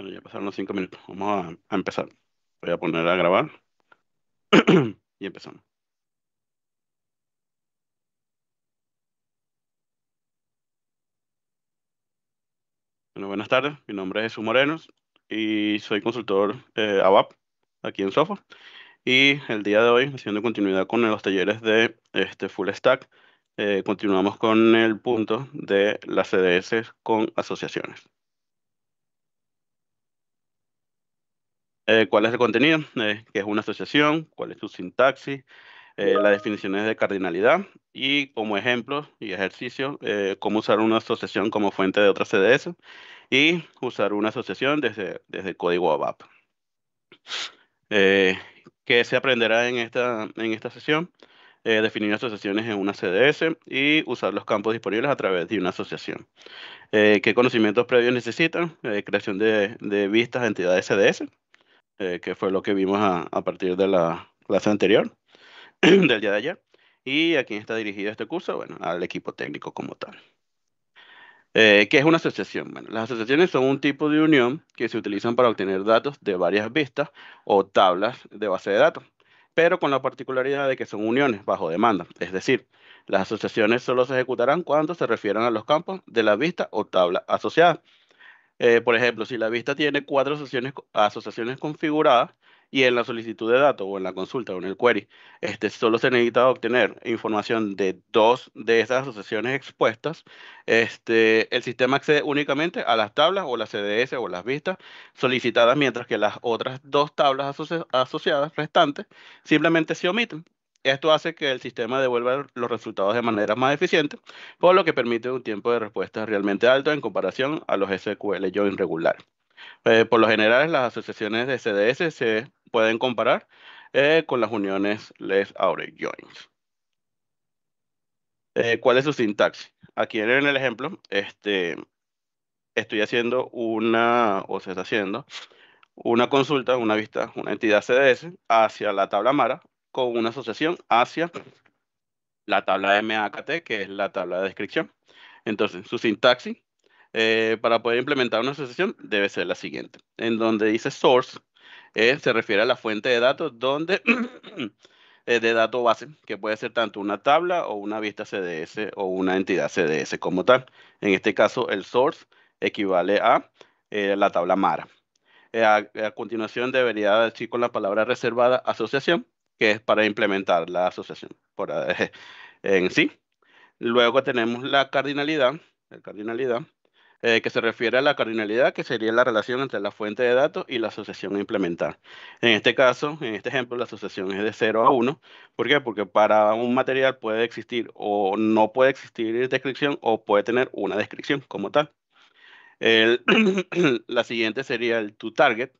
Bueno, ya pasaron los cinco minutos. Vamos a, empezar. Voy a poner a grabar. y empezamos. Bueno, buenas tardes. Mi nombre es Jesús Morenos y soy consultor eh, ABAP aquí en Sofo. Y el día de hoy, haciendo continuidad con los talleres de este Full Stack, eh, continuamos con el punto de las CDS con asociaciones. Eh, ¿Cuál es el contenido? que eh, ¿Qué es una asociación? ¿Cuál es su sintaxis? Eh, las definiciones de cardinalidad y como ejemplo y ejercicio, cómo usar una asociación como fuente de otra CDS y usar una asociación desde, desde el código ABAP. ¿Qué se aprenderá en esta, en esta sesión? definir asociaciones en una CDS y usar los campos disponibles a través de una asociación. ¿Qué conocimientos previos necesitan? creación de, de vistas a entidades CDS, este, que fue lo que vimos a, partir de la clase anterior, del día de ayer. ¿Y a quién está dirigido este curso? Bueno, al equipo técnico como tal. Eh, ¿Qué es una asociación? Bueno, las asociaciones son un tipo de unión que se utilizan para obtener datos de varias vistas o tablas de base de datos, pero con la particularidad de que son uniones bajo demanda. Es decir, las asociaciones solo se ejecutarán cuando se refieran a los campos de la vista o tabla asociada. Eh, por ejemplo, si la vista tiene cuatro asociaciones, configuradas y en la solicitud de datos o en la consulta o en el query, este, solo se necesita obtener información de dos de esas asociaciones expuestas, este, el sistema accede únicamente a las tablas o las CDS o las vistas solicitadas, mientras que las otras dos tablas asociadas restantes simplemente se omiten esto hace que el sistema devuelva los resultados de manera más eficiente, por lo que permite un tiempo de respuesta realmente alto en comparación a los SQL join regular. Eh, por lo general, las asociaciones de CDS se pueden comparar eh, con las uniones less outer joins. Eh, ¿Cuál es su sintaxis? Aquí en el ejemplo, este, estoy haciendo una, o se está haciendo, una consulta, una vista, una entidad CDS hacia la tabla Mara una asociación hacia la tabla de que es la tabla de descripción. Entonces, su sintaxis eh, para poder implementar una asociación debe ser la siguiente. En donde dice source, eh, se refiere a la fuente de datos donde eh, de dato base, que puede ser tanto una tabla o una vista CDS o una entidad CDS como tal. En este caso, el source equivale a eh, la tabla MARA. a, continuación debería decir con la palabra reservada asociación que es para implementar la asociación por, eh, en sí. Luego tenemos la cardinalidad, cardinalidad eh, que se refiere a la cardinalidad, que sería la relación entre la fuente de datos y la asociación a implementar. En este caso, en este ejemplo, la asociación es de 0 a 1. ¿Por qué? Porque para un material puede existir o no puede existir descripción o puede tener una descripción como tal. la siguiente sería el to target,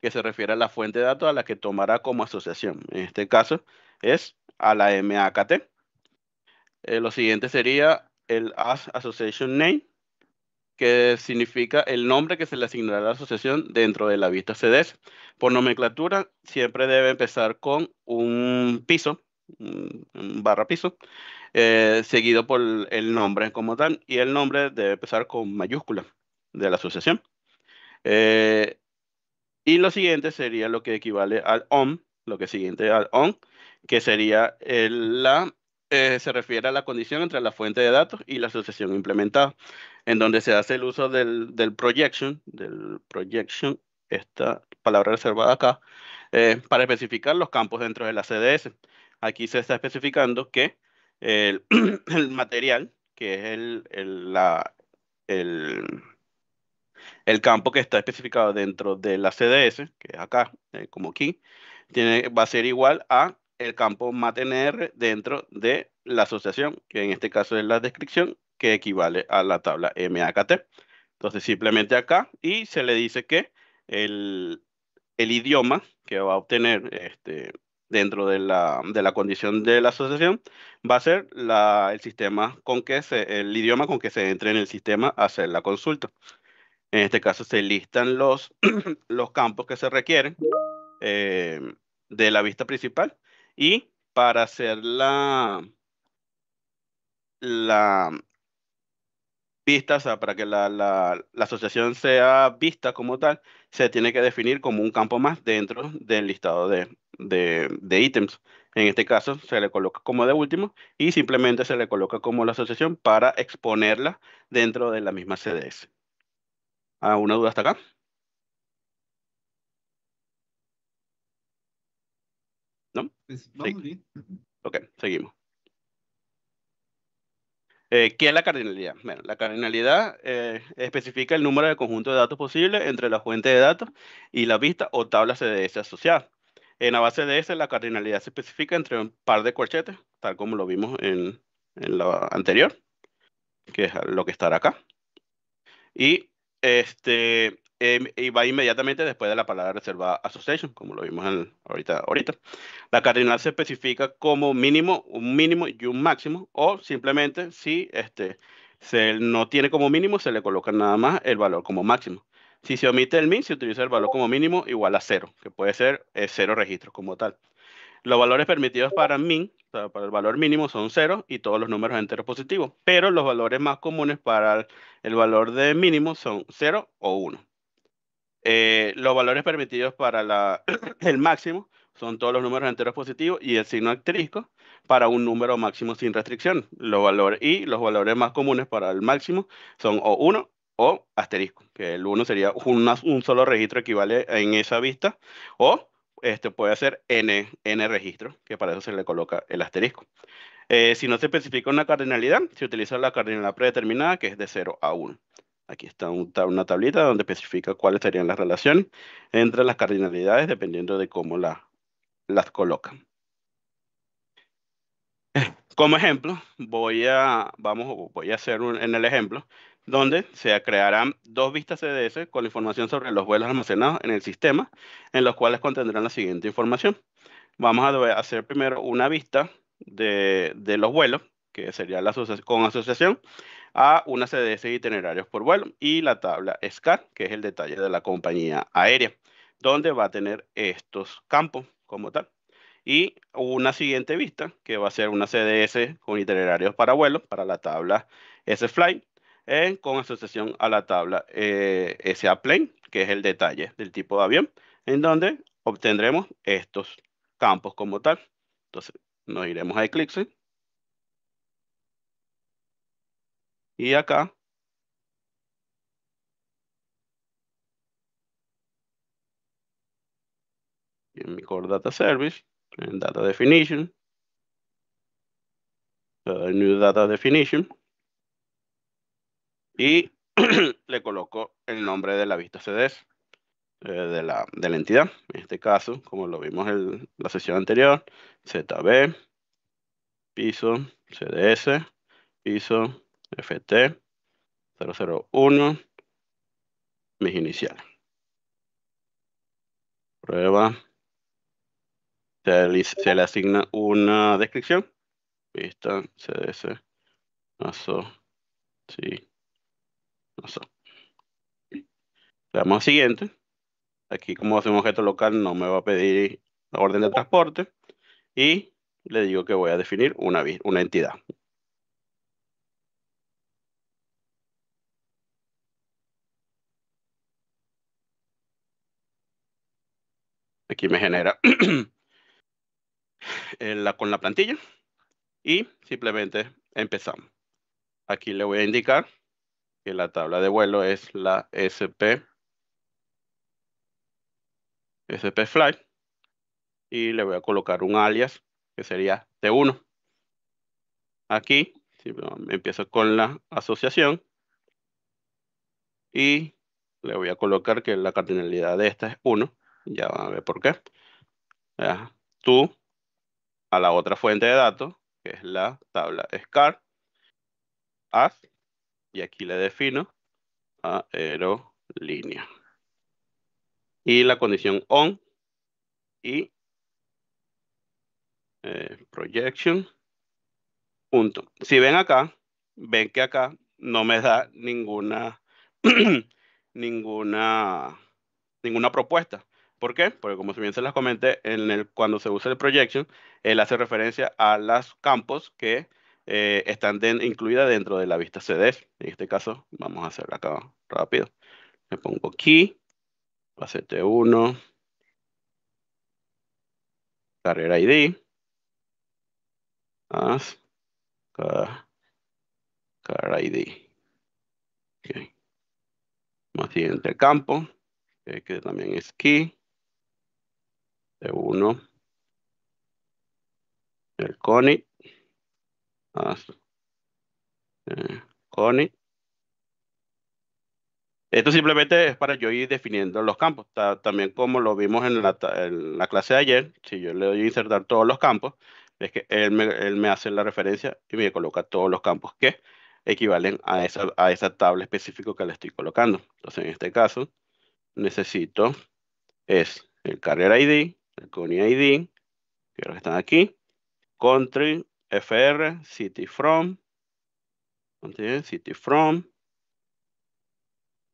que se refiere a la fuente de datos a la que tomará como asociación. En este caso es a la MAKT. Eh, lo siguiente sería el As Association Name, que significa el nombre que se le asignará a la asociación dentro de la vista CDS. Por nomenclatura, siempre debe empezar con un piso, un barra piso, eh, seguido por el nombre como tal, y el nombre debe empezar con mayúscula de la asociación. Eh, y lo siguiente sería lo que equivale al on, lo que siguiente al on, que sería la, eh, se refiere a la condición entre la fuente de datos y la sucesión implementada, en donde se hace el uso del, projection, del projection, esta palabra reservada acá, eh, para especificar los campos dentro de la CDS. Aquí se está especificando que el, material, que es el, el la, el, el campo que está especificado dentro de la CDS, que es acá, eh, como aquí, tiene, va a ser igual a el campo MATNR dentro de la asociación, que en este caso es la descripción, que equivale a la tabla MAKT. Entonces simplemente acá y se le dice que el, el idioma que va a obtener este, dentro de la, de la, condición de la asociación va a ser la, el sistema con que el idioma con que se entre en el sistema a hacer la consulta. En este caso se listan los, los campos que se requieren eh, de la vista principal y para hacer la, la vista, o sea, para que la, asociación sea vista como tal, se tiene que definir como un campo más dentro del listado de, de ítems. En este caso se le coloca como de último y simplemente se le coloca como la asociación para exponerla dentro de la misma CDS. ¿Alguna duda hasta acá? ¿No? Pues, ok, seguimos. Eh, ¿Qué es la cardinalidad? Bueno, la cardinalidad eh, especifica el número de conjuntos de datos posible entre la fuente de datos y la vista o tabla CDS asociada. En la base de S, la cardinalidad se especifica entre un par de corchetes, tal como lo vimos en, en la anterior, que es lo que estará acá. Y este, em, y va inmediatamente después de la palabra reservada association, como lo vimos ahorita, ahorita. La cardinal se especifica como mínimo, un mínimo y un máximo, o simplemente si este, se no tiene como mínimo, se le coloca nada más el valor como máximo. Si se omite el min, se utiliza el valor como mínimo igual a cero, que puede ser eh, cero registros como tal. Los valores permitidos para min, para el valor mínimo, son 0 y todos los números enteros positivos, pero los valores más comunes para el valor de mínimo son 0 o 1. Eh, los valores permitidos para el máximo son todos los números enteros positivos y el signo asterisco para un número máximo sin restricción. Los valores y los valores más comunes para el máximo son o 1 o asterisco, que el 1 sería un, un solo registro equivale en esa vista, o esto puede hacer n, n registro, que para eso se le coloca el asterisco. Eh, si no se especifica una cardinalidad, se utiliza la cardinalidad predeterminada, que es de 0 a 1. Aquí está una tablita donde especifica cuáles serían las relaciones entre las cardinalidades, dependiendo de cómo las colocan. Como ejemplo, voy a, vamos, voy a hacer un, en el ejemplo, donde se crearán dos vistas CDS con la información sobre los vuelos almacenados en el sistema, en los cuales contendrán la siguiente información. Vamos a hacer primero una vista de, los vuelos, que sería la con asociación, a una CDS de itinerarios por vuelo y la tabla SCAR, que es el detalle de la compañía aérea, donde va a tener estos campos como tal. Y una siguiente vista, que va a ser una CDS con itinerarios para vuelo, para la tabla s con asociación a la tabla eh, SA plane, que es el detalle del tipo de avión, en donde obtendremos estos campos como tal. Entonces, nos iremos a Eclipse. Y acá. En mi Core Data Service, en Data Definition. New Data Definition y le coloco el nombre de la vista CDS e eh, de, la, entidad. En este caso, como lo vimos en la sesión anterior, ZB, piso, CDS, e piso, FT, 001, mis iniciales. Prueba. Se le, asigna una descripción. Vista, CDS, e paso, sí no Le siguiente. Aquí como es un objeto local no me va a pedir la orden de transporte. Y le digo que voy a definir una, entidad. Aquí me genera la, con la plantilla y simplemente empezamos. Aquí le voy a indicar que la tabla de vuelo es la SP, SP Flight y le voy a colocar un alias que sería T1. Aquí si empiezo con la asociación y le voy a colocar que la cardinalidad de esta es 1. Ya van a ver por qué. tú a la otra fuente de datos, que es la tabla SCAR, as y aquí le defino aerolínea. Y la condición on y eh, projection. Punto. Si ven acá, ven que acá no me da ninguna, ninguna, ninguna propuesta. ¿Por qué? Porque como bien se las comenté, en el, cuando se usa el projection, él hace referencia a los campos que eh, están incluida incluidas dentro de la vista CD. En este caso, vamos a hacerla acá rápido. Le pongo Key, base T1, carrera ID, as, ID. Vamos ID. Okay. Más siguiente campo, que también es key, T1, el conit, Ah. Eh, Esto simplemente es para yo ir definiendo los campos. también como lo vimos en la, clase de ayer, si yo le doy a insertar todos los campos, es que él me, hace la referencia y me coloca todos los campos que equivalen a esa, tabla específica que le estoy colocando. Entonces, en este caso, necesito es el Carrier ID, el Coney ID, que están aquí, Country, fr city from city from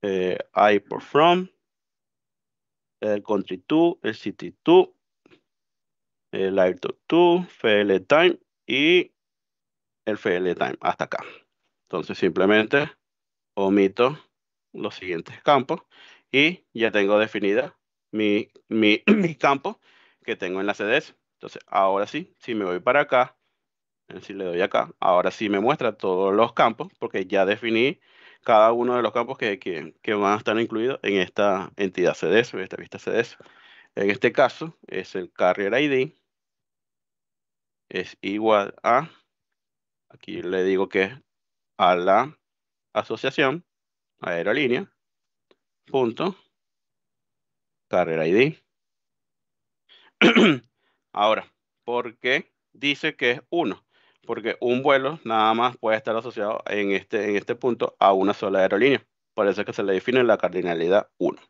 eh, por from el country to el city to el to to fl time y el fl time hasta acá entonces simplemente omito los siguientes campos y ya tengo definida mi, mi campo que tengo en la CDS entonces ahora sí si me voy para acá si le doy acá, ahora sí me muestra todos los campos, porque ya definí cada uno de los campos que, van a estar incluidos en esta entidad CDS, en esta vista CDS. En este caso es el Carrier ID, es igual a, aquí le digo que es a la asociación aerolínea, punto, Carrier ID. Ahora, ¿por qué dice que es 1? porque un vuelo nada más puede estar asociado en este, en este punto a una sola aerolínea. Por eso es que se le define la cardinalidad 1.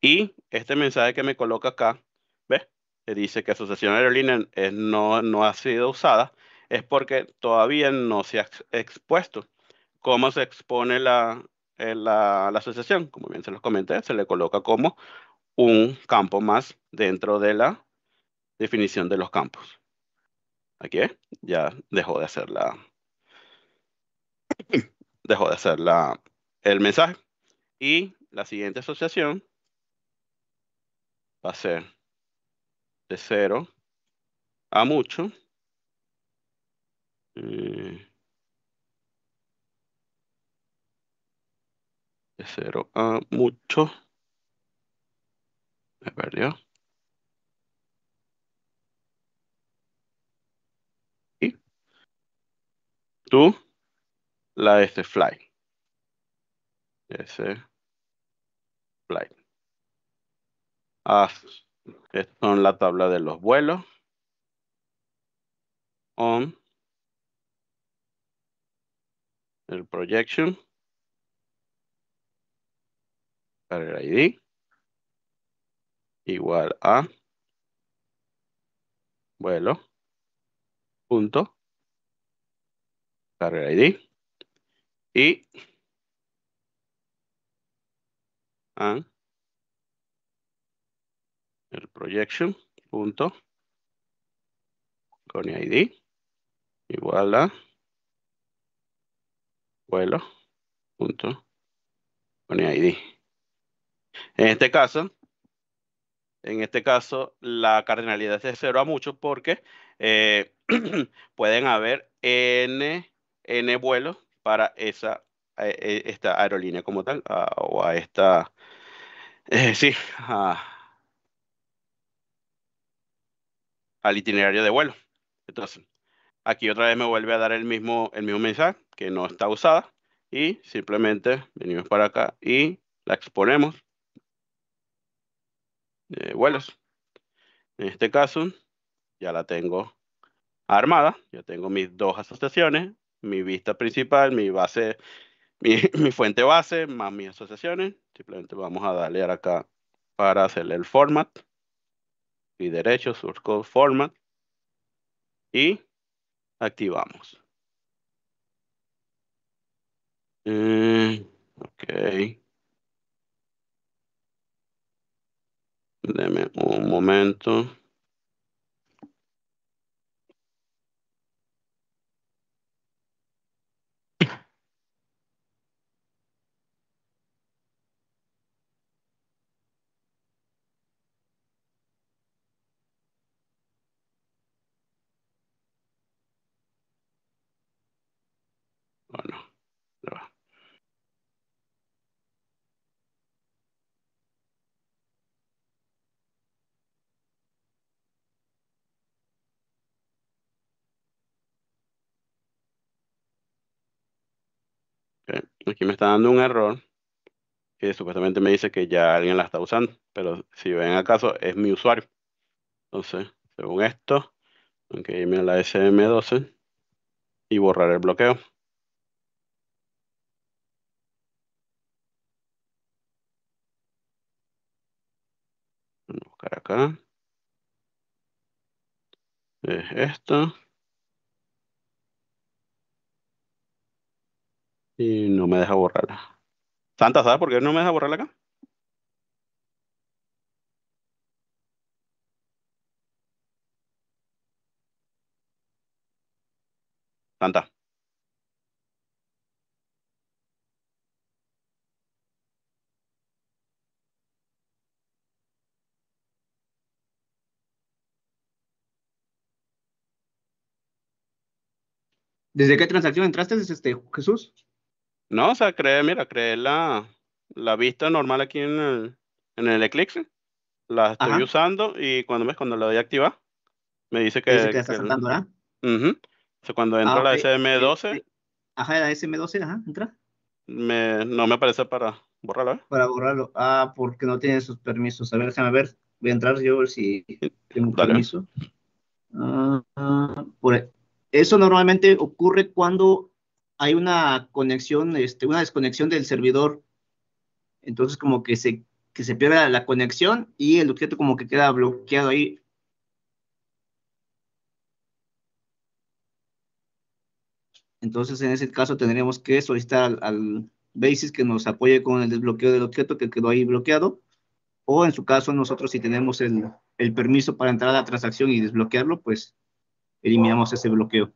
Y este mensaje que me coloca acá, ve, Que dice que asociación aerolínea no, no ha sido usada, es porque todavía no se ha expuesto. ¿Cómo se expone eh, la, la asociación? Como bien se los comenté, se le coloca como un campo más dentro de la definición de los campos. Aquí ¿eh? ya dejó de hacer Dejó de hacer la, el mensaje. Y la siguiente asociación va a ser de cero a mucho. Eh, de cero a mucho. Me perdió. la de este fly. Ese fly. esto la tabla de los vuelos. On el projection. Carrera ID. Igual a vuelo. Punto carrera y ah, el projection punto con ID igual a vuelo punto con ID. En este caso, en este caso, la cardinalidad es de cero a muchos porque eh, pueden haber n N vuelos para esa, eh, eh, esta aerolínea como tal, o a esta, eh, sí, al itinerario de vuelo. Entonces, aquí otra vez me vuelve a dar el mismo, el mismo mensaje, que no está usada, y simplemente venimos para acá y la exponemos. Eh, vuelos. En este caso, ya la tengo armada, ya tengo mis dos asociaciones, mi vista principal, mi base, mi, fuente base, más mis asociaciones. Simplemente vamos a darle acá para hacerle el format. Y derecho, surco format. Y activamos. Mm, ok. Deme un momento. Aquí me está dando un error que supuestamente me dice que ya alguien la está usando, pero si ven acaso es mi usuario. Entonces, según esto, tengo que irme a la SM12 y borrar el bloqueo. acá. Es esta. Y no me deja borrarla. Santa, ¿sabes por qué no me deja borrarla acá? Santa. ¿Desde qué transacción entraste, este, Jesús? No, o sea, creé, mira, creé la, vista normal aquí en el, Eclipse. La estoy usando y cuando me cuando la doy a activar, me dice que. Dice que, está saltando, ¿verdad? o sea, cuando entro a ah, la SM12. Eh, eh, ajá, la SM12, ajá, entra. no me aparece para borrarlo. Para borrarlo. Ah, porque no tiene sus permisos. A ver, déjame ver. Voy a entrar yo a ver si tengo permiso. Ah, por, eso normalmente ocurre cuando hay una conexión, este, una desconexión del servidor. Entonces como que se, pierde la conexión y el objeto como que queda bloqueado ahí. Entonces en ese caso tendríamos que solicitar al, Basis que nos apoye con el desbloqueo del objeto que quedó ahí bloqueado. O en su caso nosotros si tenemos el permiso para entrar a la transacción y desbloquearlo, pues eliminamos ese bloqueo.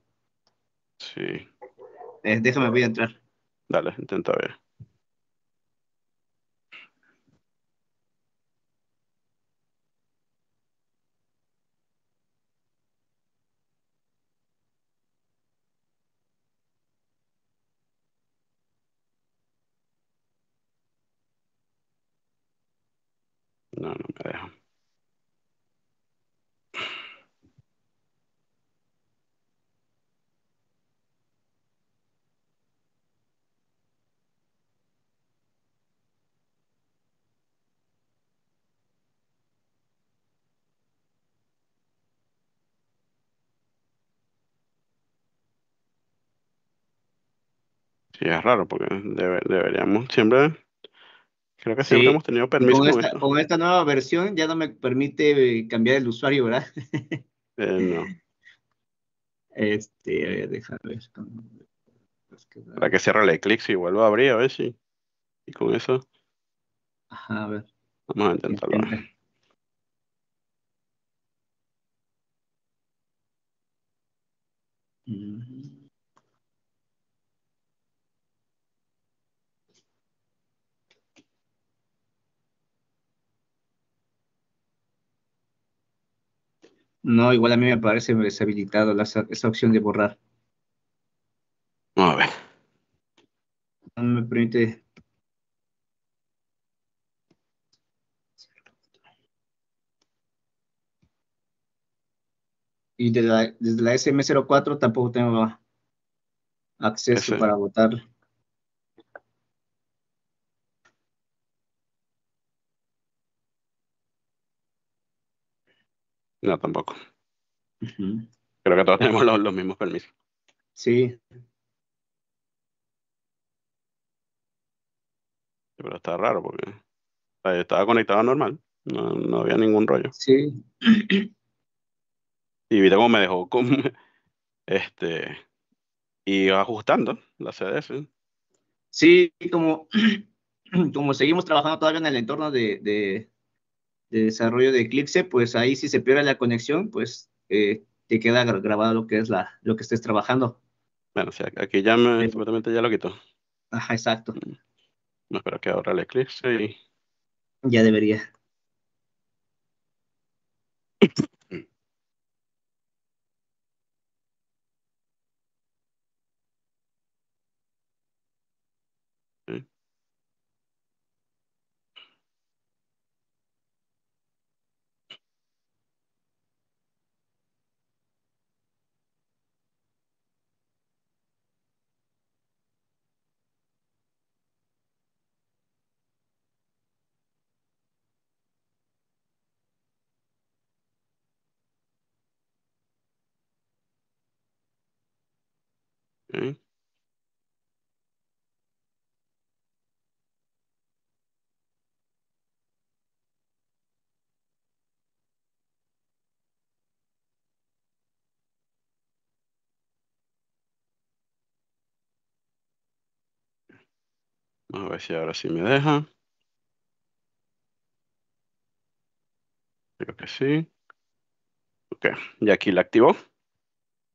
Sí. Eh, déjame, voy a entrar. Dale, intenta ver. Sí, es raro, porque deberíamos siempre. Creo que siempre hemos tenido permiso. Con esta, nueva versión ya no me permite eh, cambiar el usuario, ¿verdad? Eh, no. Este, a ver, Para que cierre el Eclipse y vuelvo a abrir, a ver si. Y con eso. Ajá, a ver. Vamos a intentarlo. Este, No, igual a mí me parece deshabilitado la, esa opción de borrar. A ver. No me permite. Y la, desde la SM04 tampoco tengo acceso para votar. No, tampoco. Creo que todos tenemos los, mismos permisos. Sí. Pero está raro porque estaba conectado normal. No, había ningún rollo. Sí. Y viste cómo me dejó como este y ajustando la CDS. Sí, como, como seguimos trabajando todavía en el entorno de desarrollo de Eclipse, pues ahí si se pierde la conexión, pues eh, te queda grabado lo que es la, lo que estés trabajando. Bueno, o sea, aquí ya me, ya lo quito. Ajá, exacto. Mm. No espero que ahora el Eclipse y... Ya debería. Vamos ¿Eh? a ver si ahora sí me deja. Creo que sí. Ok, y aquí la activó.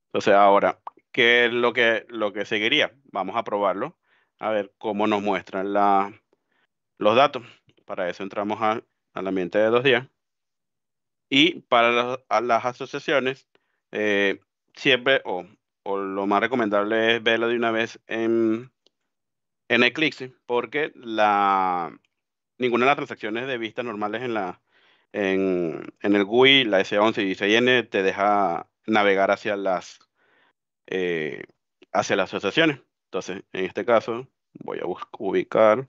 Entonces ahora qué es lo que, lo que seguiría. Vamos a probarlo, a ver cómo nos muestran los datos. Para eso entramos al ambiente de dos días. Y para las, asociaciones, eh, siempre, o, o, lo más recomendable es verlo de una vez en, en Eclipse, porque la, ninguna de las transacciones de vista normales en, la, en, el GUI, la S11 y 16N, te deja navegar hacia las eh, hacia las asociaciones. Entonces, en este caso, voy a ubicar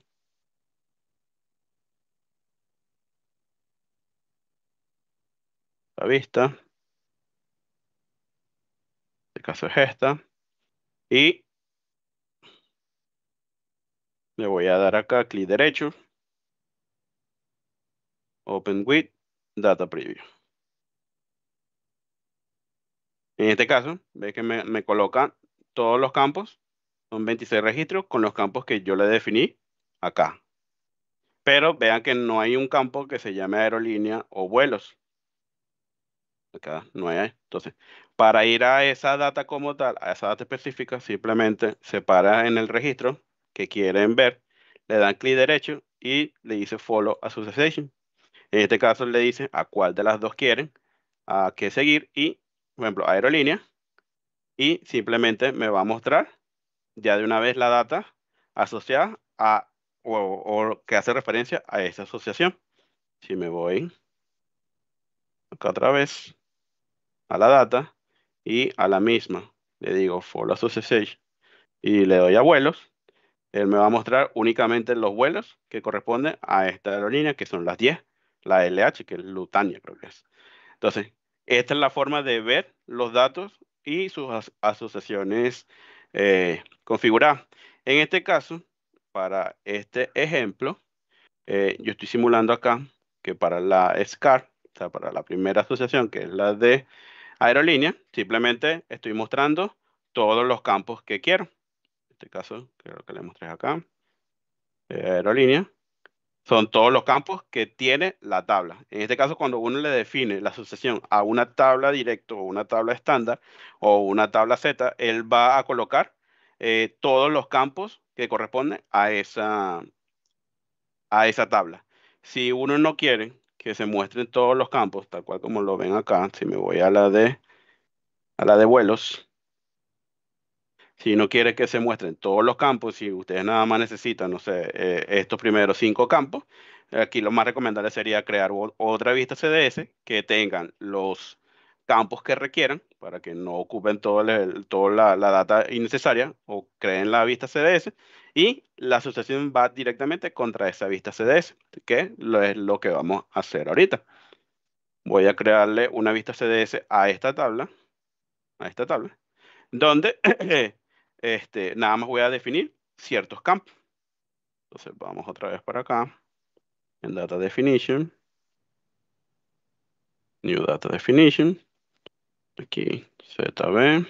la vista. En este caso es esta. Y le voy a dar acá clic derecho. Open with Data Preview. En este caso, ve que me, coloca todos los campos, son 26 registros con los campos que yo le definí acá. Pero vean que no hay un campo que se llame aerolínea o vuelos. Acá no hay. Entonces, para ir a esa data como tal, a esa data específica, simplemente se para en el registro que quieren ver, le dan clic derecho y le dice follow association. En este caso le dice a cuál de las dos quieren, a qué seguir y por ejemplo, aerolínea, y simplemente me va a mostrar ya de una vez la data asociada a o, que hace referencia a esa asociación. Si me voy acá otra vez a la data y a la misma le digo follow association y le doy a vuelos, él me va a mostrar únicamente los vuelos que corresponden a esta aerolínea, que son las 10, la LH, que es Lutania, creo que es. Entonces, esta es la forma de ver los datos y sus asociaciones eh, configuradas. En este caso, para este ejemplo, eh, yo estoy simulando acá que para la SCAR, o sea, para la primera asociación, que es la de aerolínea, simplemente estoy mostrando todos los campos que quiero. En este caso, creo que le mostré acá, eh, aerolínea son todos los campos que tiene la tabla. En este caso, cuando uno le define la sucesión a una tabla directo o una tabla estándar o una tabla Z, él va a colocar eh, todos los campos que corresponden a esa, a esa tabla. Si uno no quiere que se muestren todos los campos, tal cual como lo ven acá, si me voy a la de, a la de vuelos, si no quiere que se muestren todos los campos, si ustedes nada más necesitan, no sé, eh, estos primeros cinco campos, aquí lo más recomendable sería crear otra vista CDS que tengan los campos que requieran para que no ocupen toda la, la, data innecesaria o creen la vista CDS y la asociación va directamente contra esa vista CDS, que es lo que vamos a hacer ahorita. Voy a crearle una vista CDS a esta tabla, a esta tabla, donde eh, este, nada más voy a definir ciertos campos. Entonces vamos otra vez para acá. En Data Definition. New Data Definition. Aquí ZB.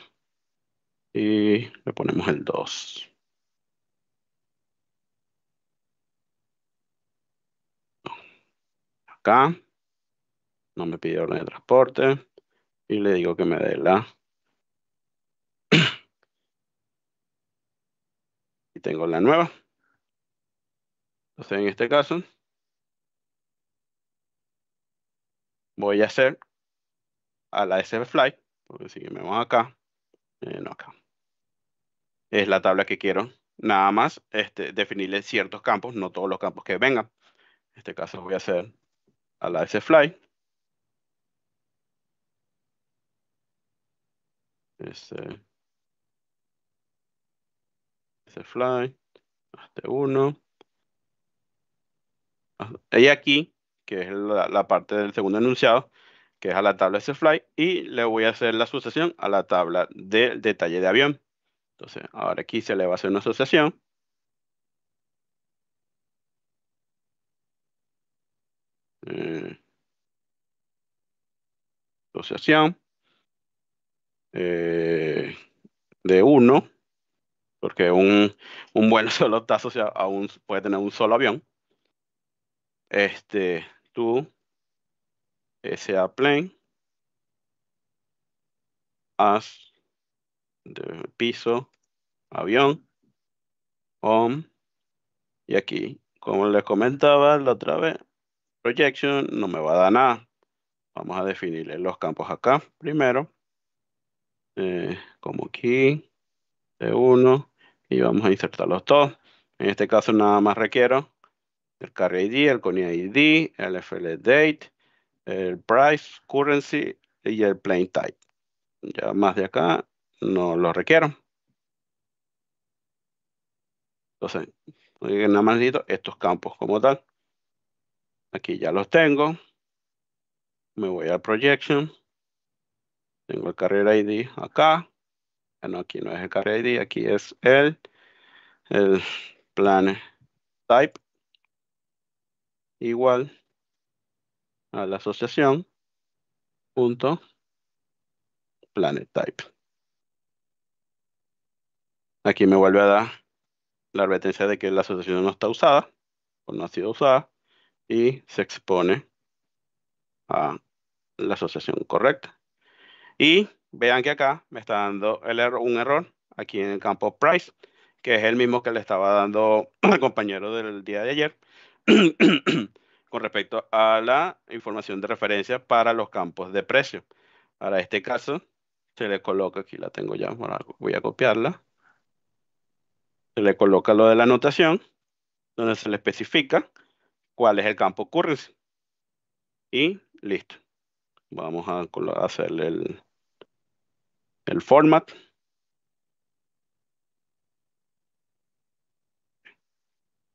Y le ponemos el 2. Acá. No me pide orden de transporte. Y le digo que me dé la tengo la nueva. Entonces, en este caso, voy a hacer a la sfly, porque si me acá, eh, no acá. Es la tabla que quiero. Nada más este, definirle ciertos campos, no todos los campos que vengan. En este caso voy a hacer a la sfly. SFly. Este fly, uno. Y aquí, que es la, parte del segundo enunciado, que es a la tabla de fly y le voy a hacer la asociación a la tabla de detalle de avión. Entonces, ahora aquí se le va a hacer una asociación. asociación eh, eh, de 1 porque un, un vuelo solo está asociado a puede tener un solo avión. Este, tú, SA plane, as, de piso, avión, home, y aquí, como les comentaba la otra vez, projection no me va a dar nada. Vamos a definirle los campos acá primero. Eh, como aquí, de uno, vamos a insertar los dos. En este caso nada más requiero el carry ID, el con ID, el date el price, currency y el plain type. Ya más de acá no lo requiero. Entonces, nada más estos campos como tal. Aquí ya los tengo. Me voy a projection. Tengo el carrier ID acá. Ah, no, aquí no es el carry ID, aquí es el, el plan type igual a la asociación punto planet type. Aquí me vuelve a dar la advertencia de que la asociación no está usada o no ha sido usada y se expone a la asociación correcta. Y Vean que acá me está dando el error, un error aquí en el campo price, que es el mismo que le estaba dando al compañero del día de ayer con respecto a la información de referencia para los campos de precio. Para este caso, se le coloca, aquí la tengo ya, voy a copiarla. Se le coloca lo de la anotación, donde se le especifica cuál es el campo currency. Y listo. Vamos a hacerle el, el format.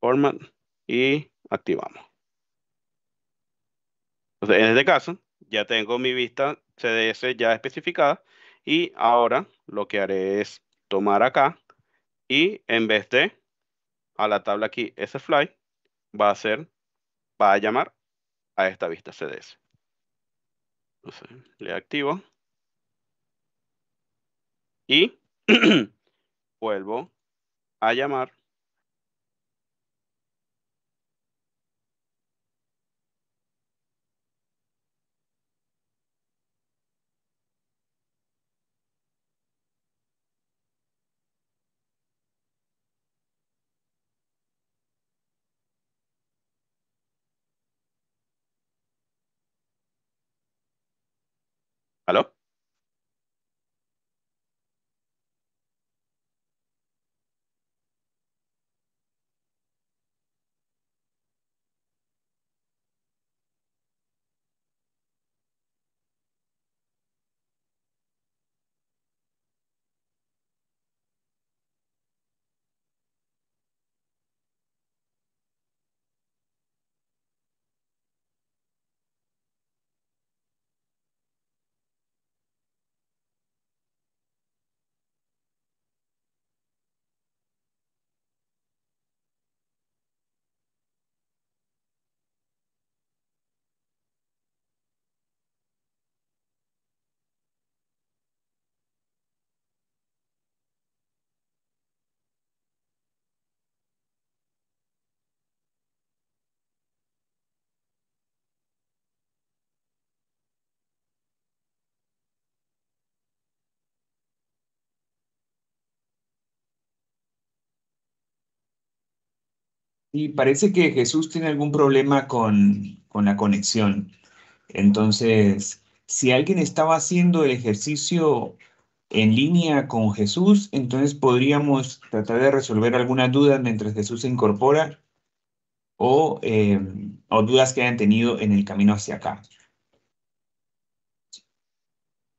Format y activamos. Entonces, en este caso, ya tengo mi vista CDS ya especificada y ahora lo que haré es tomar acá y en vez de a la tabla aquí fly va a ser, va a llamar a esta vista CDS. Entonces, le activo y vuelvo a llamar ¿Aló? Y parece que Jesús tiene algún problema con, la conexión. Entonces, si alguien estaba haciendo el ejercicio en línea con Jesús, entonces podríamos tratar de resolver algunas dudas mientras Jesús se incorpora o, eh, o dudas que hayan tenido en el camino hacia acá.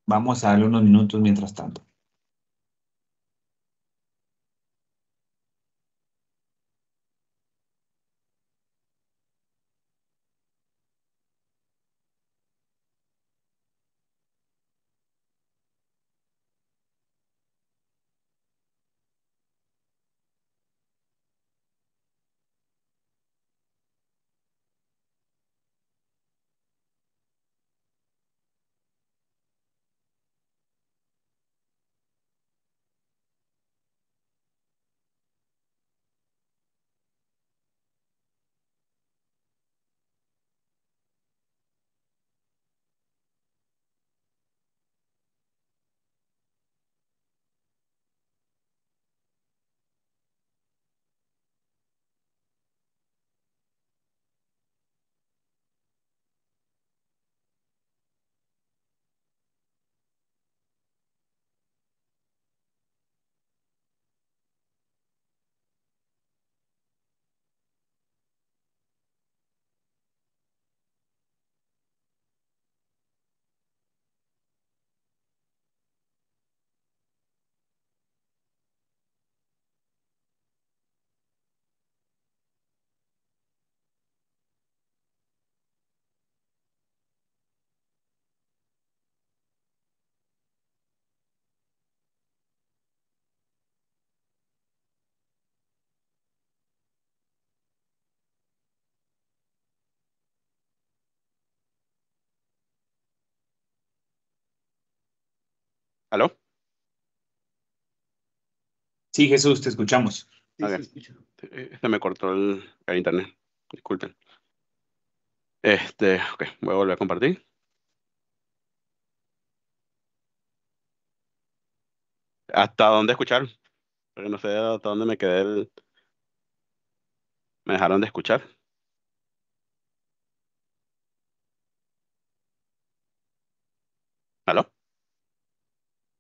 Vamos a darle unos minutos mientras tanto. ¿Aló? Sí, Jesús, te escuchamos. Este me cortó el, internet. Disculpen. Este, voy a volver a compartir. ¿Hasta dónde escucharon? Porque no sé hasta dónde me quedé Me dejaron de escuchar. ¿Aló?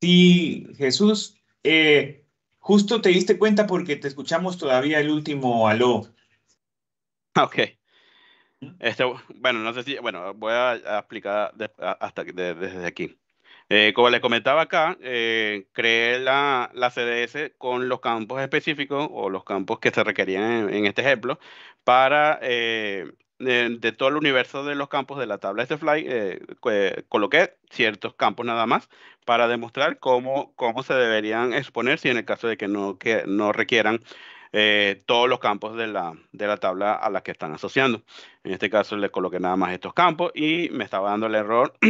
Sí, Jesús, eh, justo te diste cuenta porque te escuchamos todavía el último aló. Ah, ok. ¿Mm? Este, bueno, no sé si, bueno, voy a, explicar hasta desde aquí. Eh, como les comentaba acá, eh, creé la, CDS con los campos específicos o los campos que se requerían en, este ejemplo para de, todo el universo de los campos de la tabla de fly, eh, coloqué ciertos campos nada más para demostrar cómo, cómo se deberían exponer si en el caso de que no, que no requieran eh, todos los campos de la, tabla a la que están asociando. En este caso le coloqué nada más estos campos y me estaba dando el error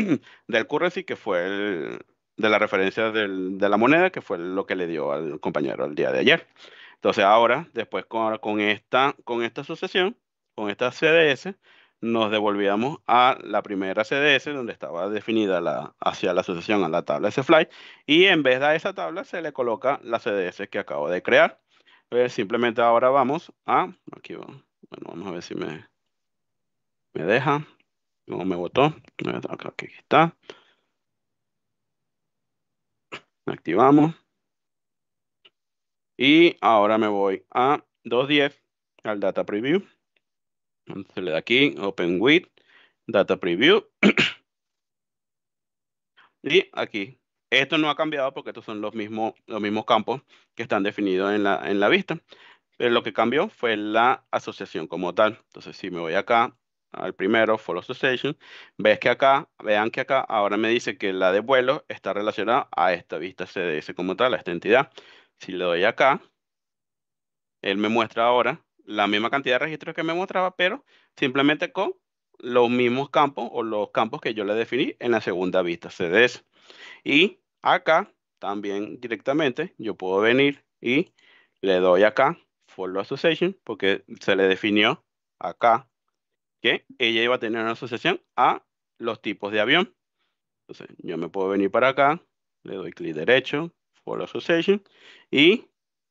del currency, que fue de la referencia de la moneda, que fue lo que le dio al compañero el día de ayer. Entonces ahora, después con, esta, con esta sucesión, con esta CDS nos devolvíamos a la primera CDS donde estaba definida la, hacia la asociación a la tabla SFly y en vez de esa tabla se le coloca la CDS que acabo de crear. Eh, simplemente ahora vamos a, aquí bueno, vamos a ver si me, me deja, no me botó, aquí está. Activamos. Y ahora me voy a 2.10, al Data Preview. Entonces le da aquí, Open with, Data Preview. y aquí. Esto no ha cambiado porque estos son los mismos, los mismos campos que están definidos en la, vista. Pero lo que cambió fue la asociación como tal. Entonces, si me voy acá al primero, Follow Association, ves que acá, vean que acá ahora me dice que la de vuelo está relacionada a esta vista CDS como tal, a esta entidad. Si le doy acá, él me muestra ahora la misma cantidad de registros que me mostraba, pero simplemente con los mismos campos o los campos que yo le definí en la segunda vista CDS. Y acá también directamente yo puedo venir y le doy acá Follow Association porque se le definió acá que ella iba a tener una asociación a los tipos de avión. Entonces yo me puedo venir para acá, le doy clic derecho, Follow Association y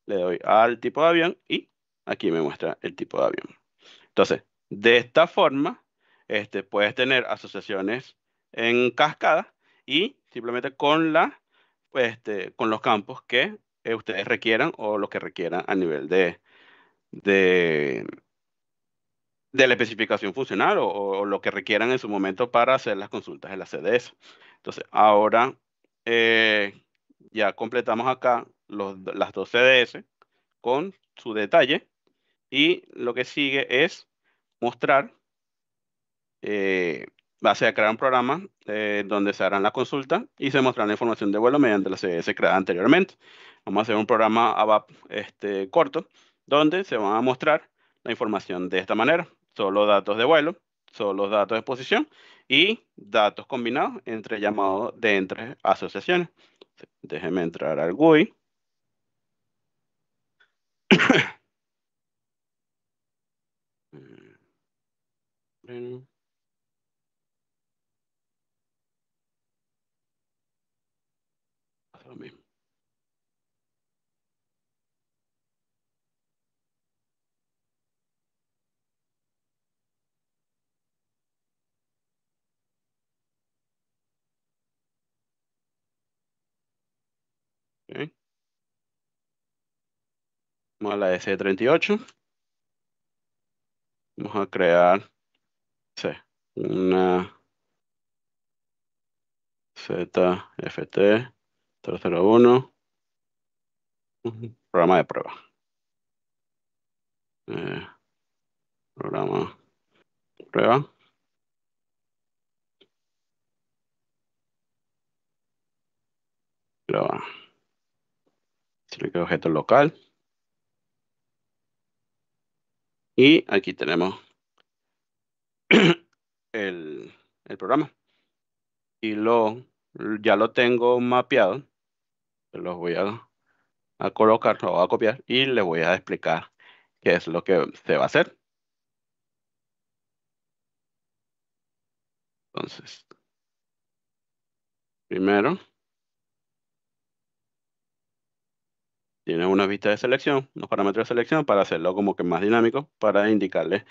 le doy al tipo de avión y Aquí me muestra el tipo de avión. Entonces, de esta forma, este, puedes tener asociaciones en cascada y simplemente con, la, este, con los campos que eh, ustedes requieran o lo que requieran a nivel de, de, la especificación funcional o, lo que requieran en su momento para hacer las consultas en la CDS. Entonces, ahora eh, ya completamos acá las dos CDS con su detalle y lo que sigue es mostrar, eh, va a ser crear un programa eh, donde se harán la consulta y se mostrará la información de vuelo mediante la CDS creada anteriormente. Vamos a hacer un programa ABAP este, corto donde se van a mostrar la información de esta manera. Solo datos de vuelo, solo datos de exposición y datos combinados entre llamados de entre asociaciones. Déjenme entrar al GUI. Vamos a la 38 Vamos a crear Sí. Una ZFT 301. Programa de prueba. Eh, programa de prueba. le queda objeto local. Y aquí tenemos el, programa. Y lo, ya lo tengo mapeado. Los voy a, colocar, lo voy a copiar y les voy a explicar qué es lo que se va a hacer. Entonces, primero, tiene una vista de selección, unos parámetros de selección para hacerlo como que más dinámico, para indicarle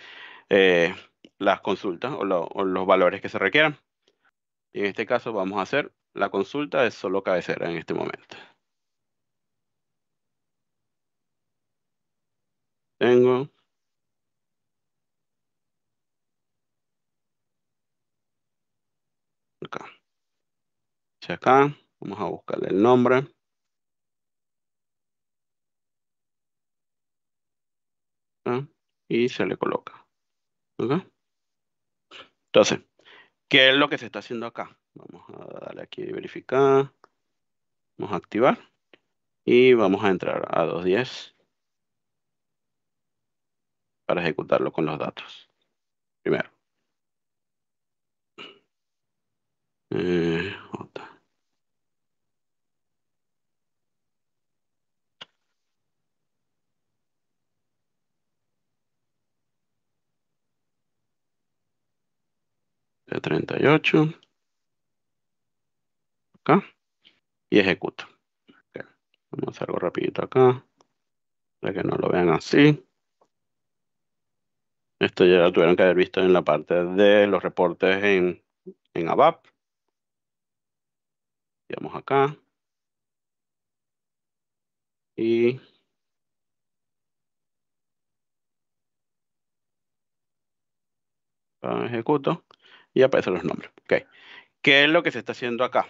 eh, las consultas o, los valores que se requieran. Y en este caso vamos a hacer la consulta de solo cabecera en este momento. Tengo. Acá. acá. Vamos a buscarle el nombre. Ah, y se le coloca. Entonces, ¿qué es lo que se está haciendo acá? Vamos a darle aquí verificar. Vamos a activar. Y vamos a entrar a 2.10 para ejecutarlo con los datos. Primero. Eh, 38. Acá. Y ejecuto. Vamos a hacer algo rapidito acá. Para que no lo vean así. Esto ya lo tuvieron que haber visto en la parte de los reportes en, en ABAP. Vamos acá. Y ejecuto y aparecen los nombres. Ok. ¿Qué es lo que se está haciendo acá?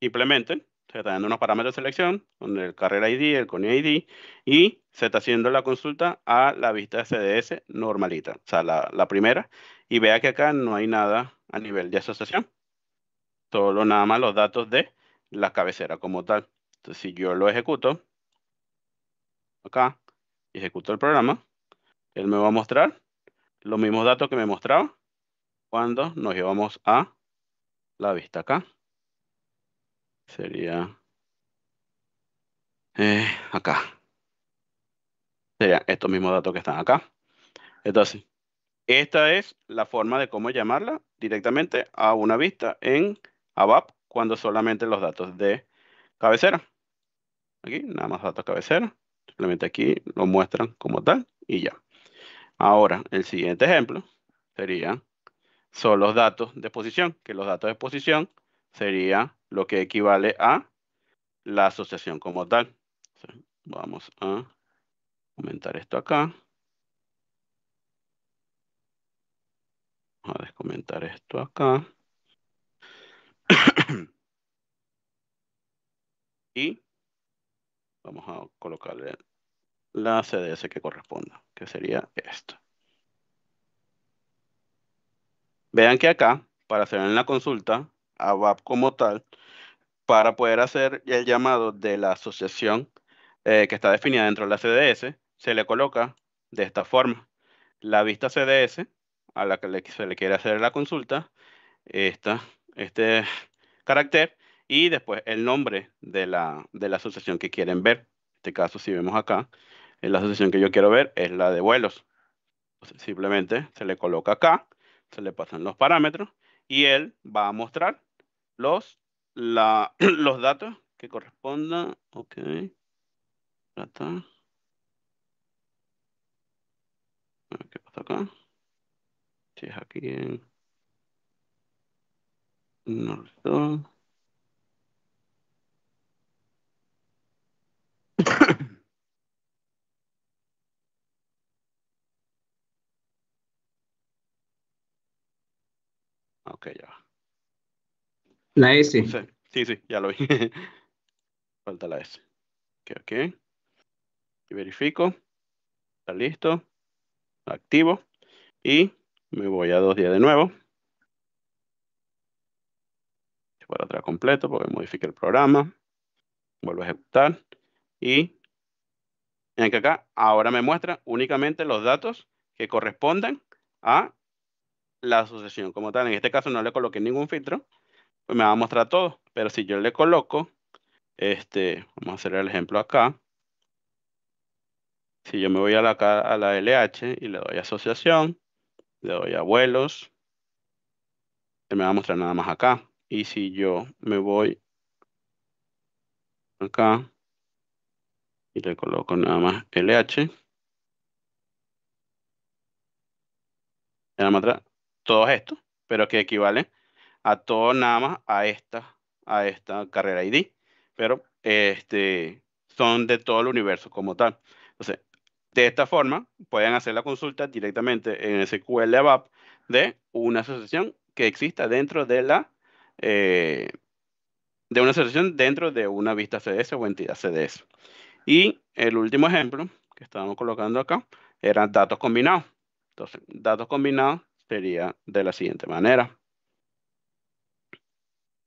Simplemente se están dando unos parámetros de selección, Con el carrera ID, el con ID, y se está haciendo la consulta a la vista CDS normalita, o sea, la, la primera, y vea que acá no hay nada a nivel de asociación, solo nada más los datos de la cabecera como tal. Entonces, si yo lo ejecuto, acá, ejecuto el programa, él me va a mostrar los mismos datos que me mostraba cuando nos llevamos a la vista acá. Sería eh, acá. Serían estos mismos datos que están acá. Entonces, esta es la forma de cómo llamarla directamente a una vista en ABAP cuando solamente los datos de cabecera. Aquí, nada más datos cabecera. Simplemente aquí lo muestran como tal y ya. Ahora, el siguiente ejemplo sería, son los datos de posición, que los datos de posición sería lo que equivale a la asociación como tal. Vamos a comentar esto acá. Vamos a descomentar esto acá. y vamos a colocarle la CDS que corresponda, que sería esto. Vean que acá, para hacer en la consulta a como tal, para poder hacer el llamado de la asociación eh, que está definida dentro de la CDS, se le coloca de esta forma. La vista CDS, a la que se le quiere hacer la consulta, este carácter, y después el nombre de la, de la asociación que quieren ver. En este caso, si vemos acá, la asociación que yo quiero ver es la de vuelos. simplemente se le coloca acá, se le pasan los parámetros y él va a mostrar los, los datos que correspondan. Ok. ¿Qué pasa acá? Si aquí en... Ok, ya La S. Sí, sí, ya lo vi. Falta la S. Ok, Y verifico. Está listo. Activo. Y me voy a dos días de nuevo. Este para atrás completo porque modifique el programa. Vuelvo a ejecutar. Y en que acá ahora me muestra únicamente los datos que corresponden a la asociación como tal. En este caso no le coloqué ningún filtro, pues me va a mostrar todo. Pero si yo le coloco, este, vamos a hacer el ejemplo acá. Si yo me voy a la, a la LH y le doy asociación, le doy abuelos se me va a mostrar nada más acá. Y si yo me voy acá y le coloco nada más LH, todos estos, pero que equivalen a todo nada más a esta, a esta carrera ID, pero este, son de todo el universo como tal. Entonces, de esta forma, pueden hacer la consulta directamente en SQL ABAP de una asociación que exista dentro de la eh, de una asociación dentro de una vista CDS o entidad CDS. Y el último ejemplo que estábamos colocando acá eran datos combinados. Entonces, datos combinados sería de la siguiente manera.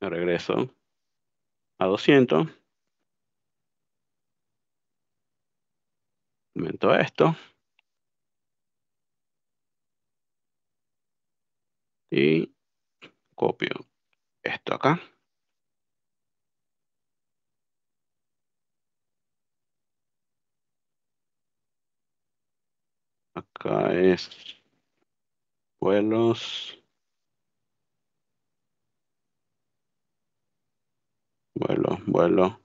regreso a 200. Aumento esto. Y copio esto acá. Acá es Vuelos. Vuelo, vuelo.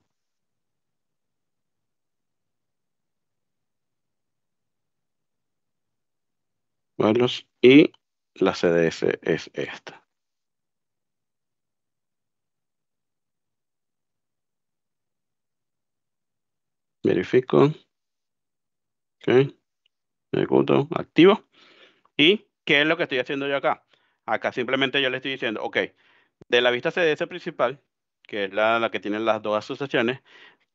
Vuelos y la CDS es esta. Verifico. Ok. Ejecuto. Activo. Y ¿Qué es lo que estoy haciendo yo acá? Acá simplemente yo le estoy diciendo, ok, de la vista CDS principal, que es la, que tienen las dos asociaciones,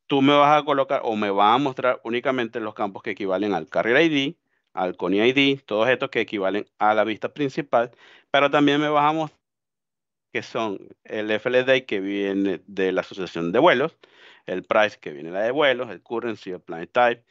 tú me vas a colocar o me vas a mostrar únicamente los campos que equivalen al Carrier ID, al CONI ID, todos estos que equivalen a la vista principal, pero también me bajamos que son el FLD que viene de la asociación de vuelos, el price que viene la de vuelos, el currency, el planet type,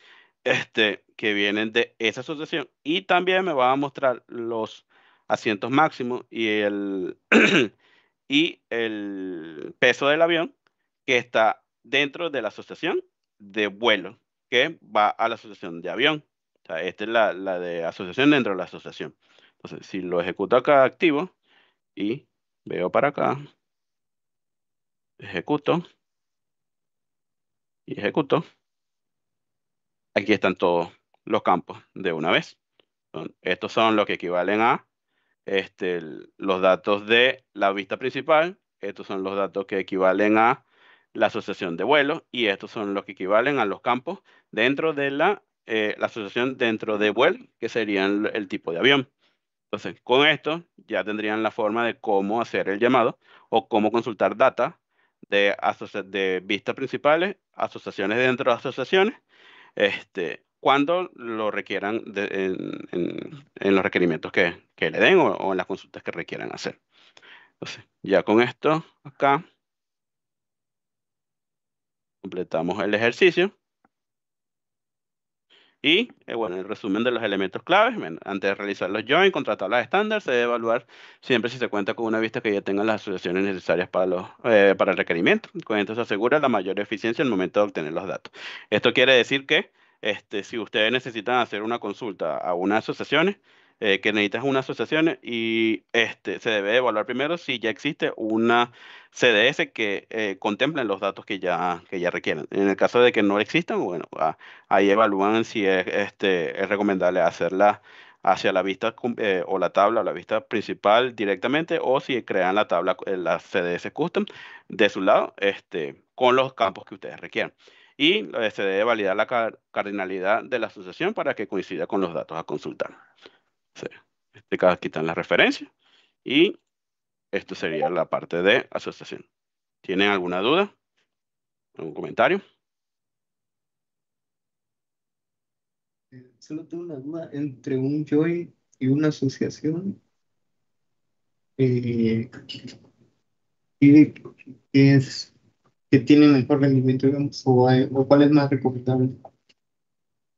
este, que vienen de esa asociación y también me va a mostrar los asientos máximos y el, y el peso del avión que está dentro de la asociación de vuelo, que va a la asociación de avión. esta es la, la de asociación dentro de la asociación. Entonces, si lo ejecuto acá activo y veo para acá, ejecuto y ejecuto, aquí están todos los campos de una vez. Estos son los que equivalen a este, los datos de la vista principal, estos son los datos que equivalen a la asociación de vuelos y estos son los que equivalen a los campos dentro de la, eh, asociación dentro de vuelo, que serían el, tipo de avión. Entonces, con esto ya tendrían la forma de cómo hacer el llamado o cómo consultar data de, de vistas principales, asociaciones dentro de asociaciones, este, cuando lo requieran en, los requerimientos que, que le den o, en las consultas que requieran hacer. Entonces, ya con esto acá, completamos el ejercicio. Y, eh, bueno, el resumen de los elementos claves, antes de realizar los join contra las estándar, se debe evaluar siempre si se cuenta con una vista que ya tenga las asociaciones necesarias para, los, eh, para el requerimiento. Con esto se asegura la mayor eficiencia en el momento de obtener los datos. Esto quiere decir que este, si ustedes necesitan hacer una consulta a una asociación, eh, que necesitan una asociación y este, se debe evaluar primero si ya existe una CDS que eh, contemple contemplen los datos que ya, que requieren. En el caso de que no existan, bueno, ah, ahí evalúan si este, es, recomendable hacerla hacia la vista eh, o la tabla o la vista principal directamente o si crean la tabla, la CDS custom de su lado, con los campos que ustedes requieran y se este, debe validar la cardinalidad de la asociación para que coincida con los datos a consultar. Sí. Este caso quitan las referencias y esto sería la parte de asociación. ¿Tienen alguna duda? ¿Algún comentario? Eh, solo tengo una duda entre un join y una asociación. Eh, ¿Qué es que tienen mejor rendimiento, o, cuál es más recomendable?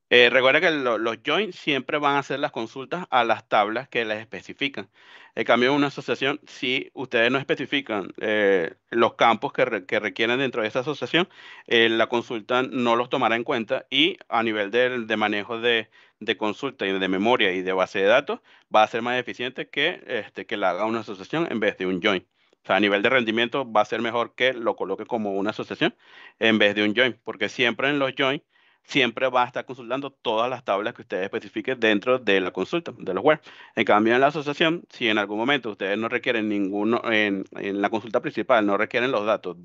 Eh, recuerda que los joins siempre van a hacer las consultas a las tablas que las especifican. En cambio, una asociación, si ustedes no especifican eh, los campos que, requieren dentro de esa asociación, eh, la consulta no los tomará en cuenta y a nivel de, manejo de, consulta y de memoria y de base de datos, va a ser más eficiente que, este, que la haga una asociación en vez de un JOIN. O sea, a nivel de rendimiento va a ser mejor que lo coloque como una asociación en vez de un join, porque siempre en los joints siempre va a estar consultando todas las tablas que ustedes especifiquen dentro de la consulta, de los web. En cambio, en la asociación, si en algún momento ustedes no requieren ninguno, en, la consulta principal no requieren los datos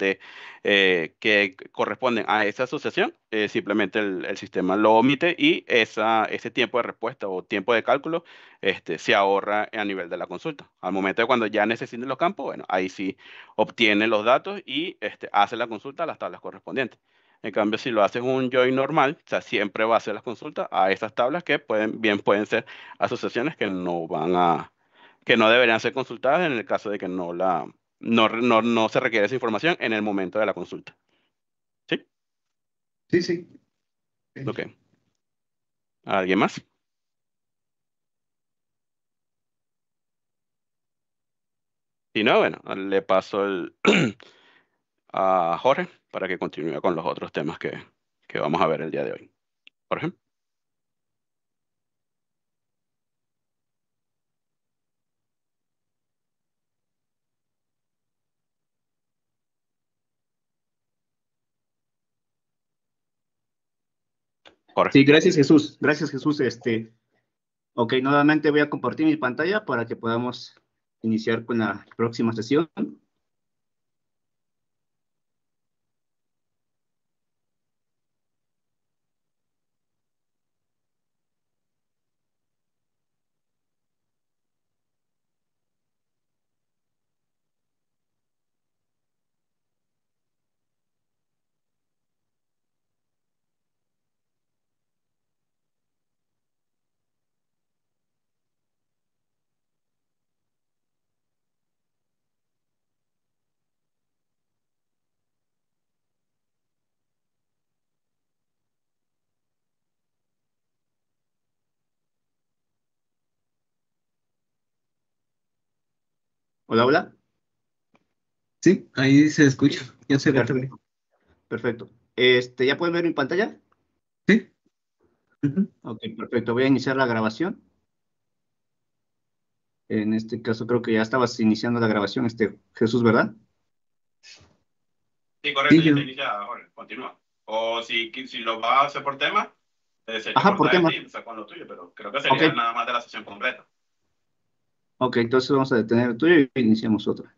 eh, que corresponden a esa asociación, eh, simplemente el, sistema lo omite y ese tiempo de respuesta o tiempo de cálculo este, se ahorra a nivel de la consulta. Al momento de cuando ya necesiten los campos, bueno, ahí sí obtiene los datos y este, hace la consulta a las tablas correspondientes. En cambio, si lo haces un join normal, o sea, siempre va a hacer las consultas a estas tablas que pueden, bien pueden ser asociaciones que no van a, que no deberían ser consultadas en el caso de que no la, no, no, se requiere esa información en el momento de la consulta. ¿Sí? Sí, sí. Ok. ¿Alguien más? Si no, bueno, le paso el a Jorge para que continúe con los otros temas que, vamos a ver el día de hoy. Por ejemplo. Sí, gracias Jesús. Gracias Jesús. Este, ok, nuevamente voy a compartir mi pantalla para que podamos iniciar con la próxima sesión. Hola, hola. Sí, ahí se escucha. Ya se ve. Perfecto. Este, ¿ya pueden ver mi pantalla? Sí. Ok, perfecto. Voy a iniciar la grabación. En este caso creo que ya estabas iniciando la grabación, este Jesús, ¿verdad? Sí, correcto, ya continúa. O si, lo vas a hacer por tema, Ajá, por tema. o con tuyo, pero creo que sería nada más de la sesión completa. Ok, entonces vamos a detener el tuyo y iniciamos otra.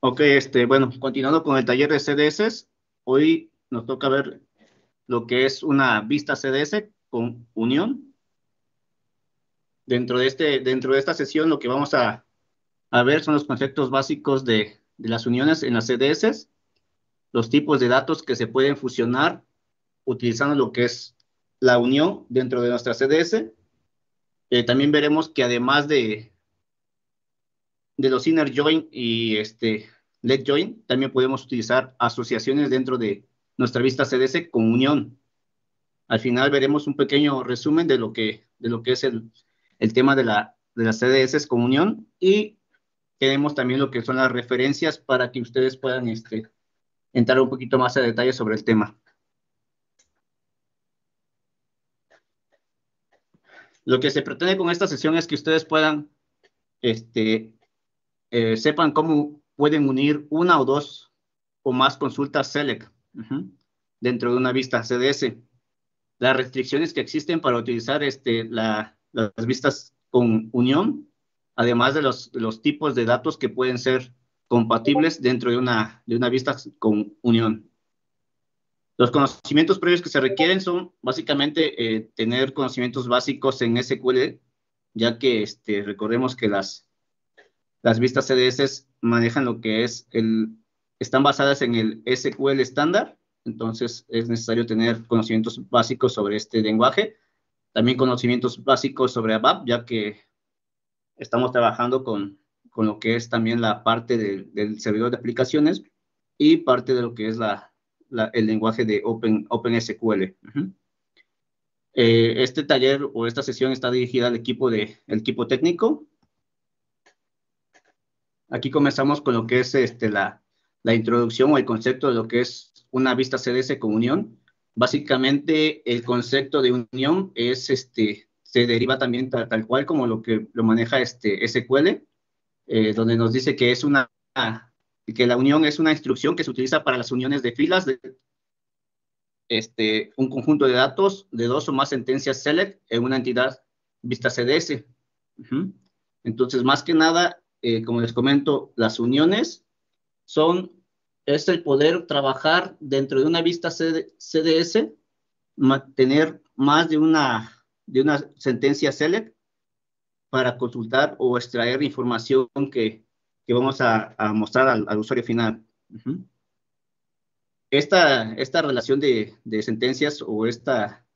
Ok, este, bueno, continuando con el taller de CDS, hoy nos toca ver lo que es una vista CDS con unión dentro de, este, dentro de esta sesión lo que vamos a, ver son los conceptos básicos de, las uniones en las CDS, los tipos de datos que se pueden fusionar utilizando lo que es la unión dentro de nuestra CDS. Eh, también veremos que además de, de los inner join y este let join, también podemos utilizar asociaciones dentro de nuestra vista CDS con unión. Al final veremos un pequeño resumen de lo que, de lo que es el, el tema de, la, las CDS comunión y tenemos también lo que son las referencias para que ustedes puedan este, entrar un poquito más a detalle sobre el tema. Lo que se pretende con esta sesión es que ustedes puedan, este, eh, sepan cómo pueden unir una o dos o más consultas SELEC dentro de una vista CDS. Las restricciones que existen para utilizar este, la, las vistas con unión, además de los, tipos de datos que pueden ser compatibles dentro de una, de una vista con unión. Los conocimientos previos que se requieren son básicamente eh, tener conocimientos básicos en SQL, ya que este, recordemos que las, las vistas CDS manejan lo que es el, están basadas en el SQL estándar, entonces es necesario tener conocimientos básicos sobre este lenguaje también conocimientos básicos sobre ABAP, ya que estamos trabajando con, con lo que es también la parte del servidor de aplicaciones y parte de lo que es la, el lenguaje de Open, OpenSQL. SQL. Eh, este taller o esta sesión está dirigida al equipo, de, el equipo técnico. Aquí comenzamos con lo que es este, la, la introducción o el concepto de lo que es una vista CDS con unión Básicamente el concepto de unión es este, se deriva también tal, cual como lo que lo maneja este SQL, eh, donde nos dice que es una que la unión es una instrucción que se utiliza para las uniones de filas de este, un conjunto de datos de dos o más sentencias select en una entidad vista CDS. Entonces, más que nada, eh, como les comento, las uniones son es el poder trabajar dentro de una vista CDS, tener más de una, de una sentencia select para consultar o extraer información que, vamos a, mostrar al, usuario final. esta, relación de, sentencias o esta,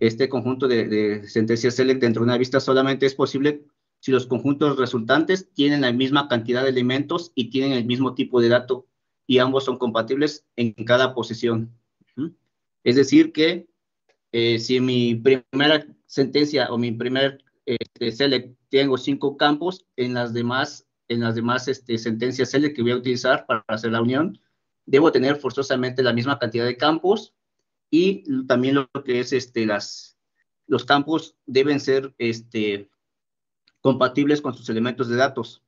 este conjunto de, sentencias SELECT dentro de una vista solamente es posible si los conjuntos resultantes tienen la misma cantidad de elementos y tienen el mismo tipo de dato y ambos son compatibles en cada posición. Es decir que si eh, si mi primera sentencia o mi primer este, select tengo cinco campos, en las demás, en las demás este, sentencias select que voy a utilizar para hacer la unión, debo tener forzosamente la misma cantidad de campos y también lo que es este, las, los campos deben ser este, compatibles con sus elementos de datos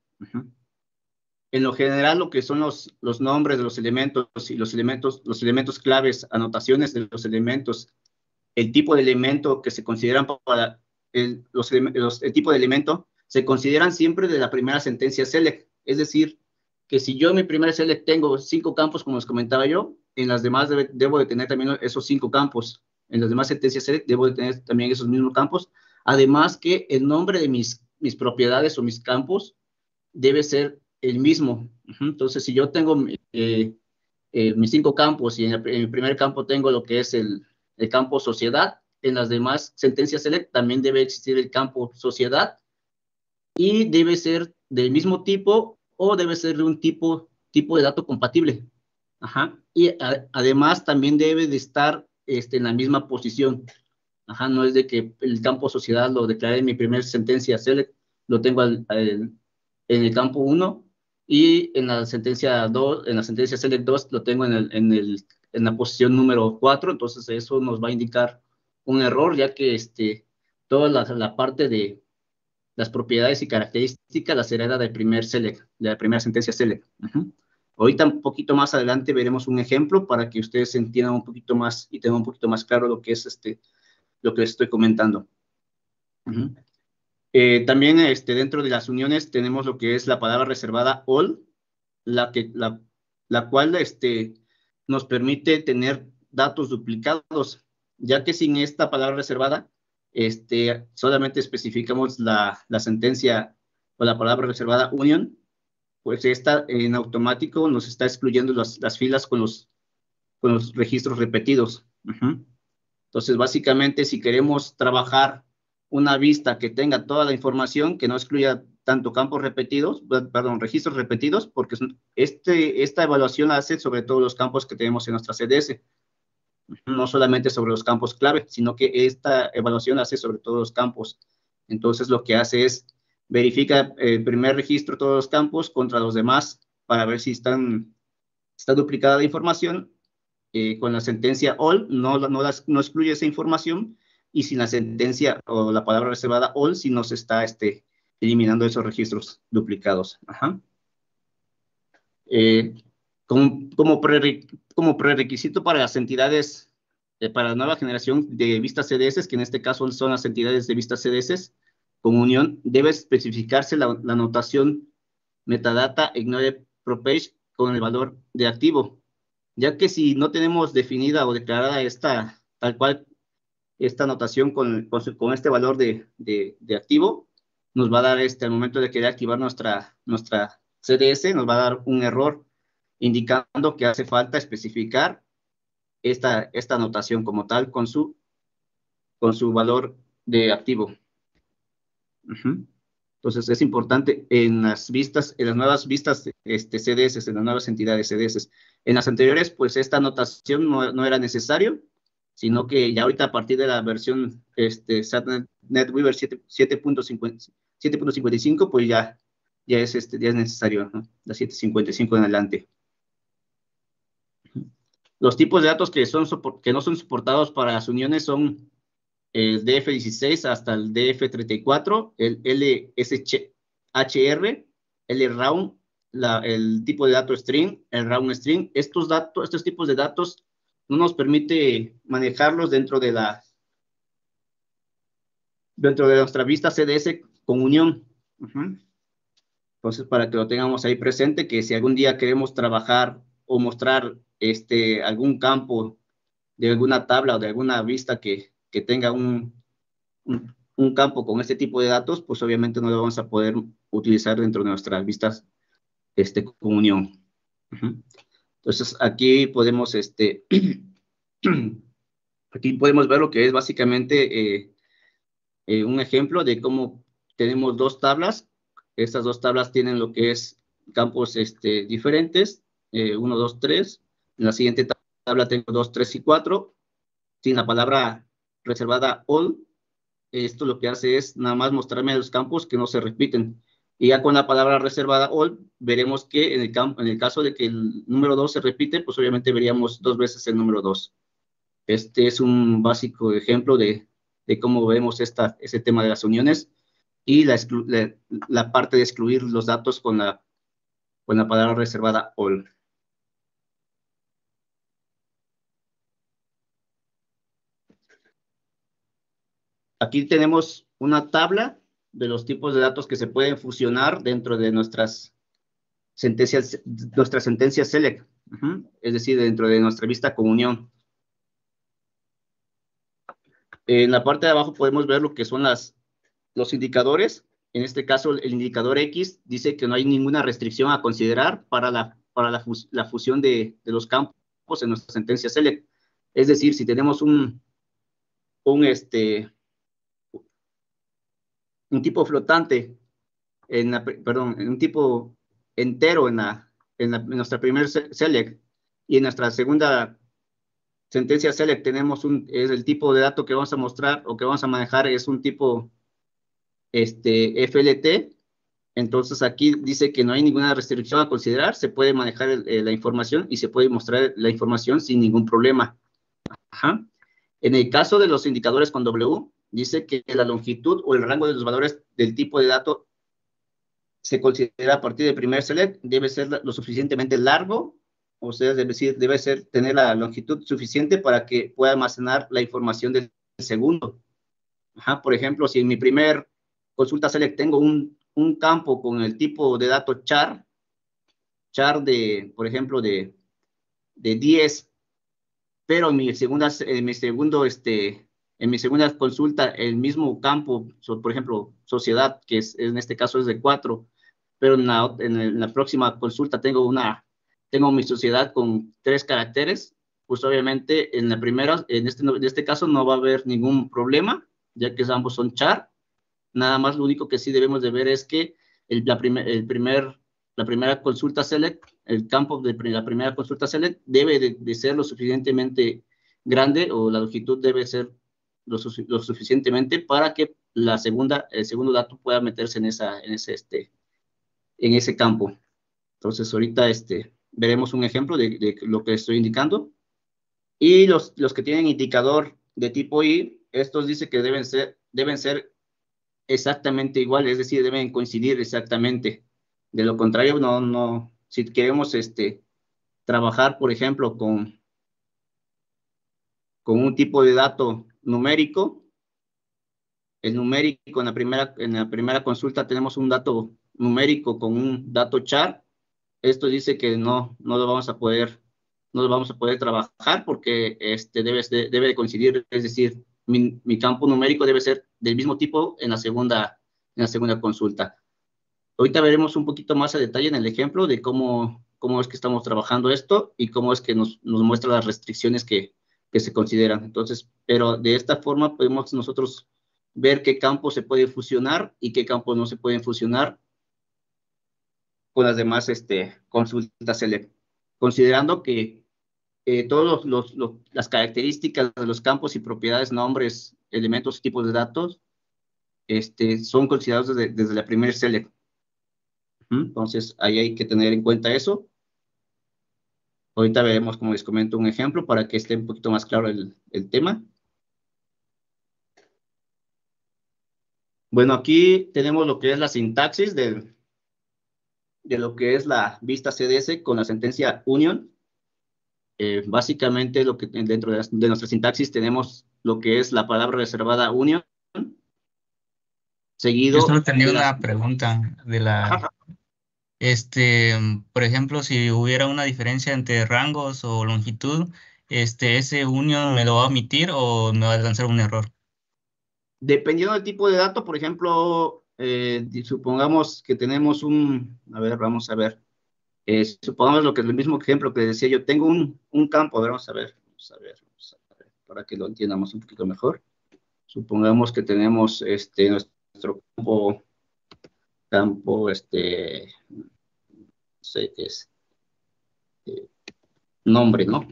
en lo general lo que son los, los nombres de los elementos y los elementos, los elementos claves, anotaciones de los elementos, el tipo de elemento que se consideran para el, los, el tipo de elemento, se consideran siempre de la primera sentencia select. Es decir, que si yo en mi primera select tengo cinco campos, como les comentaba yo, en las demás debo de tener también esos cinco campos. En las demás sentencias select debo de tener también esos mismos campos. Además que el nombre de mis, mis propiedades o mis campos debe ser el mismo. Entonces, si yo tengo eh, eh, mis cinco campos y en el, primer campo tengo lo que es el, campo sociedad, en las demás sentencias select también debe existir el campo sociedad y debe ser del mismo tipo o debe ser de un tipo, tipo de dato compatible. Y además también debe de estar este, en la misma posición. Ajá, no es de que el campo sociedad lo declaré en mi primera sentencia select, lo tengo en el campo 1 y en la sentencia 2, en la sentencia SELEC 2 lo tengo en, la posición número 4, entonces eso nos va a indicar un error, ya que este, toda la, parte de las propiedades y características la hereda del primer SELEC, de la primera sentencia SELEC. Ahorita un poquito más adelante veremos un ejemplo para que ustedes entiendan un poquito más y tengan un poquito más claro lo que es este, lo que estoy comentando. Eh, también este, dentro de las uniones tenemos lo que es la palabra reservada all, la, que, la, la cual este, nos permite tener datos duplicados, ya que sin esta palabra reservada este, solamente especificamos la, la sentencia o la palabra reservada union, pues esta en automático nos está excluyendo las, las filas con los, con los registros repetidos. Entonces, básicamente, si queremos trabajar una vista que tenga toda la información, que no excluya tanto campos repetidos, perdón, registros repetidos, porque este, esta evaluación la hace sobre todos los campos que tenemos en nuestra CDS, no solamente sobre los campos clave, sino que esta evaluación la hace sobre todos los campos. Entonces lo que hace es verifica el eh, primer registro todos los campos contra los demás para ver si están, está duplicada la información. Eh, con la sentencia all no, no, no excluye esa información, y sin la sentencia o la palabra reservada all, si no se está este, eliminando esos registros duplicados. Eh, como, como, prerequisito para las entidades, eh, para la nueva generación de vistas CDS, que en este caso son las entidades de vistas CDS, como unión, debe especificarse la, la notación metadata ignore propage con el valor de activo, ya que si no tenemos definida o declarada esta tal cual esta anotación con, con, este valor de, activo nos va a dar este, al momento de querer activar nuestra, nuestra CDS, nos va a dar un error indicando que hace falta especificar esta, esta anotación como tal con su, con su valor de activo. Entonces es importante en las vistas, en las nuevas vistas este, CDS, en las nuevas entidades CDS. En las anteriores, pues esta anotación no, no era necesario sino que ya ahorita a partir de la versión este, SatNet Weaver 7.55, pues ya, ya, es, este, ya es necesario, ¿no? la 7.55 en adelante. Los tipos de datos que, son, que no son soportados para las uniones son el DF16 hasta el DF34, el LSHR, el round el tipo de dato string, el round string. Estos, datos, estos tipos de datos no nos permite manejarlos dentro de la dentro de nuestra vista CDS con unión. Entonces, para que lo tengamos ahí presente, que si algún día queremos trabajar o mostrar este, algún campo de alguna tabla o de alguna vista que, tenga un, un, campo con este tipo de datos, pues obviamente no lo vamos a poder utilizar dentro de nuestras vistas este, con unión. Entonces, aquí podemos, este, aquí podemos ver lo que es básicamente eh, eh, un ejemplo de cómo tenemos dos tablas. Estas dos tablas tienen lo que es campos este, diferentes, 1, 2, 3. En la siguiente tabla tengo 2, 3 y 4, sin la palabra reservada all. Esto lo que hace es nada más mostrarme los campos que no se repiten. Y ya con la palabra reservada all, veremos que en el, en el caso de que el número 2 se repite, pues obviamente veríamos dos veces el número 2. Este es un básico ejemplo de, cómo vemos esta, ese tema de las uniones y la, parte de excluir los datos con la, con la palabra reservada all. Aquí tenemos una tabla de los tipos de datos que se pueden fusionar dentro de nuestras sentencias, nuestras sentencias select, es decir, dentro de nuestra vista comunión En la parte de abajo podemos ver lo que son los indicadores. En este caso, el indicador X dice que no hay ninguna restricción a considerar para la, para la, fusión de, los campos en nuestra sentencia select. Es decir, si tenemos un, un este, un tipo flotante, en perdón, un tipo entero en, la, nuestra primera select y en nuestra segunda sentencia select tenemos un, es el tipo de dato que vamos a mostrar o que vamos a manejar es un tipo este, FLT. Entonces aquí dice que no hay ninguna restricción a considerar, se puede manejar eh, la información y se puede mostrar la información sin ningún problema. En el caso de los indicadores con W, dice que la longitud o el rango de los valores del tipo de dato se considera a partir del primer select, debe ser lo suficientemente largo, o sea, debe, ser, debe ser, tener la longitud suficiente para que pueda almacenar la información del segundo. Ajá, por ejemplo, si en mi primer consulta select tengo un, un campo con el tipo de dato char, char de, por ejemplo, de, de 10, pero en mi segunda, en eh, mi segundo este, en mi segunda consulta, el mismo campo, por ejemplo, sociedad, que es, en este caso es de cuatro, pero en la, en la, próxima consulta tengo una, tengo mi sociedad con tres caracteres, pues obviamente en la primera, en este, en este caso no va a haber ningún problema, ya que ambos son char, nada más lo único que sí debemos de ver es que el, la, el primer, la primera consulta select, el campo de la primera consulta select debe de, de ser lo suficientemente grande o la longitud debe ser lo, suficientemente para que la segunda, el segundo dato pueda meterse en, esa, en, ese, este, en ese campo. Entonces, ahorita este, veremos un ejemplo de, lo que estoy indicando. Y los, los, que tienen indicador de tipo I, estos dice que deben ser, deben ser exactamente iguales, es decir, deben coincidir exactamente. De lo contrario, no, no, si queremos este, trabajar, por ejemplo, con, con un tipo de dato numérico. El numérico, en la primera, en la primera consulta tenemos un dato numérico con un dato char. Esto dice que no, no lo vamos a poder, no vamos a poder trabajar porque este debe, debe coincidir, es decir, mi, campo numérico debe ser del mismo tipo en la segunda, en la segunda consulta. Ahorita veremos un poquito más a detalle en el ejemplo de cómo, cómo es que estamos trabajando esto y cómo es que nos, nos muestra las restricciones que, que se consideran. Entonces, pero de esta forma podemos nosotros ver qué campos se pueden fusionar y qué campos no se pueden fusionar con las demás este, consultas select, considerando que eh, todas las características de los campos y propiedades, nombres, elementos, tipos de datos, este, son considerados desde, desde la primera select. Entonces, ahí hay que tener en cuenta eso. Ahorita veremos, como les comento, un ejemplo para que esté un poquito más claro el, tema. Bueno, aquí tenemos lo que es la sintaxis de, de lo que es la vista CDS con la sentencia union. Eh, básicamente, lo que dentro de, nuestra sintaxis tenemos lo que es la palabra reservada union. Seguido. tenía una pregunta de la, este, mm, por ejemplo, si hubiera una diferencia entre rangos o longitud, este, ese union me lo va a omitir o me va a lanzar un error. Dependiendo del tipo de dato, por ejemplo, eh, supongamos que tenemos un, a ver, vamos a ver, eh, supongamos lo que es el mismo ejemplo que decía yo, tengo un, campo, a ver, vamos a ver, vamos a ver, para que lo entiendamos un poquito mejor. Supongamos que tenemos este, nuestro campo, campo, este, es, eh, nombre, ¿no?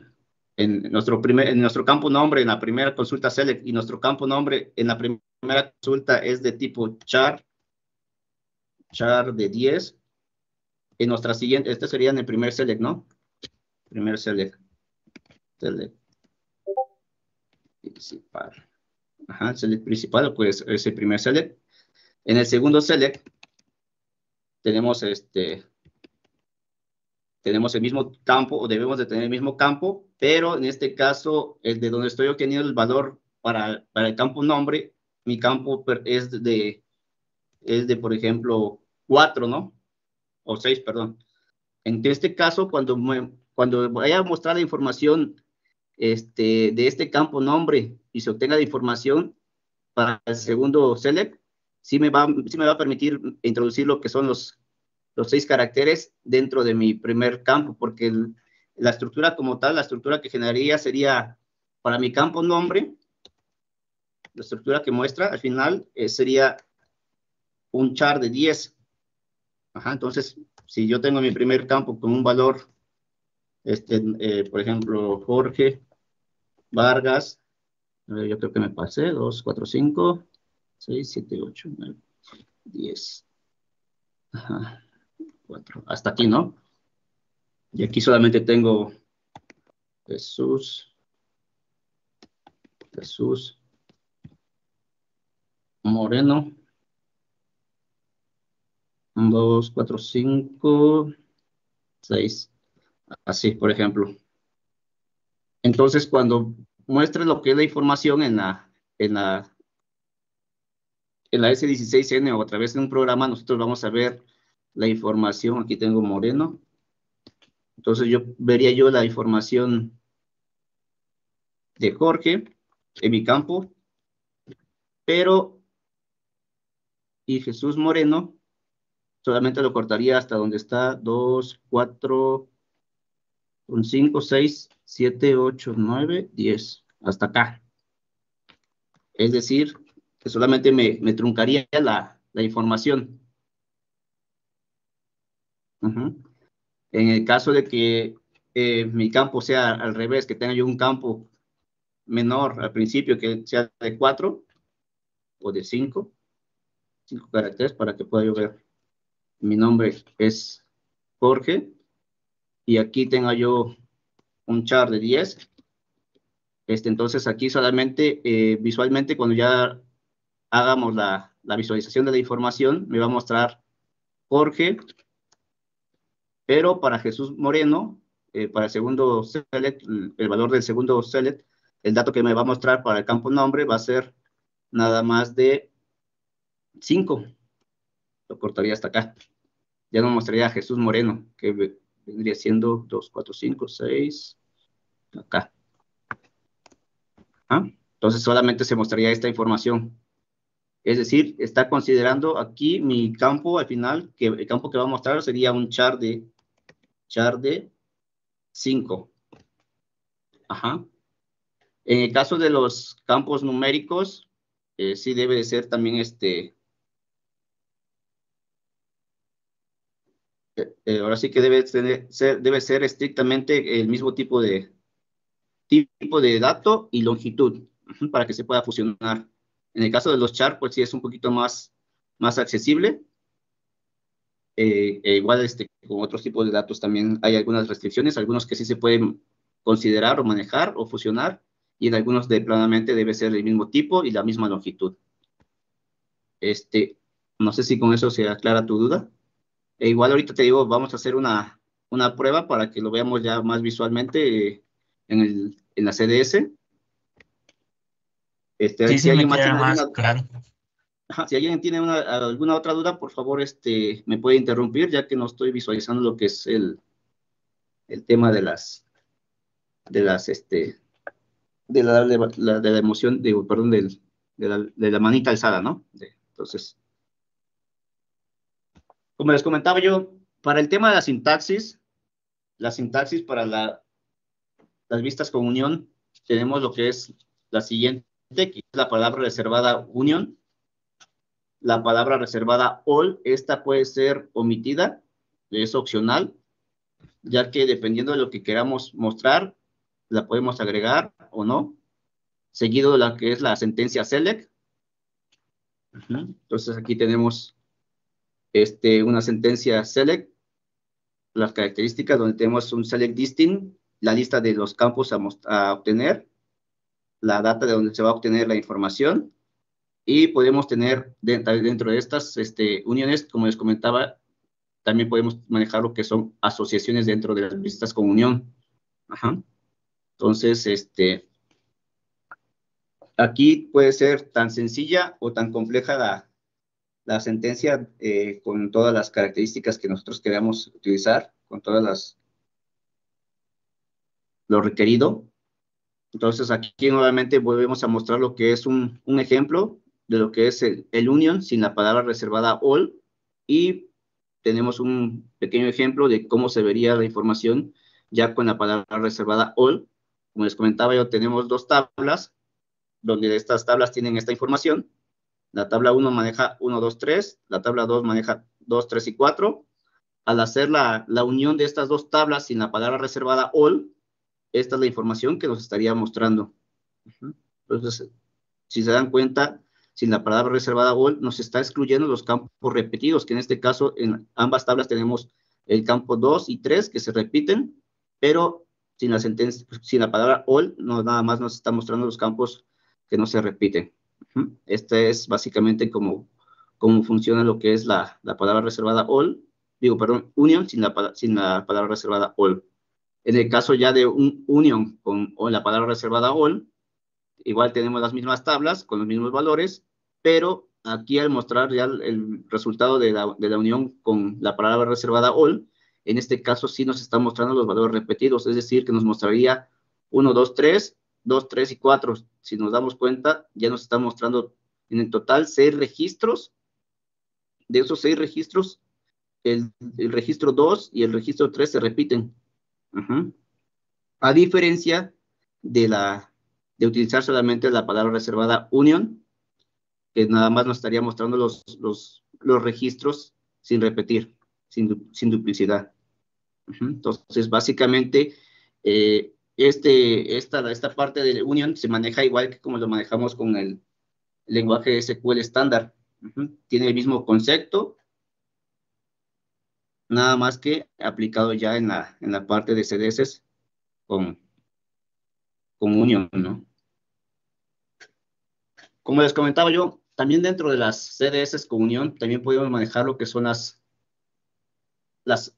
En nuestro, primer, en nuestro campo nombre, en la primera consulta select, y nuestro campo nombre en la primera consulta es de tipo char, char de 10. En nuestra siguiente, este sería en el primer select, ¿no? Primer select. Select. Principal. Ajá, select principal, pues es el primer select. En el segundo select tenemos este tenemos el mismo campo o debemos de tener el mismo campo, pero en este caso, el de donde estoy obteniendo el valor para, para el campo nombre, mi campo es de, es de, por ejemplo, 4, ¿no? O 6, perdón. En este caso, cuando, me, cuando vaya a mostrar la información este, de este campo nombre y se obtenga la información para el segundo select, sí me va, sí me va a permitir introducir lo que son los, los seis caracteres dentro de mi primer campo, porque la estructura como tal, la estructura que generaría sería para mi campo nombre, la estructura que muestra al final eh, sería un char de 10. entonces, si yo tengo mi primer campo con un valor, este, eh, por ejemplo, Jorge Vargas, yo creo que me pasé, 2, 4, 5, 6, 7, 8, 9, 10. Ajá. Hasta aquí, ¿no? Y aquí solamente tengo Jesús, Jesús, Moreno, dos cuatro cinco 6, así, por ejemplo. Entonces, cuando muestre lo que es la información en la, en la, en la S16N o a través de un programa, nosotros vamos a ver la información, aquí tengo Moreno, entonces yo vería yo la información de Jorge en mi campo, pero y Jesús Moreno solamente lo cortaría hasta donde está 2, 4, 5, 6, 7, 8, 9, 10, hasta acá. Es decir, que solamente me, truncaría la, la información. En el caso de que eh, mi campo sea al revés, que tenga yo un campo menor al principio, que sea de 4 o de 5, 5 caracteres para que pueda yo ver. Mi nombre es Jorge y aquí tenga yo un char de 10. Este, entonces aquí solamente eh, visualmente cuando ya hagamos la, la visualización de la información, me va a mostrar Jorge pero para Jesús Moreno, eh, para el segundo select, el valor del segundo select, el dato que me va a mostrar para el campo nombre va a ser nada más de 5. Lo cortaría hasta acá. Ya no mostraría a Jesús Moreno, que vendría siendo 2, 4, 5, 6, acá. ¿Ah? Entonces solamente se mostraría esta información. Es decir, está considerando aquí mi campo al final, que el campo que va a mostrar sería un char de char de 5. Ajá. En el caso de los campos numéricos, eh, sí debe ser también este... Eh, eh, ahora sí que debe ser, debe ser estrictamente el mismo tipo de, tipo de dato y longitud para que se pueda fusionar. En el caso de los char, pues sí es un poquito más, más accesible, eh, e igual este, con otros tipos de datos también hay algunas restricciones, algunos que sí se pueden considerar o manejar o fusionar, y en algunos de planamente debe ser del mismo tipo y la misma longitud. Este, no sé si con eso se aclara tu duda. E igual ahorita te digo, vamos a hacer una, una prueba para que lo veamos ya más visualmente eh, en, el, en la CDS. Este, sí, hay más, si alguien tiene alguna otra duda, por favor, este, me puede interrumpir, ya que no estoy visualizando lo que es el, el tema de las, de las, este, de la, de emoción, perdón, de, la, manita alzada, ¿no? entonces, como les comentaba yo, para el tema de la sintaxis, la sintaxis para las vistas con unión, tenemos lo que es la siguiente, que es la palabra reservada unión, la palabra reservada all, esta puede ser omitida, es opcional, ya que dependiendo de lo que queramos mostrar, la podemos agregar o no. Seguido de la que es la sentencia select. Entonces aquí tenemos este, una sentencia select, las características donde tenemos un select distinct, la lista de los campos a, a obtener, la data de donde se va a obtener la información, y podemos tener dentro de estas este, uniones, como les comentaba, también podemos manejar lo que son asociaciones dentro de las visitas con unión. Entonces, este, aquí puede ser tan sencilla o tan compleja la, sentencia eh, con todas las características que nosotros queramos utilizar, con todas las lo requerido. Entonces aquí nuevamente volvemos a mostrar lo que es un ejemplo de lo que es el, unión union sin la palabra reservada all y tenemos un pequeño ejemplo de cómo se vería la información ya con la palabra reservada all. Como les comentaba, yo tenemos dos tablas donde estas tablas tienen esta información. La tabla 1 maneja 1, 2, 3, la tabla 2 maneja 2, 3 y 4. Al hacer la, la unión de estas dos tablas sin la palabra reservada all, esta es la información que nos estaría mostrando. Entonces, si se dan cuenta, sin la palabra reservada all, nos está excluyendo los campos repetidos, que en este caso en ambas tablas tenemos el campo 2 y 3 que se repiten, pero sin la, sentencia, sin la palabra all, no, nada más nos está mostrando los campos que no se repiten. Este es básicamente cómo como funciona lo que es la, la palabra reservada all, digo, perdón, union sin la, sin la palabra reservada all. En el caso ya de un union con o la palabra reservada all, igual tenemos las mismas tablas con los mismos valores, pero aquí al mostrar ya el resultado de la, unión con la palabra reservada all, en este caso sí nos está mostrando los valores repetidos, es decir, que nos mostraría 1, 2, 3, 2, 3 y 4. Si nos damos cuenta, ya nos está mostrando en el total 6 registros. De esos 6 registros, el, registro 2 y el registro 3 se repiten. A diferencia de, la, de utilizar solamente la palabra reservada union, que nada más nos estaría mostrando los, los, los registros sin repetir, sin, duplicidad. Entonces, básicamente, eh, este, esta, esta parte de Union se maneja igual que como lo manejamos con el lenguaje SQL estándar. Tiene el mismo concepto, nada más que aplicado ya en la, en la parte de CDCs con, con Union, ¿no? Como les comentaba yo, también dentro de las CDS con unión, también podemos manejar lo que son las, las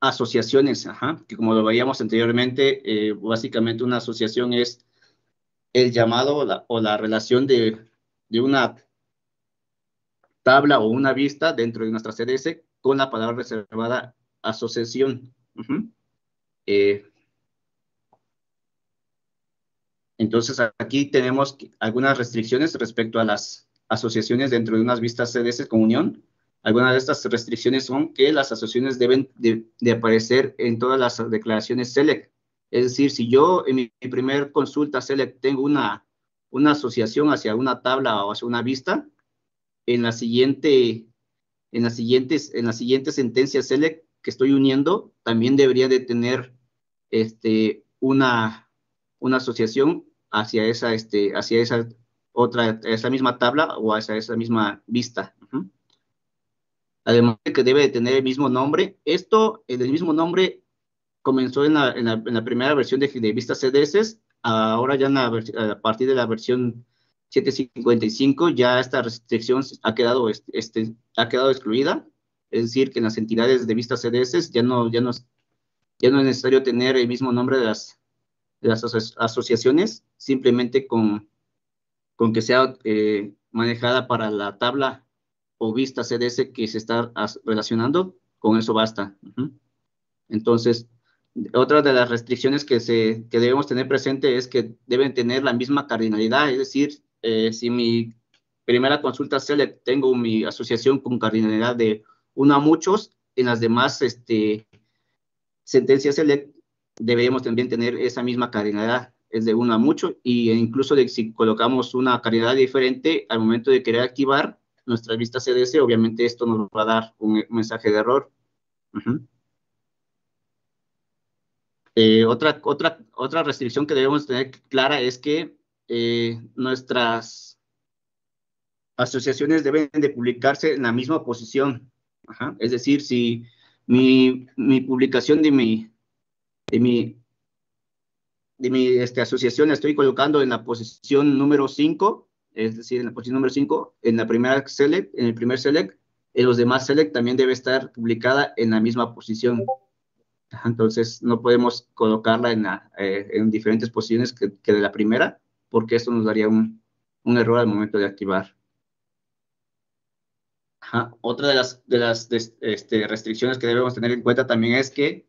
asociaciones, que como lo veíamos anteriormente, eh, básicamente una asociación es el llamado o la, relación de, de, una tabla o una vista dentro de nuestra CDS con la palabra reservada asociación. Eh, entonces aquí tenemos algunas restricciones respecto a las asociaciones dentro de unas vistas CDS con unión. Algunas de estas restricciones son que las asociaciones deben de, aparecer en todas las declaraciones SELECT. Es decir, si yo en mi, primer consulta SELEC e e tengo una, una asociación hacia una tabla o hacia una vista, en la siguiente, en las siguientes, en la siguiente sentencia SELECT que estoy uniendo, también debería de tener este, una, una asociación hacia esa, este, hacia esa otra, esa misma tabla o a esa misma vista. Además de que debe tener el mismo nombre. Esto, el mismo nombre comenzó en la, primera versión de, de vistas CDS, ahora ya a partir de la versión 755 ya esta restricción ha quedado, este, este, ha quedado excluida, es decir, que en las entidades de vistas CDS ya no, ya, no, ya no es necesario tener el mismo nombre de las, las asociaciones, simplemente con con que sea eh, manejada para la tabla o vista CDS que se está relacionando, con eso basta. Entonces, otra de las restricciones que, se, que debemos tener presente es que deben tener la misma cardinalidad, es decir, eh, si mi primera consulta SELECT tengo mi asociación con cardinalidad de uno a muchos, en las demás este, sentencias SELECT deberíamos también tener esa misma cardinalidad es de una a mucho, y e incluso si colocamos una calidad diferente al momento de querer activar nuestra vista CDC, obviamente esto nos va a dar un, mensaje de error. Eh, otra, otra, otra restricción que debemos tener clara es que eh, nuestras asociaciones deben de publicarse en la misma posición. Es decir, si mi, publicación de mi de mi este, asociación la estoy colocando en la posición número 5, es decir, en la posición número 5, en la primera select, en el primer select, en los demás select también debe estar publicada en la misma posición. Entonces, no podemos colocarla en, eh, en diferentes posiciones que, que, de la primera, porque esto nos daría un, un error al momento de activar. Otra de las, de las este, restricciones que debemos tener en cuenta también es que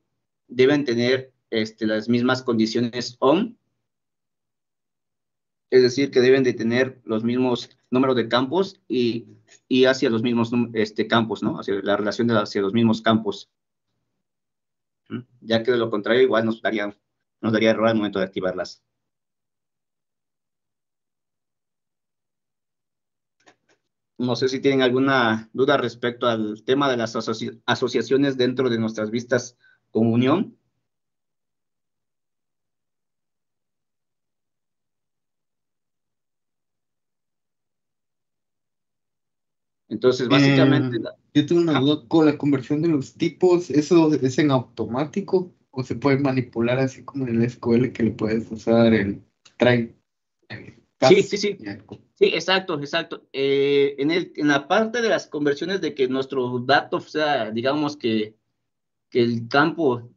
deben tener este, las mismas condiciones ON, es decir, que deben de tener los mismos números de campos y, hacia los mismos este, campos, ¿no? Hacia la relación hacia los mismos campos. ¿Mm? Ya que de lo contrario igual nos daría, nos daría error al momento de activarlas. No sé si tienen alguna duda respecto al tema de las asociaciones dentro de nuestras vistas con unión. Entonces, eh, básicamente... Yo tengo una duda con la conversión de los tipos, ¿eso es en automático o se puede manipular así como en el SQL que le puedes usar el try? sí, sí, sí. Sí, exacto, exacto. Eh, en, en la parte de las conversiones de que nuestro dato sea, digamos que, el campo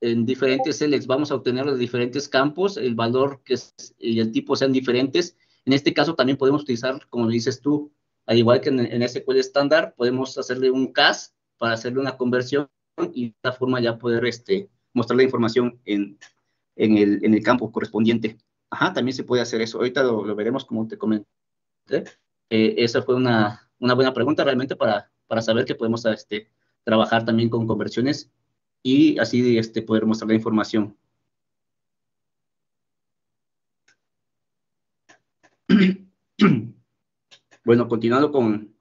en diferentes selects vamos a obtener los diferentes campos, el valor que y el tipo sean diferentes. En este caso también podemos utilizar, como dices tú, al igual que en, SQL estándar, podemos hacerle un CAS para hacerle una conversión y de esta forma ya poder este, mostrar la información en, el, campo correspondiente. Ajá, también se puede hacer eso. Ahorita lo, veremos como te comenté. Eh, esa fue una, buena pregunta realmente para, saber que podemos este, trabajar también con conversiones y así este, poder mostrar la información. Bueno, continuando con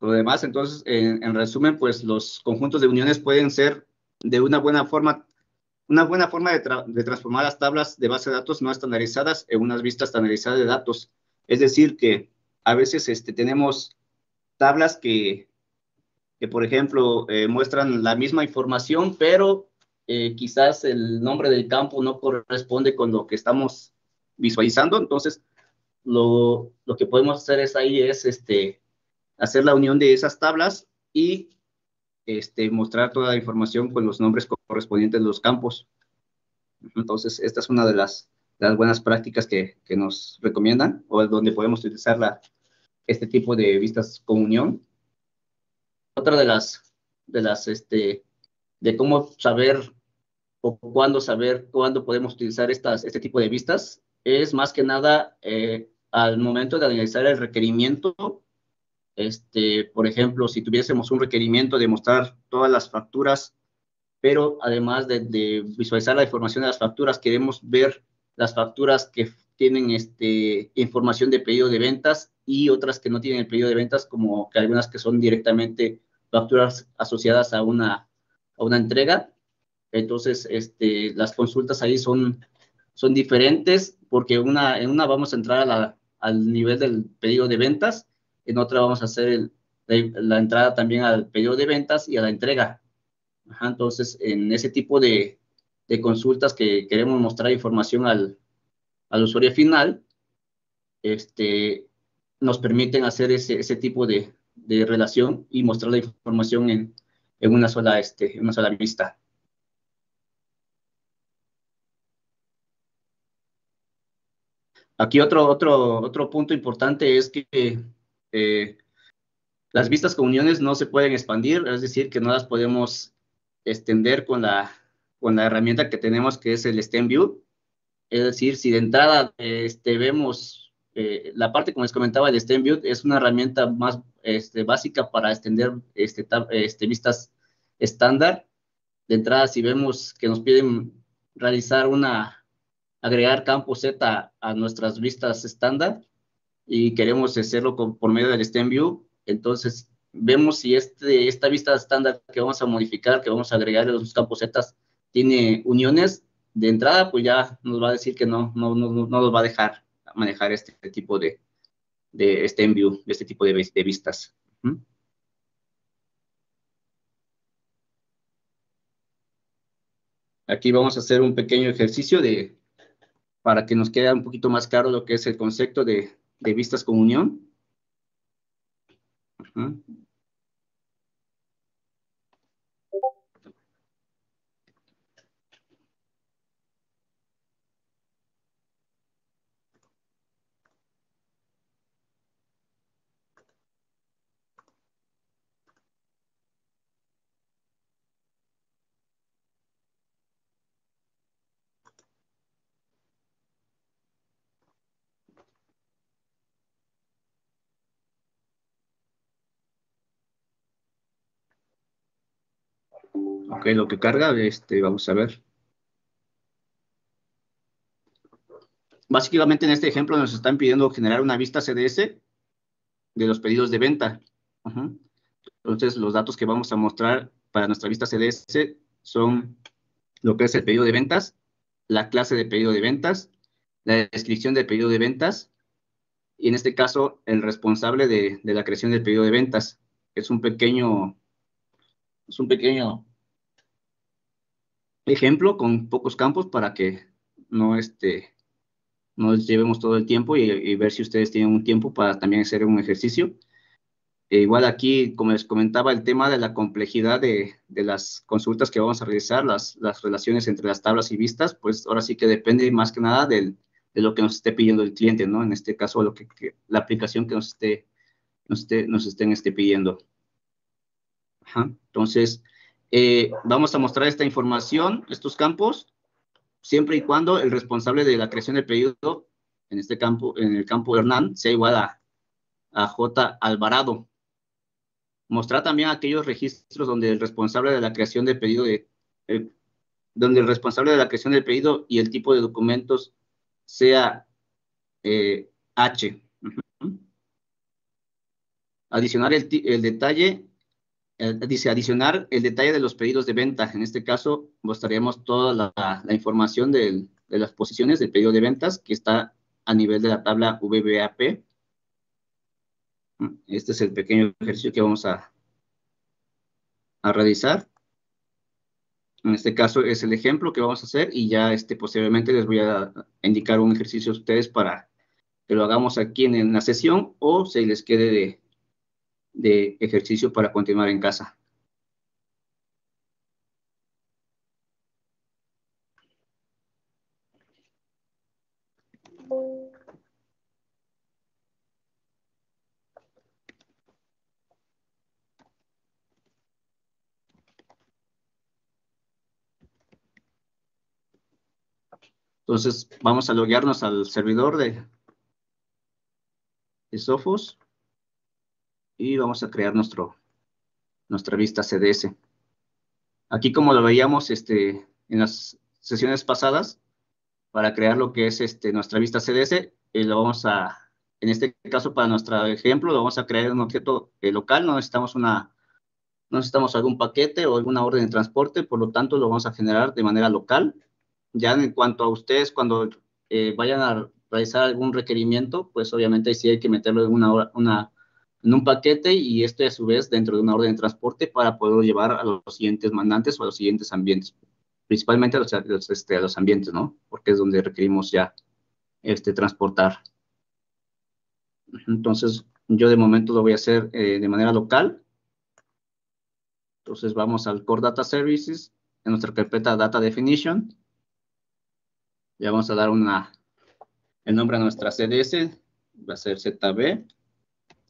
lo demás, entonces, en, resumen, pues los conjuntos de uniones pueden ser de una buena forma, una buena forma de, transformar las tablas de base de datos no estandarizadas en unas vistas estandarizadas de datos. Es decir, que a veces este, tenemos tablas que, que por ejemplo, eh, muestran la misma información, pero eh, quizás el nombre del campo no corresponde con lo que estamos visualizando. Entonces, lo, lo, que podemos hacer es ahí es este, hacer la unión de esas tablas y este, mostrar toda la información con los nombres correspondientes de los campos. Entonces, esta es una de las, las buenas prácticas que, que, nos recomiendan o donde podemos utilizar la, este tipo de vistas con unión. Otra de las, de las, este, de cómo saber o cuándo saber cuándo podemos utilizar estas, este tipo de vistas es más que nada eh, al momento de analizar el requerimiento, este, por ejemplo, si tuviésemos un requerimiento de mostrar todas las facturas, pero además de, visualizar la información de las facturas, queremos ver las facturas que tienen este, información de pedido de ventas y otras que no tienen el pedido de ventas, como que algunas que son directamente facturas asociadas a una, a una entrega. Entonces, este, las consultas ahí son, son diferentes porque una, en una vamos a entrar a la, al nivel del pedido de ventas, en otra vamos a hacer la, entrada también al pedido de ventas y a la entrega. entonces, en ese tipo de, consultas que queremos mostrar información al, usuario final, este, nos permiten hacer ese, tipo de, relación y mostrar la información en, una, sola, este, en una sola vista. Aquí otro, otro, otro punto importante es que eh, las vistas con uniones no se pueden expandir, es decir, que no las podemos extender con la, con la herramienta que tenemos que es el stem view. Es decir, si de entrada este, vemos eh, la parte, como les comentaba, el stem view es una herramienta más este, básica para extender este, este, vistas estándar. De entrada, si vemos que nos piden realizar una, agregar campo Z a nuestras vistas estándar y queremos hacerlo por medio del stem view. Entonces, vemos si este, esta vista estándar que vamos a modificar, que vamos a agregar a los campos Z, tiene uniones. De entrada, pues ya nos va a decir que no, no, nos va a dejar manejar este tipo de, de stem view, este tipo de, vistas. Aquí vamos a hacer un pequeño ejercicio de, para que nos quede un poquito más claro lo que es el concepto de, vistas con unión. Ok, lo que carga, este, vamos a ver. Básicamente en este ejemplo nos están pidiendo generar una vista CDS de los pedidos de venta. Entonces los datos que vamos a mostrar para nuestra vista CDS son lo que es el pedido de ventas, la clase de pedido de ventas, la descripción del pedido de ventas y en este caso el responsable de, de la creación del pedido de ventas. Es un pequeño, es un pequeño ejemplo con pocos campos para que no este, nos llevemos todo el tiempo y, ver si ustedes tienen un tiempo para también hacer un ejercicio. Eh, igual aquí, como les comentaba, el tema de la complejidad de, de las consultas que vamos a realizar, las, las, relaciones entre las tablas y vistas, pues ahora sí que depende más que nada de lo que nos esté pidiendo el cliente, ¿no? En este caso, lo que, la aplicación que nos esté, nos esté, nos estén esté pidiendo. Entonces, eh, vamos a mostrar esta información, estos campos, siempre y cuando el responsable de la creación del pedido, en este campo, en el campo Hernán, sea igual a, J. Alvarado. Mostrar también aquellos registros donde el responsable de la creación del pedido de, eh, donde el responsable de la creación del pedido y el tipo de documentos sea eh, H. Adicionar el, el detalle eh, dice adicionar el detalle de los pedidos de venta. En este caso, mostraríamos toda la, información de las posiciones del pedido de ventas que está a nivel de la tabla VBAP. Mm, este es el pequeño ejercicio que vamos a, a realizar. En este caso es el ejemplo que vamos a hacer y ya este, posteriormente les voy a indicar un ejercicio a ustedes para que lo hagamos aquí en, en la sesión o se les quede de, de ejercicio para continuar en casa. Entonces, vamos a loguearnos al servidor de, de y vamos a crear nuestro, nuestra vista CDS. Aquí como lo veíamos este, en las sesiones pasadas, para crear lo que es este, nuestra vista CDS, eh, lo vamos a, en este caso para nuestro ejemplo, lo vamos a crear en un objeto eh, local, no necesitamos una, necesitamos algún paquete o alguna orden de transporte, por lo tanto lo vamos a generar de manera local. Ya en cuanto a ustedes, cuando eh, vayan a realizar algún requerimiento, pues obviamente sí hay que meterlo en una, una en un paquete y esto a su vez dentro de una orden de transporte para poder llevar a los siguientes mandantes o a los siguientes ambientes, principalmente a los, los, este, los ambientes, ¿no? Porque es donde requerimos ya este, transportar. Entonces, yo de momento lo voy a hacer eh, de manera local. Entonces vamos al Core Data Services, en nuestra carpeta Data Definition. Ya vamos a dar una, el nombre a nuestra CDS, va a ser ZB.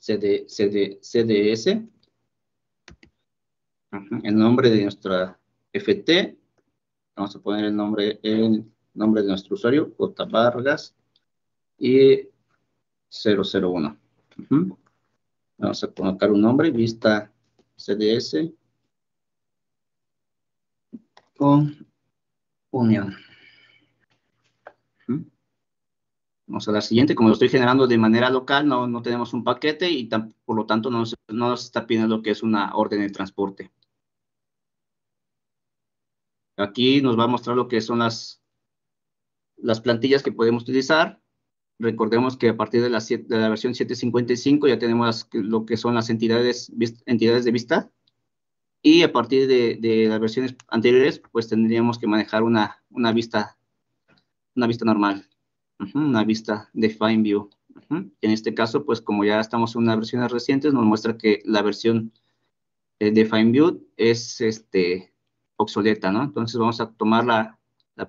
CDS, el nombre de nuestra FT, vamos a poner el nombre, el nombre de nuestro usuario, J. Vargas, y 001. Vamos a colocar un nombre, vista CDS, con unión. O sea, la siguiente, como lo estoy generando de manera local, no, no tenemos un paquete y por lo tanto no nos, no nos está pidiendo lo que es una orden de transporte. Aquí nos va a mostrar lo que son las, las plantillas que podemos utilizar. Recordemos que a partir de la, versión 7.55 ya tenemos lo que son las entidades, entidades de vista. Y a partir de, de las versiones anteriores, pues tendríamos que manejar una, una, vista, una vista normal una vista de FineView. En este caso, pues como ya estamos en unas versiones recientes, nos muestra que la versión eh, de FineView es este, obsoleta, ¿no? Entonces vamos a tomar la,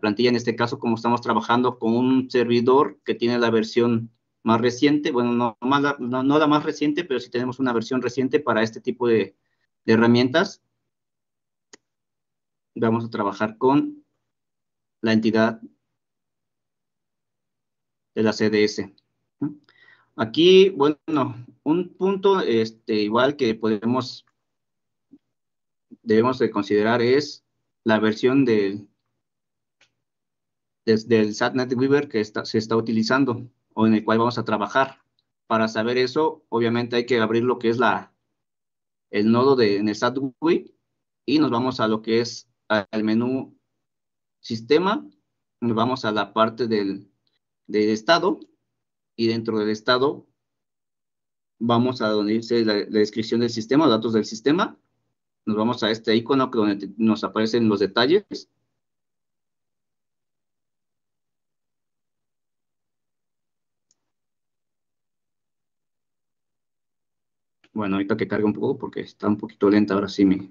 plantilla, en este caso como estamos trabajando con un servidor que tiene la versión más reciente, bueno, no, más la, no, la más reciente, pero si tenemos una versión reciente para este tipo de, de herramientas. Vamos a trabajar con la entidad de la CDS. Aquí, bueno, un punto este, igual que podemos, debemos de considerar es la versión del, desde el que se está utilizando o en el cual vamos a trabajar. Para saber eso, obviamente hay que abrir lo que es la, el nodo de, en el y nos vamos a lo que es el menú sistema, nos vamos a la parte del del Estado y dentro del Estado vamos a donde dice la, descripción del sistema, datos del sistema, nos vamos a este icono donde nos aparecen los detalles. Bueno, ahorita que carga un poco porque está un poquito lenta ahora sí mi,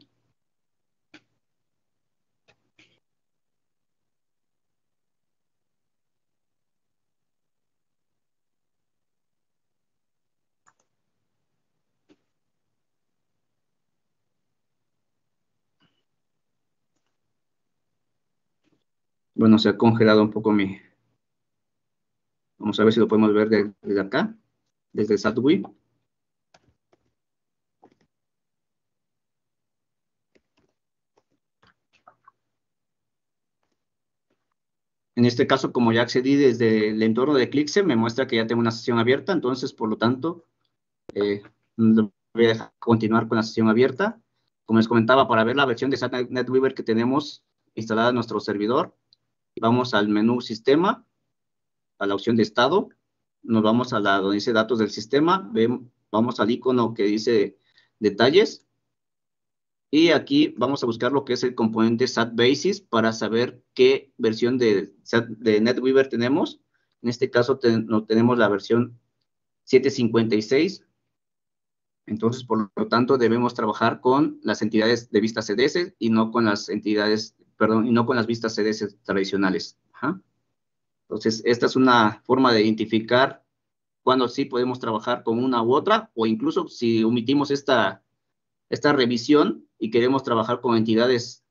Bueno, se ha congelado un poco mi... Vamos a ver si lo podemos ver desde, acá, desde Satwi. En este caso, como ya accedí desde el entorno de se me muestra que ya tengo una sesión abierta, entonces, por lo tanto, eh, voy a continuar con la sesión abierta. Como les comentaba, para ver la versión de SAT NetWeaver que tenemos instalada en nuestro servidor, Vamos al menú Sistema, a la opción de Estado, nos vamos a la donde dice Datos del Sistema, vamos al icono que dice Detalles, y aquí vamos a buscar lo que es el componente SAT Basis para saber qué versión de, de NetWeaver tenemos. En este caso no, tenemos la versión 756. Entonces, por lo tanto, debemos trabajar con las entidades de vista CDS y no con las entidades perdón, y no con las vistas CDS tradicionales. Entonces, esta es una forma de identificar cuando sí podemos trabajar con una u otra, o incluso si omitimos esta, esta revisión y queremos trabajar con entidades,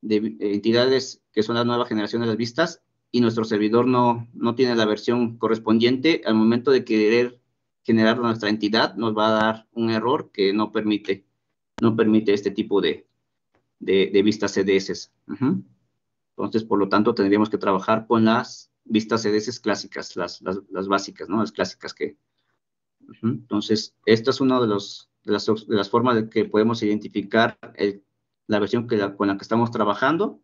de, entidades que son la nueva generación de las vistas, y nuestro servidor no, no tiene la versión correspondiente, al momento de querer generar nuestra entidad, nos va a dar un error que no permite, no permite este tipo de, de vistas CDS. Entonces, por lo tanto, tendríamos que trabajar con las vistas CDS clásicas, las, básicas, ¿no? Las clásicas que... Entonces, esta es una de, las, formas de que podemos identificar la versión que con la que estamos trabajando.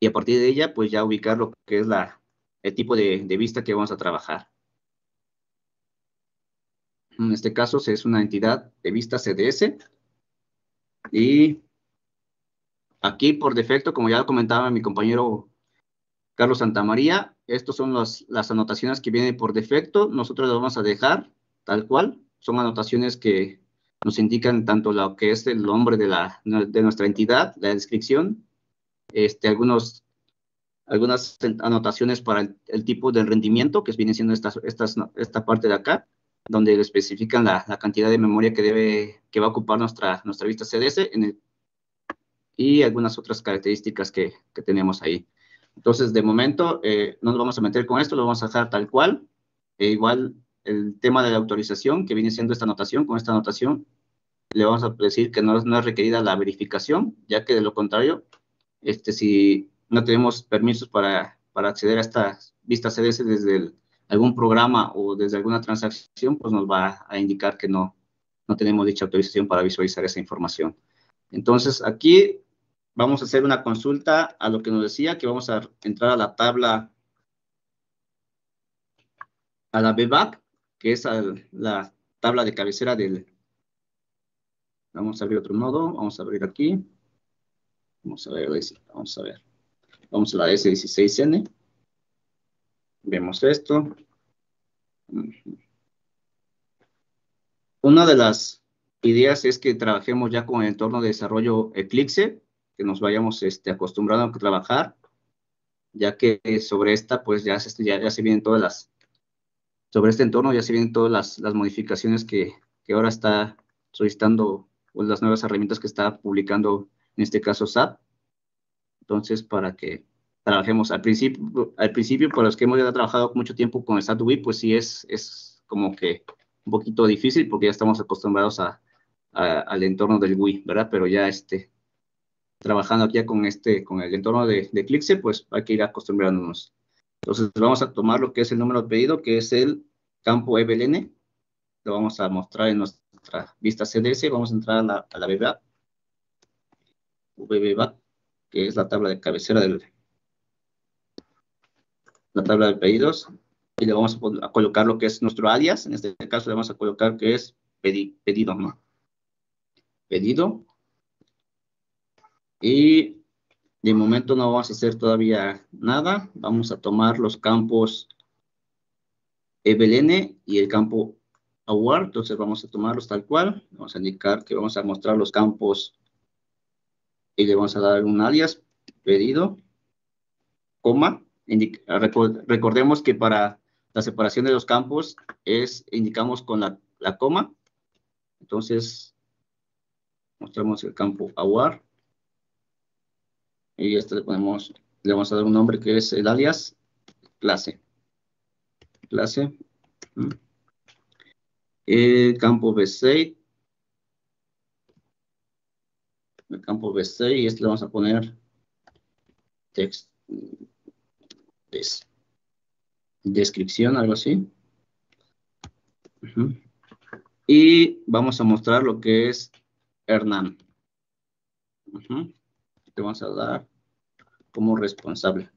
Y a partir de ella, pues ya ubicar lo que es el tipo de, de vista que vamos a trabajar. En este caso, es una entidad de vista CDS y aquí por defecto, como ya lo comentaba mi compañero Carlos Santamaría, estas son las anotaciones que vienen por defecto. Nosotros las vamos a dejar tal cual. Son anotaciones que nos indican tanto lo que es el nombre de, la, de nuestra entidad, la descripción, este, algunos, algunas anotaciones para el, tipo de rendimiento, que viene siendo esta, esta parte de acá, donde especifican la, la, cantidad de memoria que debe que va a ocupar nuestra, nuestra vista CDS en el, y algunas otras características que, que, tenemos ahí. Entonces, de momento, eh, no nos vamos a meter con esto, lo vamos a dejar tal cual. E igual, el tema de la autorización, que viene siendo esta anotación, con esta anotación le vamos a decir que no, es requerida la verificación, ya que de lo contrario, este, si no tenemos permisos para, para acceder a esta vista CDS desde el, algún programa o desde alguna transacción, pues nos va a indicar que no, no tenemos dicha autorización para visualizar esa información. Entonces, aquí vamos a hacer una consulta a lo que nos decía, que vamos a entrar a la tabla, a la BBAC, que es la tabla de cabecera del... Vamos a abrir otro nodo, vamos a abrir aquí. Vamos a ver, vamos a ver. Vamos a la S16N. Vemos esto. Una de las ideas es que trabajemos ya con el entorno de desarrollo Eclipse, que nos vayamos este, acostumbrando a trabajar, ya que sobre esta, pues ya se, ya, ya se vienen todas las, sobre este entorno ya se vienen todas las, modificaciones que, que, ahora está solicitando, o pues, las nuevas herramientas que está publicando, en este caso SAP. Entonces, para que trabajemos. Al principio, al principio para los que hemos ya trabajado mucho tiempo con SAT-UI, pues sí es, es como que un poquito difícil porque ya estamos acostumbrados a, al entorno del wii ¿verdad? Pero ya este, trabajando aquí con, este, con el entorno de, de pues hay que ir acostumbrándonos. Entonces vamos a tomar lo que es el número de pedido, que es el campo EBLN. Lo vamos a mostrar en nuestra vista CDS. Vamos a entrar a la, a la VBA, que es la tabla de cabecera del, la tabla de pedidos y le vamos a, colocar lo que es nuestro alias. En este caso le vamos a colocar que es pedido. Pedido. Y de momento no vamos a hacer todavía nada. Vamos a tomar los campos EBLN y el campo award. Entonces vamos a tomarlos tal cual. Vamos a indicar que vamos a mostrar los campos y le vamos a dar un alias pedido, coma, recordemos que para la separación de los campos es, indicamos con la, coma, entonces mostramos el campo aguar y este le ponemos, le vamos a dar un nombre que es el alias clase, clase, mm. el campo B6, el campo B6 y este le vamos a poner text, pues, descripción, algo así. Y vamos a mostrar lo que es Hernán. Te vamos a dar como responsable.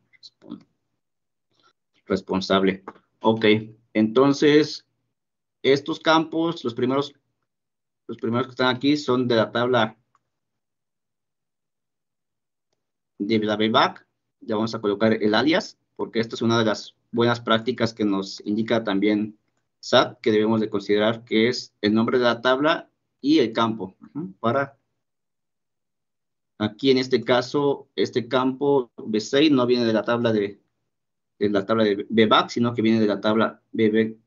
responsable. Ok, entonces estos campos, los primeros, los primeros que están aquí son de la tabla de la VBAC. Ya vamos a colocar el alias porque esta es una de las buenas prácticas que nos indica también SAP, que debemos de considerar que es el nombre de la tabla y el campo. Para aquí en este caso, este campo B6 no viene de la tabla de, de la tabla de BBAC, sino que viene de la tabla BBTVKT,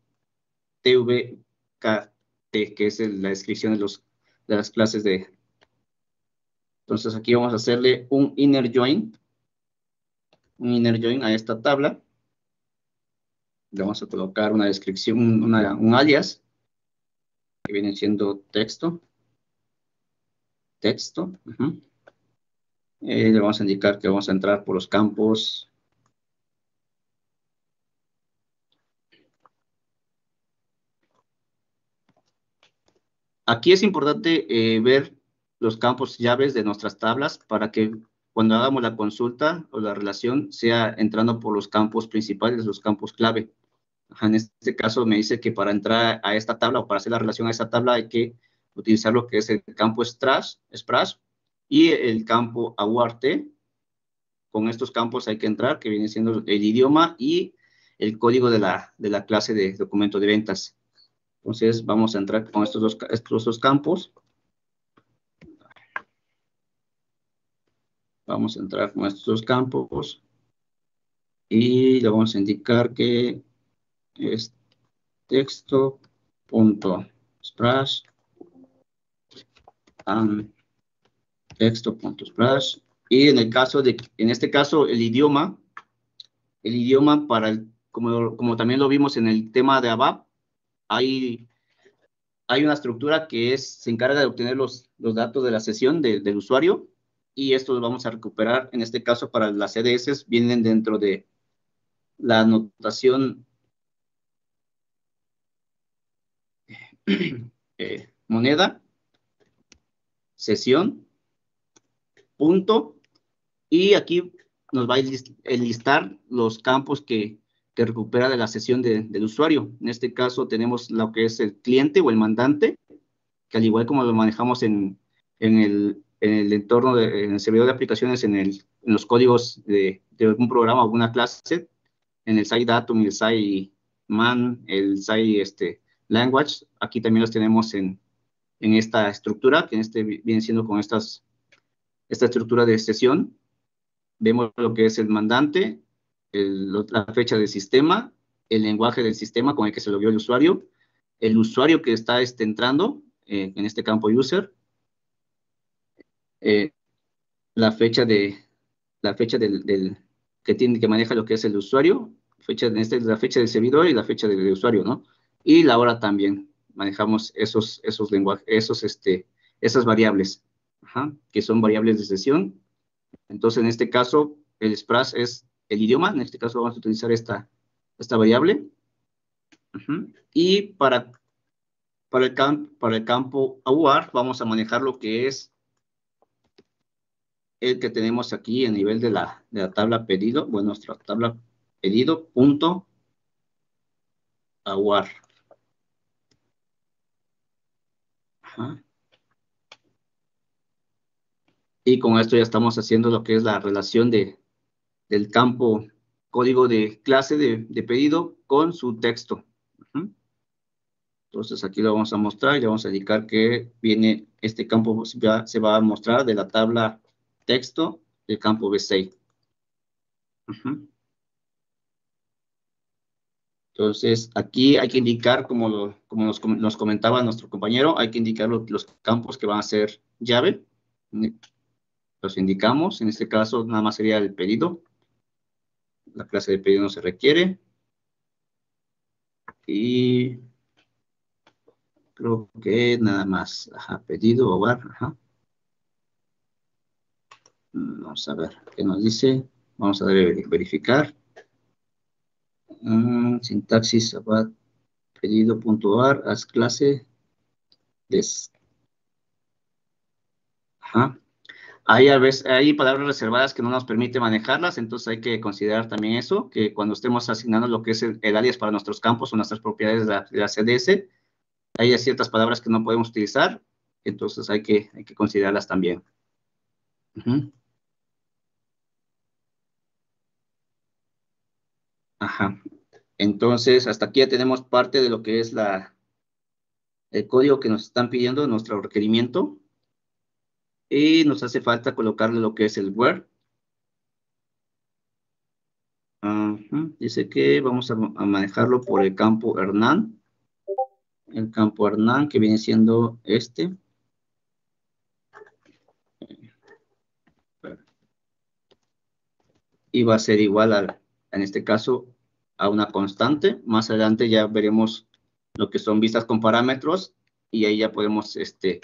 que es la descripción de, de las clases de... Entonces aquí vamos a hacerle un inner join un inner join a esta tabla. Le vamos a colocar una descripción, una, un alias, que viene siendo texto. Texto. Eh, le vamos a indicar que vamos a entrar por los campos Aquí es importante eh, ver los campos llaves de nuestras tablas para que cuando hagamos la consulta o la relación sea entrando por los campos principales, los campos clave. En este caso me dice que para entrar a esta tabla o para hacer la relación a esta tabla hay que utilizar lo que es el campo SPRAS y el campo Aguarte. Con estos campos hay que entrar, que viene siendo el idioma y el código de la, de la clase de documento de ventas. Entonces vamos a entrar con estos estos dos campos. Vamos a entrar con estos campos y le vamos a indicar que es texto punto texto punto splash y en el caso de en este caso el idioma el idioma para como, también lo vimos en el tema de ABAP hay hay una estructura que es, se encarga de obtener los, datos de la sesión del usuario y esto lo vamos a recuperar. En este caso, para las CDS e vienen dentro de la anotación eh, moneda, sesión, punto, y aquí nos va a enlistar los campos que, que recupera de la sesión del usuario. En este caso tenemos lo que es el cliente o el mandante, que al igual como lo manejamos en, en el en el entorno, de, en servidor de aplicaciones, en, los códigos de, de algún programa alguna una clase, en el Datum, el man el SAI este, Language, aquí también los tenemos en, esta estructura, que este viene siendo con estas, esta estructura de sesión. Vemos lo que es el mandante, la fecha del sistema, el lenguaje del sistema con el que se lo vio el usuario, el usuario que está este, entrando eh, en este campo user, eh, la fecha de la fecha del, que tiene que maneja lo que es el usuario, fecha de, este, la fecha del servidor y la fecha del, usuario, ¿no? Y la hora también manejamos esos esos lenguajes, esos este esas variables, que son variables de sesión. Entonces, en este caso, el SPRAS es el idioma, en este caso vamos a utilizar esta esta variable. Y para para el, campo para el campo AUAR vamos a manejar lo que es el que tenemos aquí a nivel de la, de la tabla pedido, bueno, nuestra tabla pedido punto aguar Y con esto ya estamos haciendo lo que es la relación de, del campo código de clase de, de pedido con su texto. Entonces aquí lo vamos a mostrar y le vamos a indicar que viene este campo ya se va a mostrar de la tabla texto del campo B6. Entonces, aquí hay que indicar, como, como nos, comentaba nuestro compañero, hay que indicar los campos que van a ser llave. Los indicamos. En este caso, nada más sería el pedido. La clase de pedido no se requiere. Y creo que nada más. Ajá, pedido, hogar. Ajá. Vamos a ver qué nos dice. Vamos a verificar. Mm, sintaxis pedido, pedido.ar clase des. Ajá. Hay, veces, hay palabras reservadas que no nos permite manejarlas, entonces hay que considerar también eso, que cuando estemos asignando lo que es el, alias para nuestros campos o nuestras propiedades de la, CDS, hay ciertas palabras que no podemos utilizar, entonces hay que, que considerarlas también. Ajá. Entonces, hasta aquí ya tenemos parte de lo que es la, el código que nos están pidiendo, nuestro requerimiento. Y nos hace falta colocarle lo que es el Word. Dice que vamos a manejarlo por el campo Hernán. El campo Hernán, que viene siendo este. y va a ser igual al en este caso a una constante. Más adelante ya veremos lo que son vistas con parámetros y ahí ya podemos este,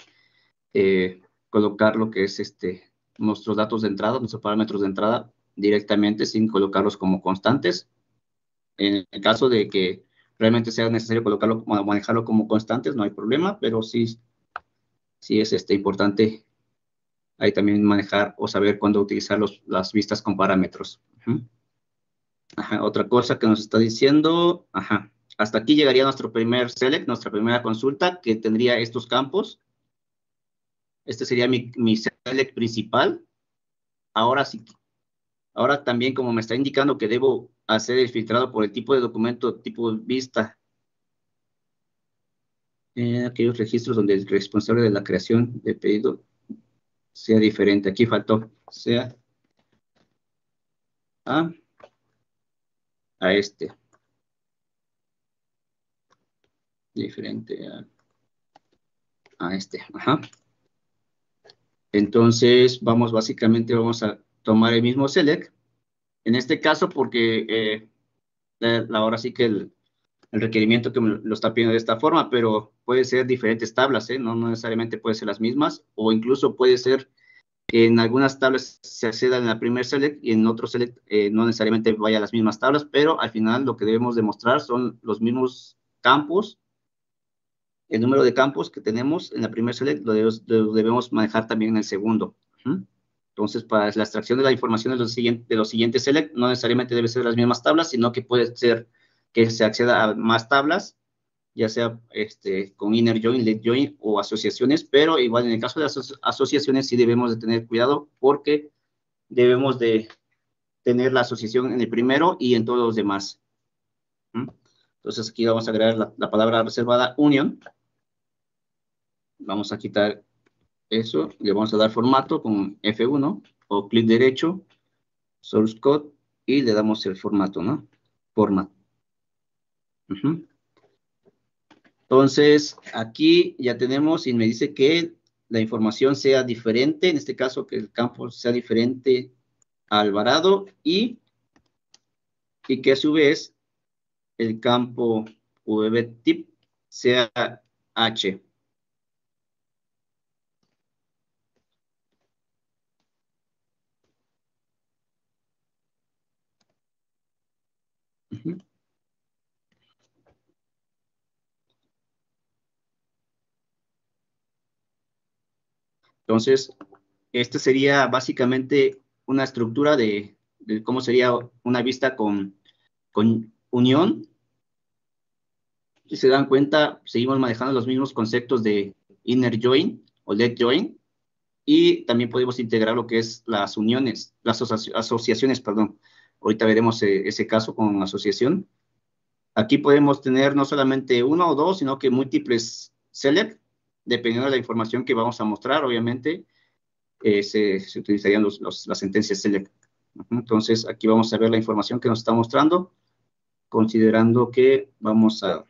eh, colocar lo que es este, nuestros datos de entrada, nuestros parámetros de entrada directamente sin colocarlos como constantes. En el caso de que realmente sea necesario colocarlo, manejarlo como constantes, no hay problema, pero sí, sí es este, importante ahí también manejar o saber cuándo utilizar las vistas con parámetros otra cosa que nos está diciendo, ajá, hasta aquí llegaría nuestro primer select, nuestra primera consulta, que tendría estos campos. Este sería mi, select principal. Ahora sí, ahora también como me está indicando que debo hacer el filtrado por el tipo de documento, tipo vista, eh, aquellos registros donde el responsable de la creación de pedido sea diferente. Aquí faltó, sea... Ah, a este. Diferente a, este. Ajá. Entonces, vamos, básicamente vamos a tomar el mismo select. En este caso, porque eh, la, ahora sí que el, requerimiento que lo está pidiendo de esta forma, pero puede ser diferentes tablas, ¿eh? no necesariamente puede ser las mismas, o incluso puede ser en algunas tablas se acceda en la primer select y en otros select eh, no necesariamente vaya a las mismas tablas, pero al final lo que debemos demostrar son los mismos campos, el número de campos que tenemos en la primer select lo debemos, manejar también en el segundo. Entonces, para la extracción de la información de los, siguientes, de los siguientes select, no necesariamente debe ser las mismas tablas, sino que puede ser que se acceda a más tablas ya sea este, con inner join, lead join o asociaciones, pero igual en el caso de las asociaciones sí debemos de tener cuidado porque debemos de tener la asociación en el primero y en todos los demás. ¿Mm? Entonces aquí vamos a agregar la, palabra reservada union. Vamos a quitar eso, le vamos a dar formato con F1 o clic derecho, source code y le damos el formato, ¿no? Format. Entonces, aquí ya tenemos y me dice que la información sea diferente, en este caso que el campo sea diferente al varado y, y que a su vez el campo VBTIP tip sea H. Entonces, esta sería básicamente una estructura de, cómo sería una vista con, unión. Si se dan cuenta, seguimos manejando los mismos conceptos de inner join o let join y también podemos integrar lo que es las uniones, las asociaciones, perdón. Ahorita veremos eh, ese caso con asociación. Aquí podemos tener no solamente uno o dos, sino que múltiples select dependiendo de la información que vamos a mostrar, obviamente, eh, se, utilizarían las sentencias select. Entonces, aquí vamos a ver la información que nos está mostrando, considerando que vamos a...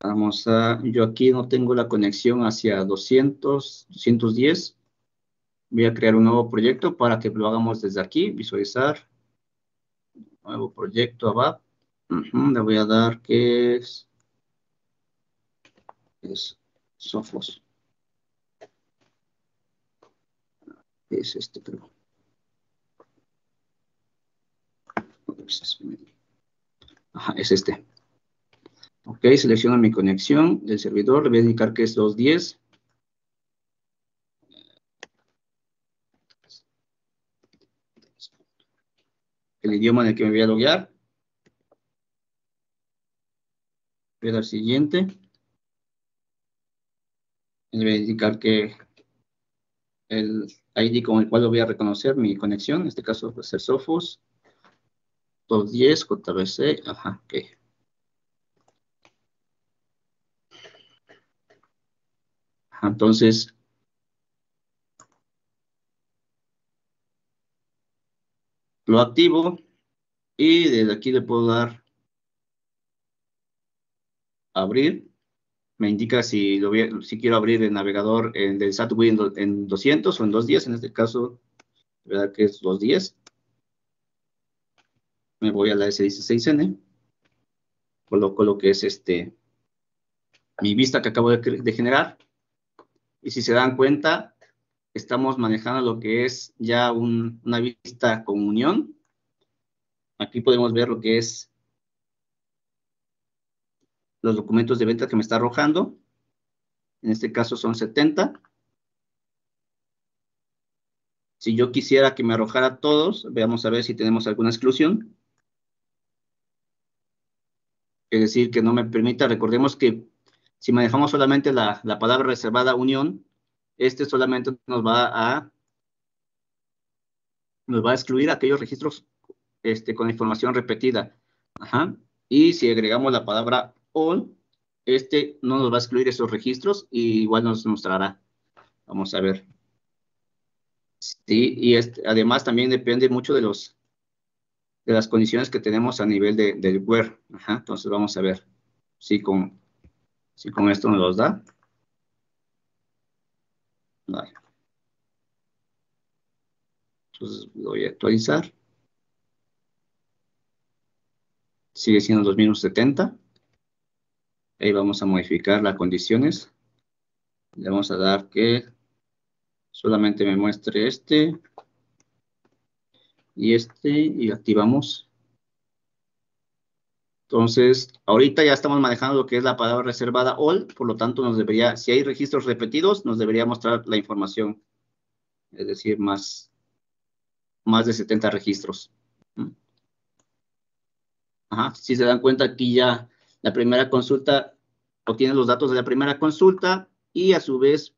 Vamos a... Yo aquí no tengo la conexión hacia 200, 210. Voy a crear un nuevo proyecto para que lo hagamos desde aquí, visualizar. Nuevo proyecto, ABAP. le voy a dar que es es Sofos. Es este, creo. Este, es este. Ok, selecciono mi conexión del servidor. Le voy a indicar que es 210. El idioma en el que me voy a loguear. Voy a dar siguiente indicar que el ID con el cual voy a reconocer, mi conexión, en este caso va a ser Sophos, 10, JBC, ajá, ok. entonces, lo activo y desde aquí le puedo dar abrir me indica si, lo quiero abrir el navegador en, del SAT en 200 o en 210, en este caso, ¿verdad que es 210? Me voy a la S16N, coloco lo que es este, mi vista que acabo de, generar, y si se dan cuenta, estamos manejando lo que es ya una vista con unión. Aquí podemos ver lo que es los documentos de venta que me está arrojando. En este caso son 70. Si yo quisiera que me arrojara todos, veamos a ver si tenemos alguna exclusión. Es decir, que no me permita, recordemos que si manejamos solamente la, palabra reservada unión, este solamente nos va a nos va a excluir aquellos registros este, con información repetida. Y si agregamos la palabra all, este no nos va a excluir esos registros y igual nos mostrará. Vamos a ver. Sí, y este, además también depende mucho de los de las condiciones que tenemos a nivel de, del where. Ajá, entonces vamos a ver si con, si con esto nos los da. Entonces voy a actualizar. Sigue siendo 2070. Ahí vamos a modificar las condiciones. Le vamos a dar que solamente me muestre este y este y activamos. Entonces, ahorita ya estamos manejando lo que es la palabra reservada all, por lo tanto nos debería, si hay registros repetidos, nos debería mostrar la información, es decir, más, más de 70 registros. Ajá, si se dan cuenta aquí ya la primera consulta obtiene los datos de la primera consulta y a su vez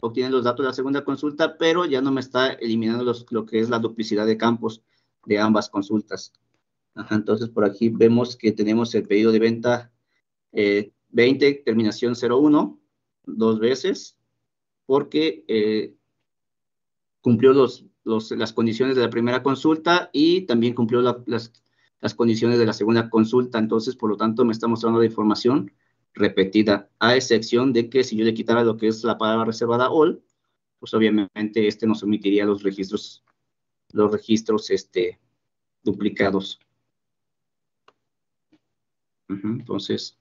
obtiene los datos de la segunda consulta, pero ya no me está eliminando lo que es la duplicidad de campos de ambas consultas. entonces, por aquí vemos que tenemos el pedido de venta 20, eh, terminación 01, dos veces, porque eh, cumplió los, los, las condiciones de la primera consulta y también cumplió las las las condiciones de la segunda consulta. Entonces, por lo tanto, me está mostrando la información repetida, a excepción de que si yo le quitara lo que es la palabra reservada all, pues obviamente este nos omitiría los registros, los registros este, duplicados. Entonces,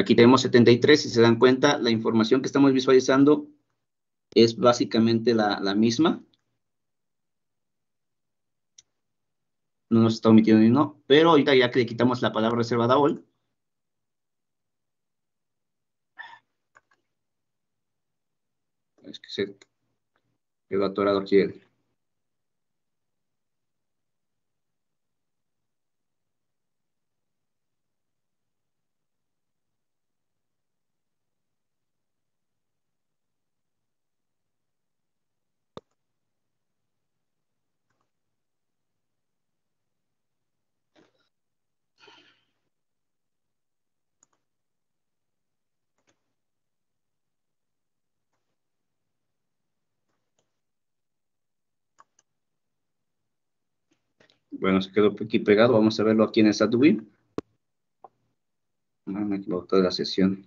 Aquí tenemos 73, si se dan cuenta, la información que estamos visualizando es básicamente la, misma. No nos está omitiendo ni no, pero ahorita ya que le quitamos la palabra reservada all, es que se quedó atorado aquí el, Bueno, se quedó aquí pegado. Vamos a verlo aquí en está No ah, me la sesión.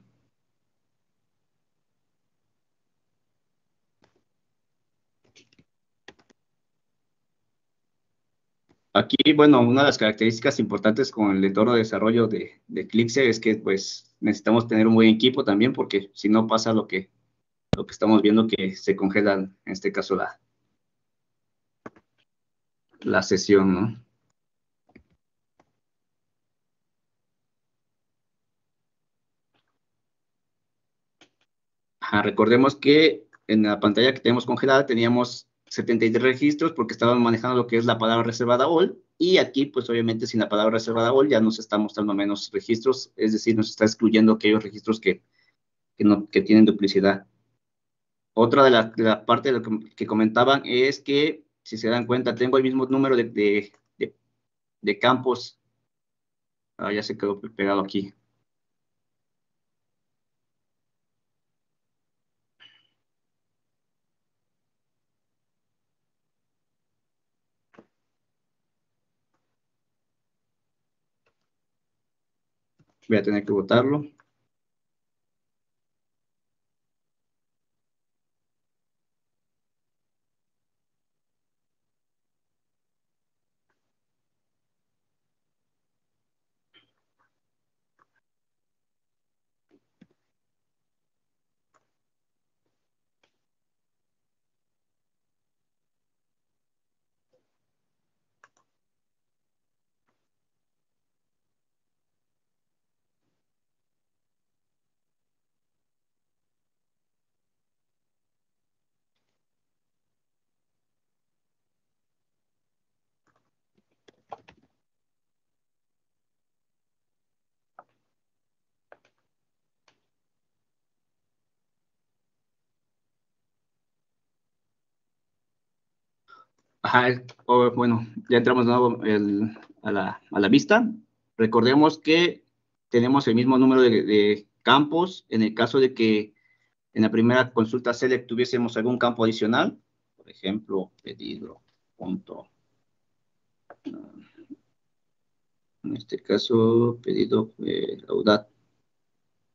Aquí, bueno, una de las características importantes con el entorno de desarrollo de, de Eclipse es que pues necesitamos tener un buen equipo también porque si no pasa lo que, lo que estamos viendo que se congelan, en este caso la, la sesión, ¿no? recordemos que en la pantalla que tenemos congelada teníamos 73 registros porque estábamos manejando lo que es la palabra reservada all y aquí pues obviamente sin la palabra reservada all ya nos está mostrando menos registros, es decir, nos está excluyendo aquellos registros que, que, tienen duplicidad. Otra de las la parte que comentaban es que si se dan cuenta, tengo el mismo número de, de, campos. Ah, ya se quedó pegado aquí. Voy a tener que votarlo Oh, bueno, ya entramos de nuevo a, la, vista. Recordemos que tenemos el mismo número de, campos en el caso de que en la primera consulta select tuviésemos algún campo adicional, por ejemplo, pedido punto. En este caso, pedido, eh,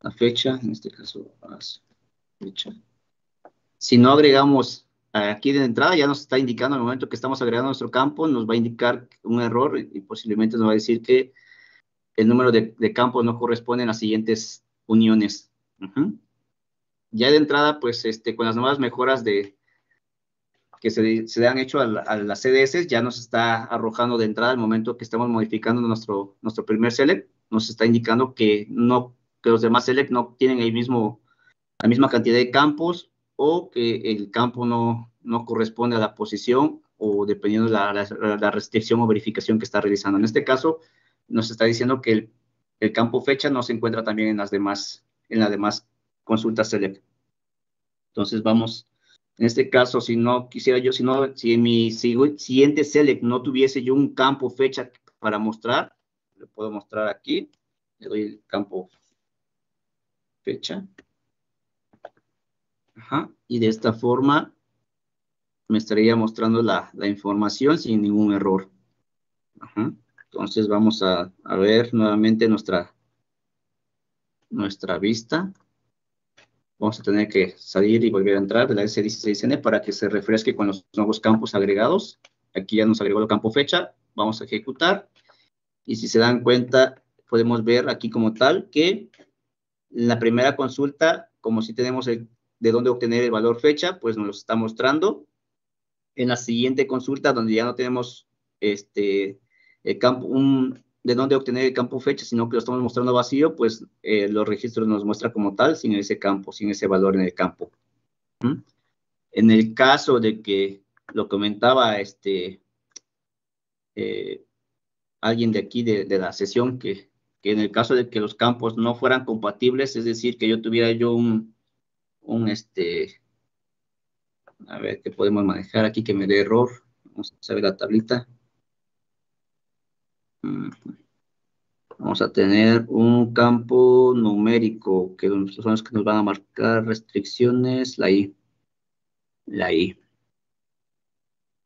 la fecha, en este caso, fecha. Si no agregamos Aquí de entrada ya nos está indicando al el momento que estamos agregando nuestro campo, nos va a indicar un error y posiblemente nos va a decir que el número de, campos no corresponde a las siguientes uniones. Ya de entrada, pues este, con las nuevas mejoras de, que se, se han hecho a, las CDS, ya nos está arrojando de entrada el momento que estamos modificando nuestro, nuestro primer select, nos está indicando que, no, que los demás select no tienen el mismo, la misma cantidad de campos o que el campo no, no corresponde a la posición o dependiendo de la, restricción o verificación que está realizando. En este caso, nos está diciendo que el, el campo fecha no se encuentra también en las demás, en las demás consultas select. Entonces vamos, en este caso, si no quisiera yo, si no, si en mi siguiente select no tuviese yo un campo fecha para mostrar, le puedo mostrar aquí, le doy el campo fecha. Y de esta forma me estaría mostrando la, la información sin ningún error. Entonces vamos a, a, ver nuevamente nuestra, nuestra vista. Vamos a tener que salir y volver a entrar de la S16N para que se refresque con los nuevos campos agregados. Aquí ya nos agregó el campo fecha. Vamos a ejecutar. Y si se dan cuenta, podemos ver aquí como tal que la primera consulta, como si tenemos el de dónde obtener el valor fecha, pues nos lo está mostrando. En la siguiente consulta, donde ya no tenemos este, el campo, de dónde obtener el campo fecha, sino que lo estamos mostrando vacío, pues eh, los registros nos muestra como tal, sin ese campo, sin ese valor en el campo. ¿Mm? En el caso de que lo comentaba este, eh, alguien de aquí de, la sesión, que, que, en el caso de que los campos no fueran compatibles, es decir, que yo tuviera yo un, un este, a ver qué podemos manejar aquí que me dé error. Vamos a ver la tablita. Mm. Vamos a tener un campo numérico que son los que nos van a marcar restricciones, la I. La I.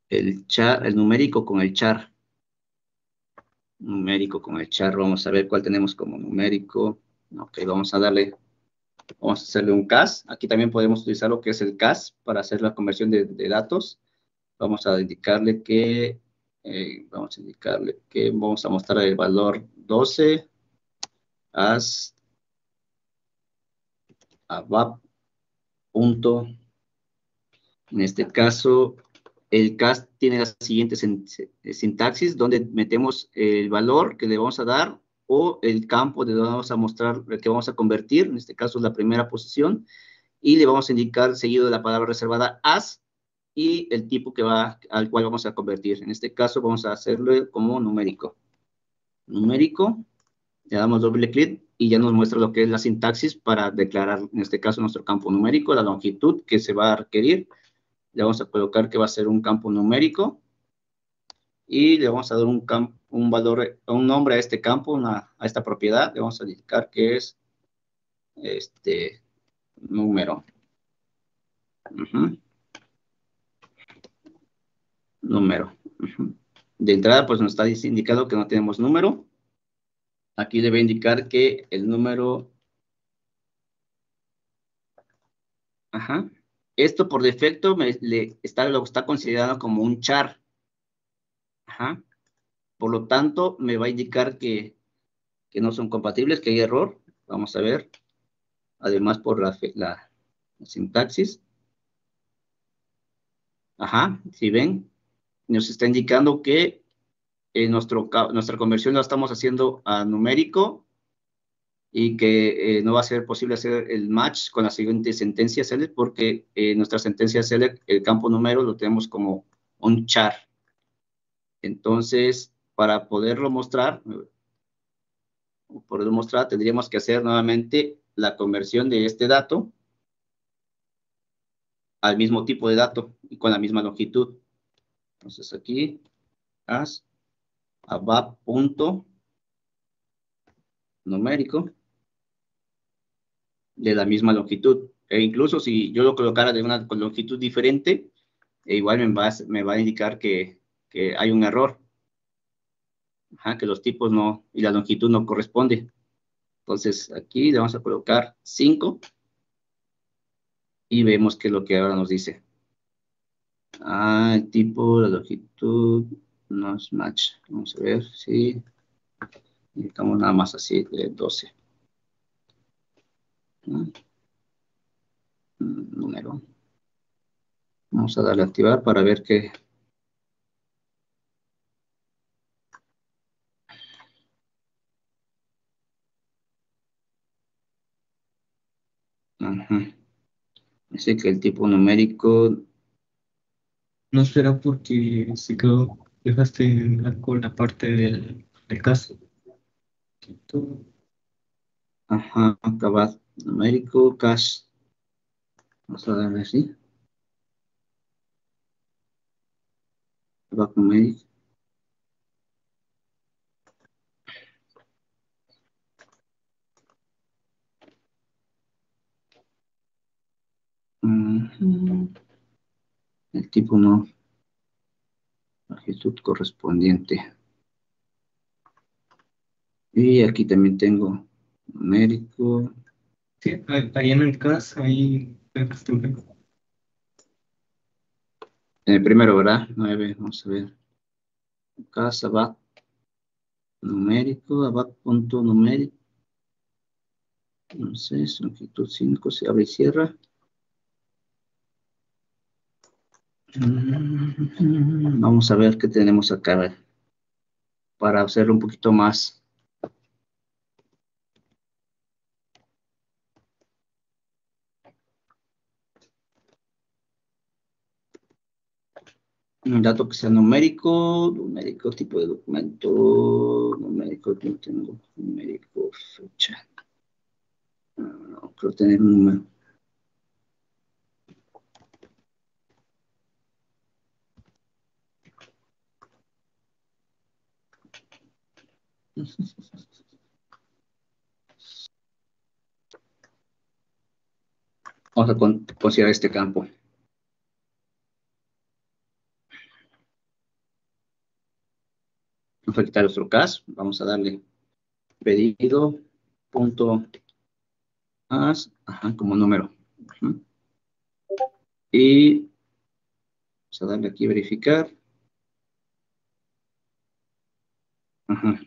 El, char, el numérico con el char. Numérico con el char. Vamos a ver cuál tenemos como numérico. Ok, vamos a darle Vamos a hacerle un CAS. Aquí también podemos utilizar lo que es el CAS para hacer la conversión de, datos. Vamos a indicarle que, eh, vamos a indicarle que vamos a mostrar el valor 12 as abap punto. En este caso, el CAS tiene la siguiente eh, sintaxis, donde metemos el valor que le vamos a dar o el campo de donde vamos a mostrar que vamos a convertir, en este caso es la primera posición, y le vamos a indicar seguido de la palabra reservada as y el tipo que va, al cual vamos a convertir. En este caso vamos a hacerlo como numérico. Numérico, le damos doble clic y ya nos muestra lo que es la sintaxis para declarar, en este caso, nuestro campo numérico, la longitud que se va a requerir. Le vamos a colocar que va a ser un campo numérico y le vamos a dar un campo un valor, un nombre a este campo, a esta propiedad, le vamos a indicar que es este número. Número. De entrada, pues nos está indicado que no tenemos número. Aquí debe indicar que el número... Ajá. Esto por defecto le está, lo está considerado como un char. Ajá. Por lo tanto, me va a indicar que, que no son compatibles, que hay error. Vamos a ver. Además, por la, la, sintaxis. Ajá, si ven, nos está indicando que eh, nuestro, nuestra conversión la estamos haciendo a numérico y que eh, no va a ser posible hacer el match con la siguiente sentencia select porque eh, nuestra sentencia select, el campo número lo tenemos como un char. Entonces, para poderlo mostrar, mostrar, tendríamos que hacer nuevamente la conversión de este dato al mismo tipo de dato y con la misma longitud. Entonces aquí, as abap punto numérico de la misma longitud. E incluso si yo lo colocara de una longitud diferente, e igual me va, me va a indicar que hay un error que los tipos no, y la longitud no corresponde. Entonces aquí le vamos a colocar 5 y vemos que lo que ahora nos dice. Ah, el tipo, la longitud, no es match. Vamos a ver si sí. estamos nada más así de 12. Ah, mm, número. Vamos a darle a activar para ver que... Ajá. Dice que el tipo numérico... ¿No será porque si quedó, dejaste en blanco la parte del, del caso? Ajá, acabado. Numérico, cash. Vamos a darle así. va numérico. Mm. el tipo no, magnitud correspondiente. Y aquí también tengo numérico. Sí, ahí en el CAS, ahí en el primero, ¿verdad? 9, vamos a ver. CAS, abac, numérico, va punto numérico. sé longitud 5, se abre y cierra. Vamos a ver qué tenemos acá para hacerlo un poquito más. Un dato que sea numérico, numérico, tipo de documento, numérico, tengo numérico, fecha. no creo tener un número. Vamos a considerar este campo. Vamos a quitar nuestro cas. Vamos a darle pedido punto as, como número. Y vamos a darle aquí verificar. Ajá.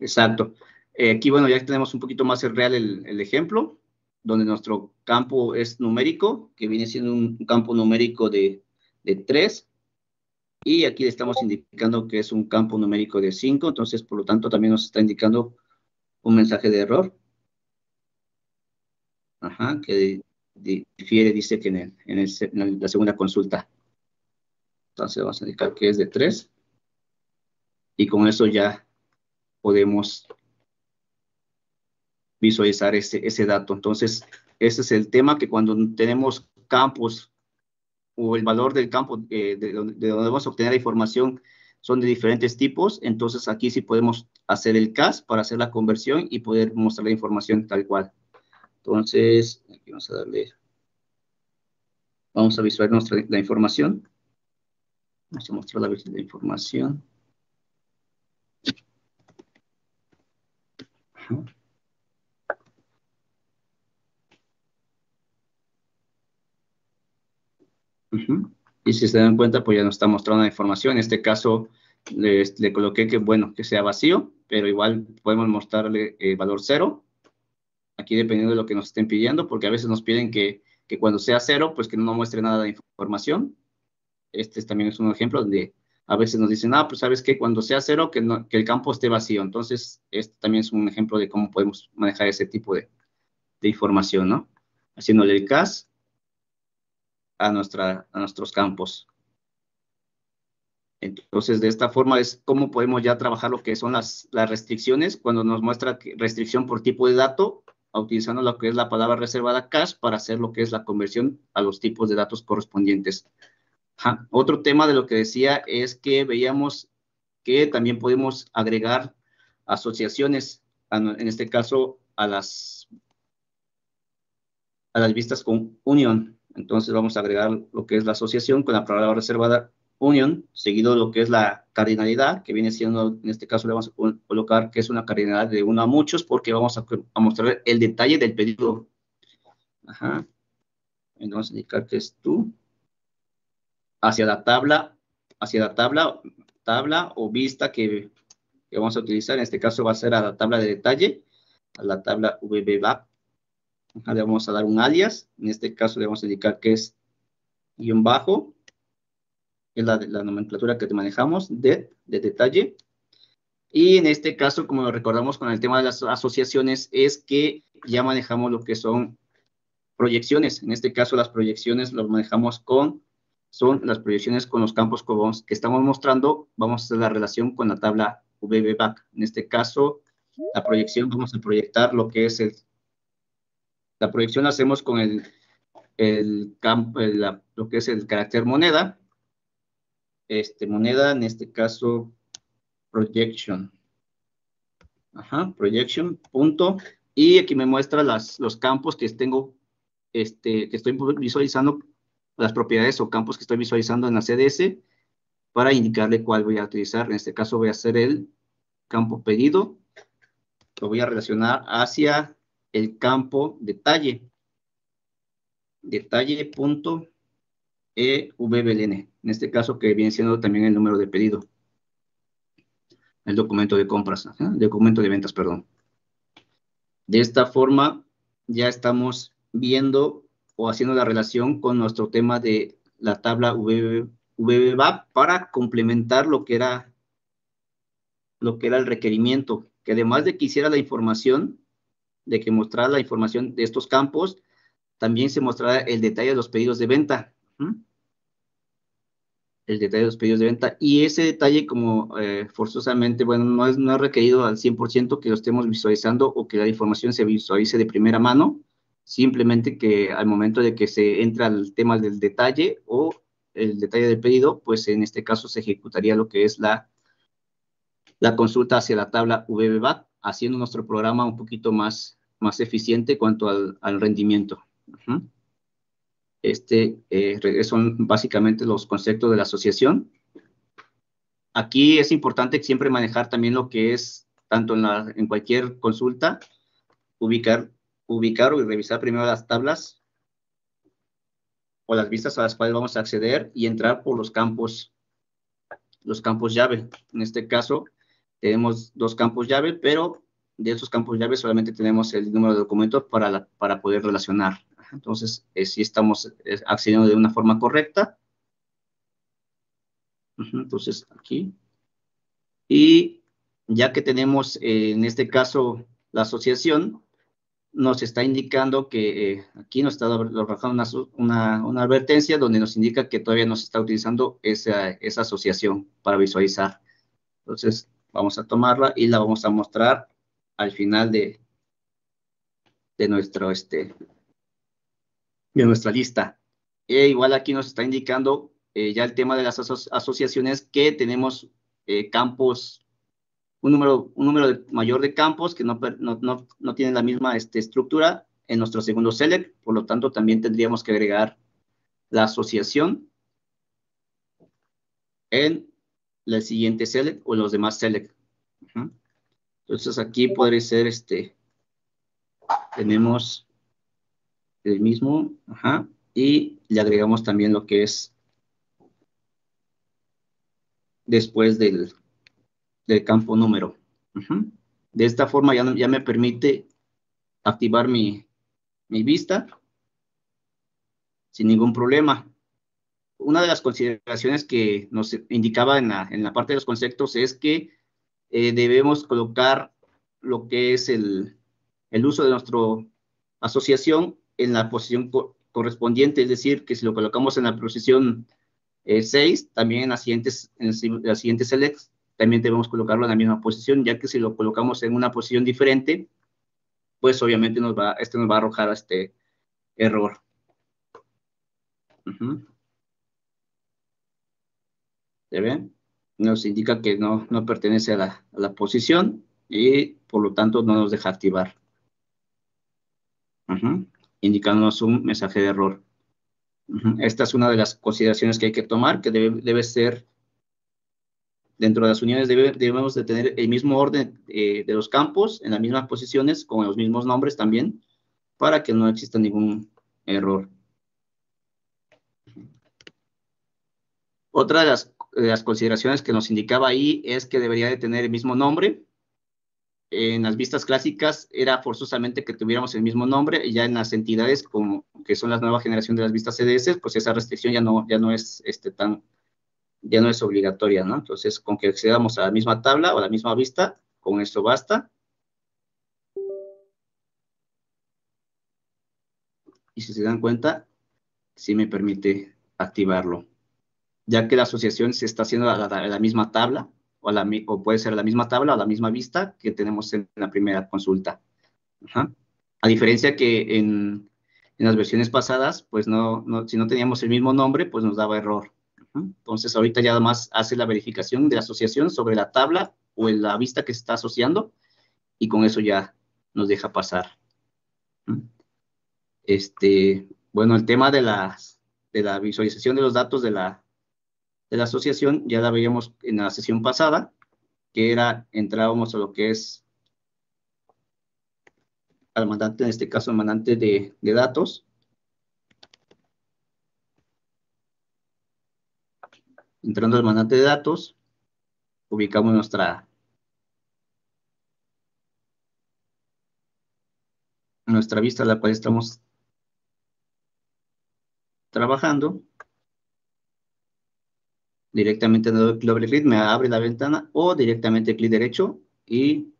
Exacto. Eh, aquí, bueno, ya tenemos un poquito más real el, ejemplo, donde nuestro campo es numérico, que viene siendo un campo numérico de, de 3, y aquí le estamos indicando que es un campo numérico de 5, entonces, por lo tanto, también nos está indicando un mensaje de error. Ajá, que difiere, dice que en, en, en, la segunda consulta. Entonces vamos a indicar que es de 3. Y con eso ya podemos visualizar ese, ese dato. Entonces, ese es el tema que cuando tenemos campos o el valor del campo eh, de, donde, vamos a obtener la información son de diferentes tipos, entonces aquí sí podemos hacer el CAS para hacer la conversión y poder mostrar la información tal cual. Entonces, aquí vamos a darle, vamos a visualizar nuestra, la información. Vamos a mostrar la, la información. Y si se dan cuenta, pues ya nos está mostrando la información. En este caso, le, coloqué que, bueno, que sea vacío, pero igual podemos mostrarle el eh, valor cero. Aquí dependiendo de lo que nos estén pidiendo, porque a veces nos piden que, cuando sea cero, pues que no muestre nada de información. Este también es un ejemplo de a veces nos dicen, ah, pues sabes que cuando sea cero, que, el campo esté vacío. Entonces, esto también es un ejemplo de cómo podemos manejar ese tipo de, información, ¿no? Haciéndole el CAS a, nuestros campos. Entonces, de esta forma es cómo podemos ya trabajar lo que son las, restricciones cuando nos muestra restricción por tipo de dato, utilizando lo que es la palabra reservada CAS para hacer lo que es la conversión a los tipos de datos correspondientes. Otro tema de lo que decía es que veíamos que también podemos agregar asociaciones, en este caso a las, a las vistas con unión. Entonces vamos a agregar lo que es la asociación con la palabra reservada unión, seguido lo que es la cardinalidad, que viene siendo, en este caso le vamos a colocar que es una cardinalidad de uno a muchos, porque vamos a, mostrar el detalle del pedido. Ajá. Entonces, indicar que es tú hacia la tabla, hacia la tabla, tabla o vista que, vamos a utilizar. En este caso va a ser a la tabla de detalle, a la tabla VBVAP. Le vamos a dar un alias. En este caso le vamos a indicar que es guión bajo. es la, nomenclatura que manejamos, de, de detalle. Y en este caso, como lo recordamos con el tema de las asociaciones, es que ya manejamos lo que son proyecciones. En este caso, las proyecciones las manejamos con son las proyecciones con los campos que, estamos mostrando. Vamos a hacer la relación con la tabla vbbac En este caso, la proyección, vamos a proyectar lo que es el... La proyección hacemos con el, el campo, eh, la, lo que es el carácter moneda. Este, moneda, en este caso, projection. Ajá, projection, punto. Y aquí me muestra las, los campos que tengo, este, que estoy visualizando las propiedades o campos que estoy visualizando en la CDS para indicarle cuál voy a utilizar. En este caso voy a hacer el campo pedido, lo voy a relacionar hacia el campo detalle, detalle.evbln, en este caso que viene siendo también el número de pedido, el documento de compras, ¿eh? el documento de ventas, perdón. De esta forma ya estamos viendo o haciendo la relación con nuestro tema de la tabla VBVAP para complementar lo que era lo que era el requerimiento, que además de que hiciera la información, de que mostrara la información de estos campos, también se mostrará el detalle de los pedidos de venta. El detalle de los pedidos de venta. Y ese detalle, como eh, forzosamente, bueno, no es, no es requerido al 100% que lo estemos visualizando o que la información se visualice de primera mano, simplemente que al momento de que se entra al tema del detalle o el detalle del pedido, pues en este caso se ejecutaría lo que es la, la consulta hacia la tabla VBVAT, haciendo nuestro programa un poquito más, más eficiente cuanto al, rendimiento. Este eh, son básicamente los conceptos de la asociación. Aquí es importante siempre manejar también lo que es, tanto en cualquier consulta, ubicar ubicar y revisar primero las tablas o las vistas a las cuales vamos a acceder y entrar por los campos, los campos llave. En este caso, tenemos dos campos llave, pero de esos campos llave solamente tenemos el número de documentos para, para poder relacionar. Entonces, eh, si estamos eh, accediendo de una forma correcta. Entonces, aquí. Y ya que tenemos, eh, en este caso, la asociación, nos está indicando que eh, aquí nos está trabajando una, advertencia donde nos indica que todavía no está utilizando esa, asociación para visualizar. Entonces, vamos a tomarla y la vamos a mostrar al final de, de, nuestro, este, de nuestra lista. E igual aquí nos está indicando eh, ya el tema de las asociaciones que tenemos eh, campos un número, un número mayor de campos que no, no, tienen la misma este, estructura en nuestro segundo select, por lo tanto también tendríamos que agregar la asociación en el siguiente select o los demás select. Entonces aquí podría ser este, tenemos el mismo, y le agregamos también lo que es después del, del campo número. De esta forma ya, me permite activar mi, vista sin ningún problema. Una de las consideraciones que nos indicaba en la, parte de los conceptos es que eh, debemos colocar lo que es el, uso de nuestra asociación en la posición correspondiente, es decir, que si lo colocamos en la posición 6, eh, también en la siguiente, en la siguiente select también debemos colocarlo en la misma posición, ya que si lo colocamos en una posición diferente, pues obviamente nos va, este nos va a arrojar este error. ¿Se ven? Nos indica que no, no pertenece a la, posición y por lo tanto no nos deja activar. Indicándonos un mensaje de error. Esta es una de las consideraciones que hay que tomar, que debe, debe ser Dentro de las uniones debemos de tener el mismo orden eh, de los campos, en las mismas posiciones, con los mismos nombres también, para que no exista ningún error. Otra de las, consideraciones que nos indicaba ahí es que debería de tener el mismo nombre. En las vistas clásicas era forzosamente que tuviéramos el mismo nombre y ya en las entidades como que son las nueva generación de las vistas CDS, pues esa restricción ya no, ya no es este, tan, ya no es obligatoria, ¿no? Entonces, con que accedamos a la misma tabla o a la misma vista, con esto basta. Y si se dan cuenta, sí me permite activarlo. Ya que la asociación se está haciendo a la, misma tabla, o, la, puede ser a la misma tabla o a la misma vista que tenemos en la primera consulta. A diferencia que en, las versiones pasadas, pues no, si no teníamos el mismo nombre, pues nos daba error. Entonces, ahorita ya además hace la verificación de la asociación sobre la tabla o en la vista que está asociando y con eso ya nos deja pasar. Este, bueno, el tema de, la visualización de los datos de la, asociación ya la veíamos en la sesión pasada, que era, entrábamos a lo que es al mandante, en este caso, al mandante de datos, Entrando al mandante de datos, ubicamos nuestra, nuestra vista a la cual estamos trabajando. Directamente doble clic, me abre la ventana o directamente clic derecho y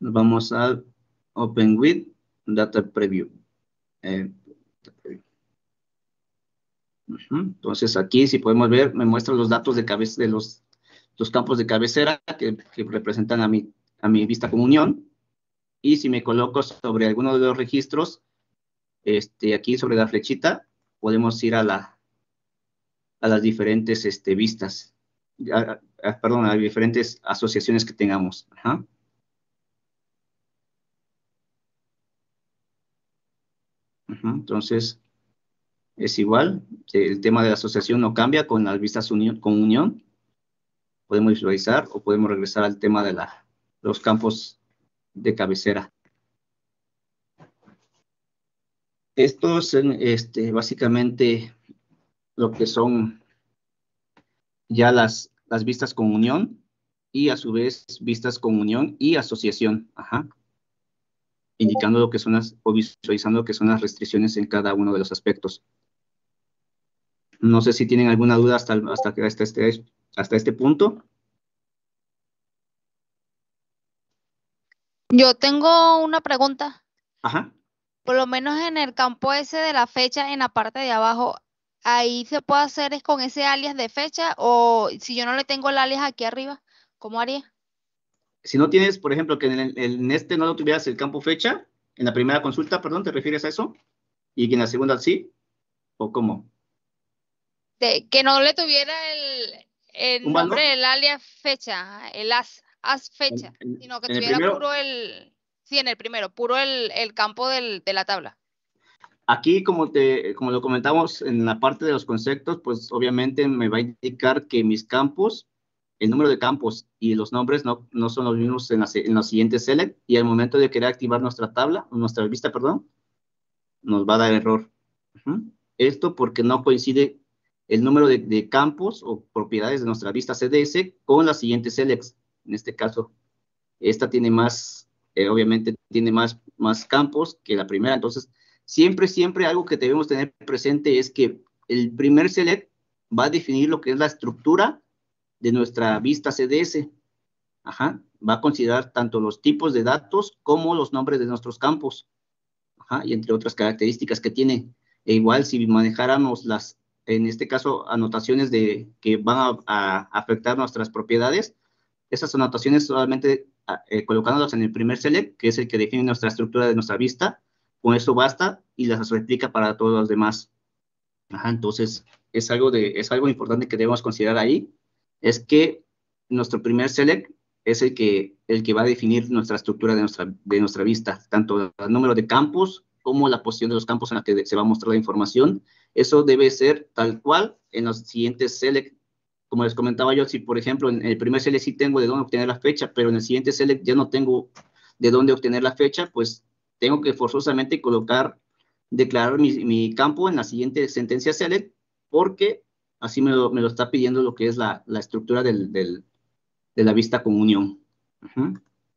nos vamos a Open with Data Preview. Eh, entonces aquí si podemos ver, me muestra los datos de, de los, los, campos de cabecera que, representan a mi, a mi vista comunión. Y si me coloco sobre alguno de los registros, este, aquí sobre la flechita, podemos ir a, la, a las diferentes este, vistas, perdón, a las diferentes asociaciones que tengamos. Entonces, es igual, eh, el tema de la asociación no cambia con las vistas con unión. Podemos visualizar o podemos regresar al tema de los campos de cabecera. Estos son este, básicamente lo que son ya las, las vistas con unión y a su vez vistas con unión y asociación. Ajá indicando lo que son las o visualizando lo que son las restricciones en cada uno de los aspectos. No sé si tienen alguna duda hasta, hasta, este, hasta este punto. Yo tengo una pregunta. Ajá. Por lo menos en el campo ese de la fecha, en la parte de abajo, ahí se puede hacer es con ese alias de fecha o si yo no le tengo el alias aquí arriba, ¿cómo haría? Si no tienes, por ejemplo, que en, este no lo tuvieras el campo fecha, en la primera consulta, perdón, ¿te refieres a eso? ¿Y en la segunda sí? ¿O cómo? que no le tuviera el, nombre, el alias fecha, el as, as fecha, sino que tuviera puro el, sí, en el primero, puro el, el campo del, de la tabla. Aquí, como, te, como lo comentamos en la parte de los conceptos, pues obviamente me va a indicar que mis campos, el número de campos y los nombres no, no son los mismos en, la, en los siguientes select y al momento de querer activar nuestra tabla, nuestra vista, perdón, nos va a dar error. Esto porque no coincide el número de, campos o propiedades de nuestra vista CDS con las siguientes selects. En este caso, esta tiene más, eh, obviamente tiene más, más campos que la primera. Entonces, siempre, siempre algo que debemos tener presente es que el primer select va a definir lo que es la estructura de nuestra vista CDS. Ajá. Va a considerar tanto los tipos de datos como los nombres de nuestros campos. Ajá. Y entre otras características que tiene. E igual si manejáramos las en este caso, anotaciones de, que van a, afectar nuestras propiedades. Esas anotaciones solamente ah, eh, colocándolas en el primer select, que es el que define nuestra estructura de nuestra vista. Con eso basta y las replica para todos los demás. entonces, es algo, de, es algo importante que debemos considerar ahí, es que nuestro primer select es el que, el que va a definir nuestra estructura de nuestra, de nuestra vista, tanto el número de campos como la posición de los campos en la que se va a mostrar la información eso debe ser tal cual en los siguientes select. Como les comentaba yo, si por ejemplo en el primer select sí tengo de dónde obtener la fecha, pero en el siguiente select ya no tengo de dónde obtener la fecha, pues tengo que forzosamente colocar, declarar mi, campo en la siguiente sentencia select, porque así me lo, está pidiendo lo que es la, estructura de la vista con unión.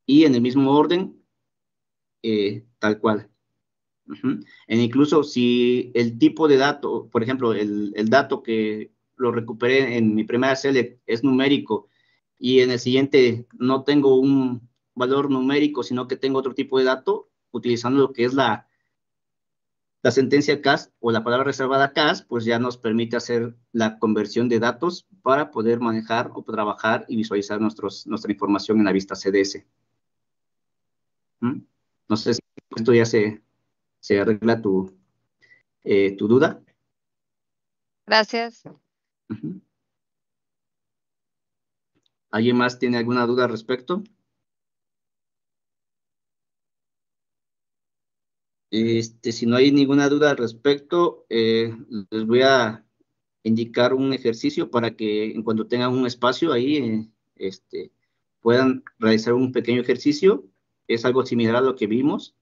Y en el mismo orden, eh, tal cual. E incluso si el tipo de dato, por ejemplo, el, dato que lo recuperé en mi primera select es numérico y en el siguiente no tengo un valor numérico, sino que tengo otro tipo de dato, utilizando lo que es la, la sentencia CAS o la palabra reservada CAS, pues ya nos permite hacer la conversión de datos para poder manejar o trabajar y visualizar nuestra información en la vista CDS. No sé si esto ya se se arregla tu, eh, duda. Gracias. ¿Alguien más tiene alguna duda al respecto? Este, si no hay ninguna duda al respecto, eh, les voy a indicar un ejercicio para que en cuanto tengan un espacio ahí, eh, este, puedan realizar un pequeño ejercicio. Es algo similar a lo que vimos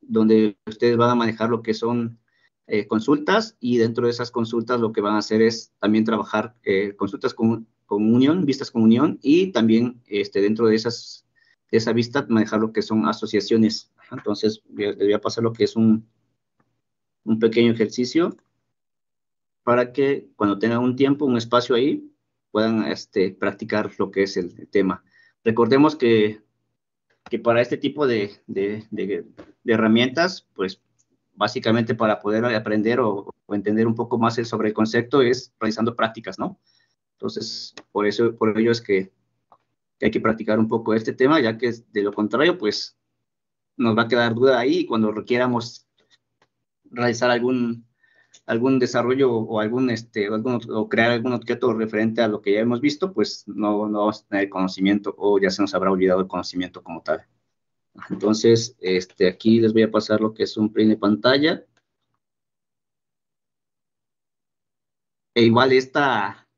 donde ustedes van a manejar lo que son eh, consultas y dentro de esas consultas lo que van a hacer es también trabajar eh, consultas con, con, unión, vistas con unión y también este, dentro de esas esa vista manejar lo que son asociaciones. Entonces, les voy a pasar lo que es un, un pequeño ejercicio para que cuando tengan un tiempo, un espacio ahí, puedan este, practicar lo que es el, tema. Recordemos que, para este tipo de, de herramientas, pues básicamente para poder aprender o, entender un poco más sobre el concepto es realizando prácticas, ¿no? Entonces, por eso, por ello es que, hay que practicar un poco este tema, ya que de lo contrario, pues nos va a quedar duda ahí y cuando requiéramos realizar algún, algún desarrollo o algún, este, o crear algún objeto referente a lo que ya hemos visto, pues no, no vamos a tener conocimiento o ya se nos habrá olvidado el conocimiento como tal. Entonces, este, aquí les voy a pasar lo que es un print de pantalla. E igual esta,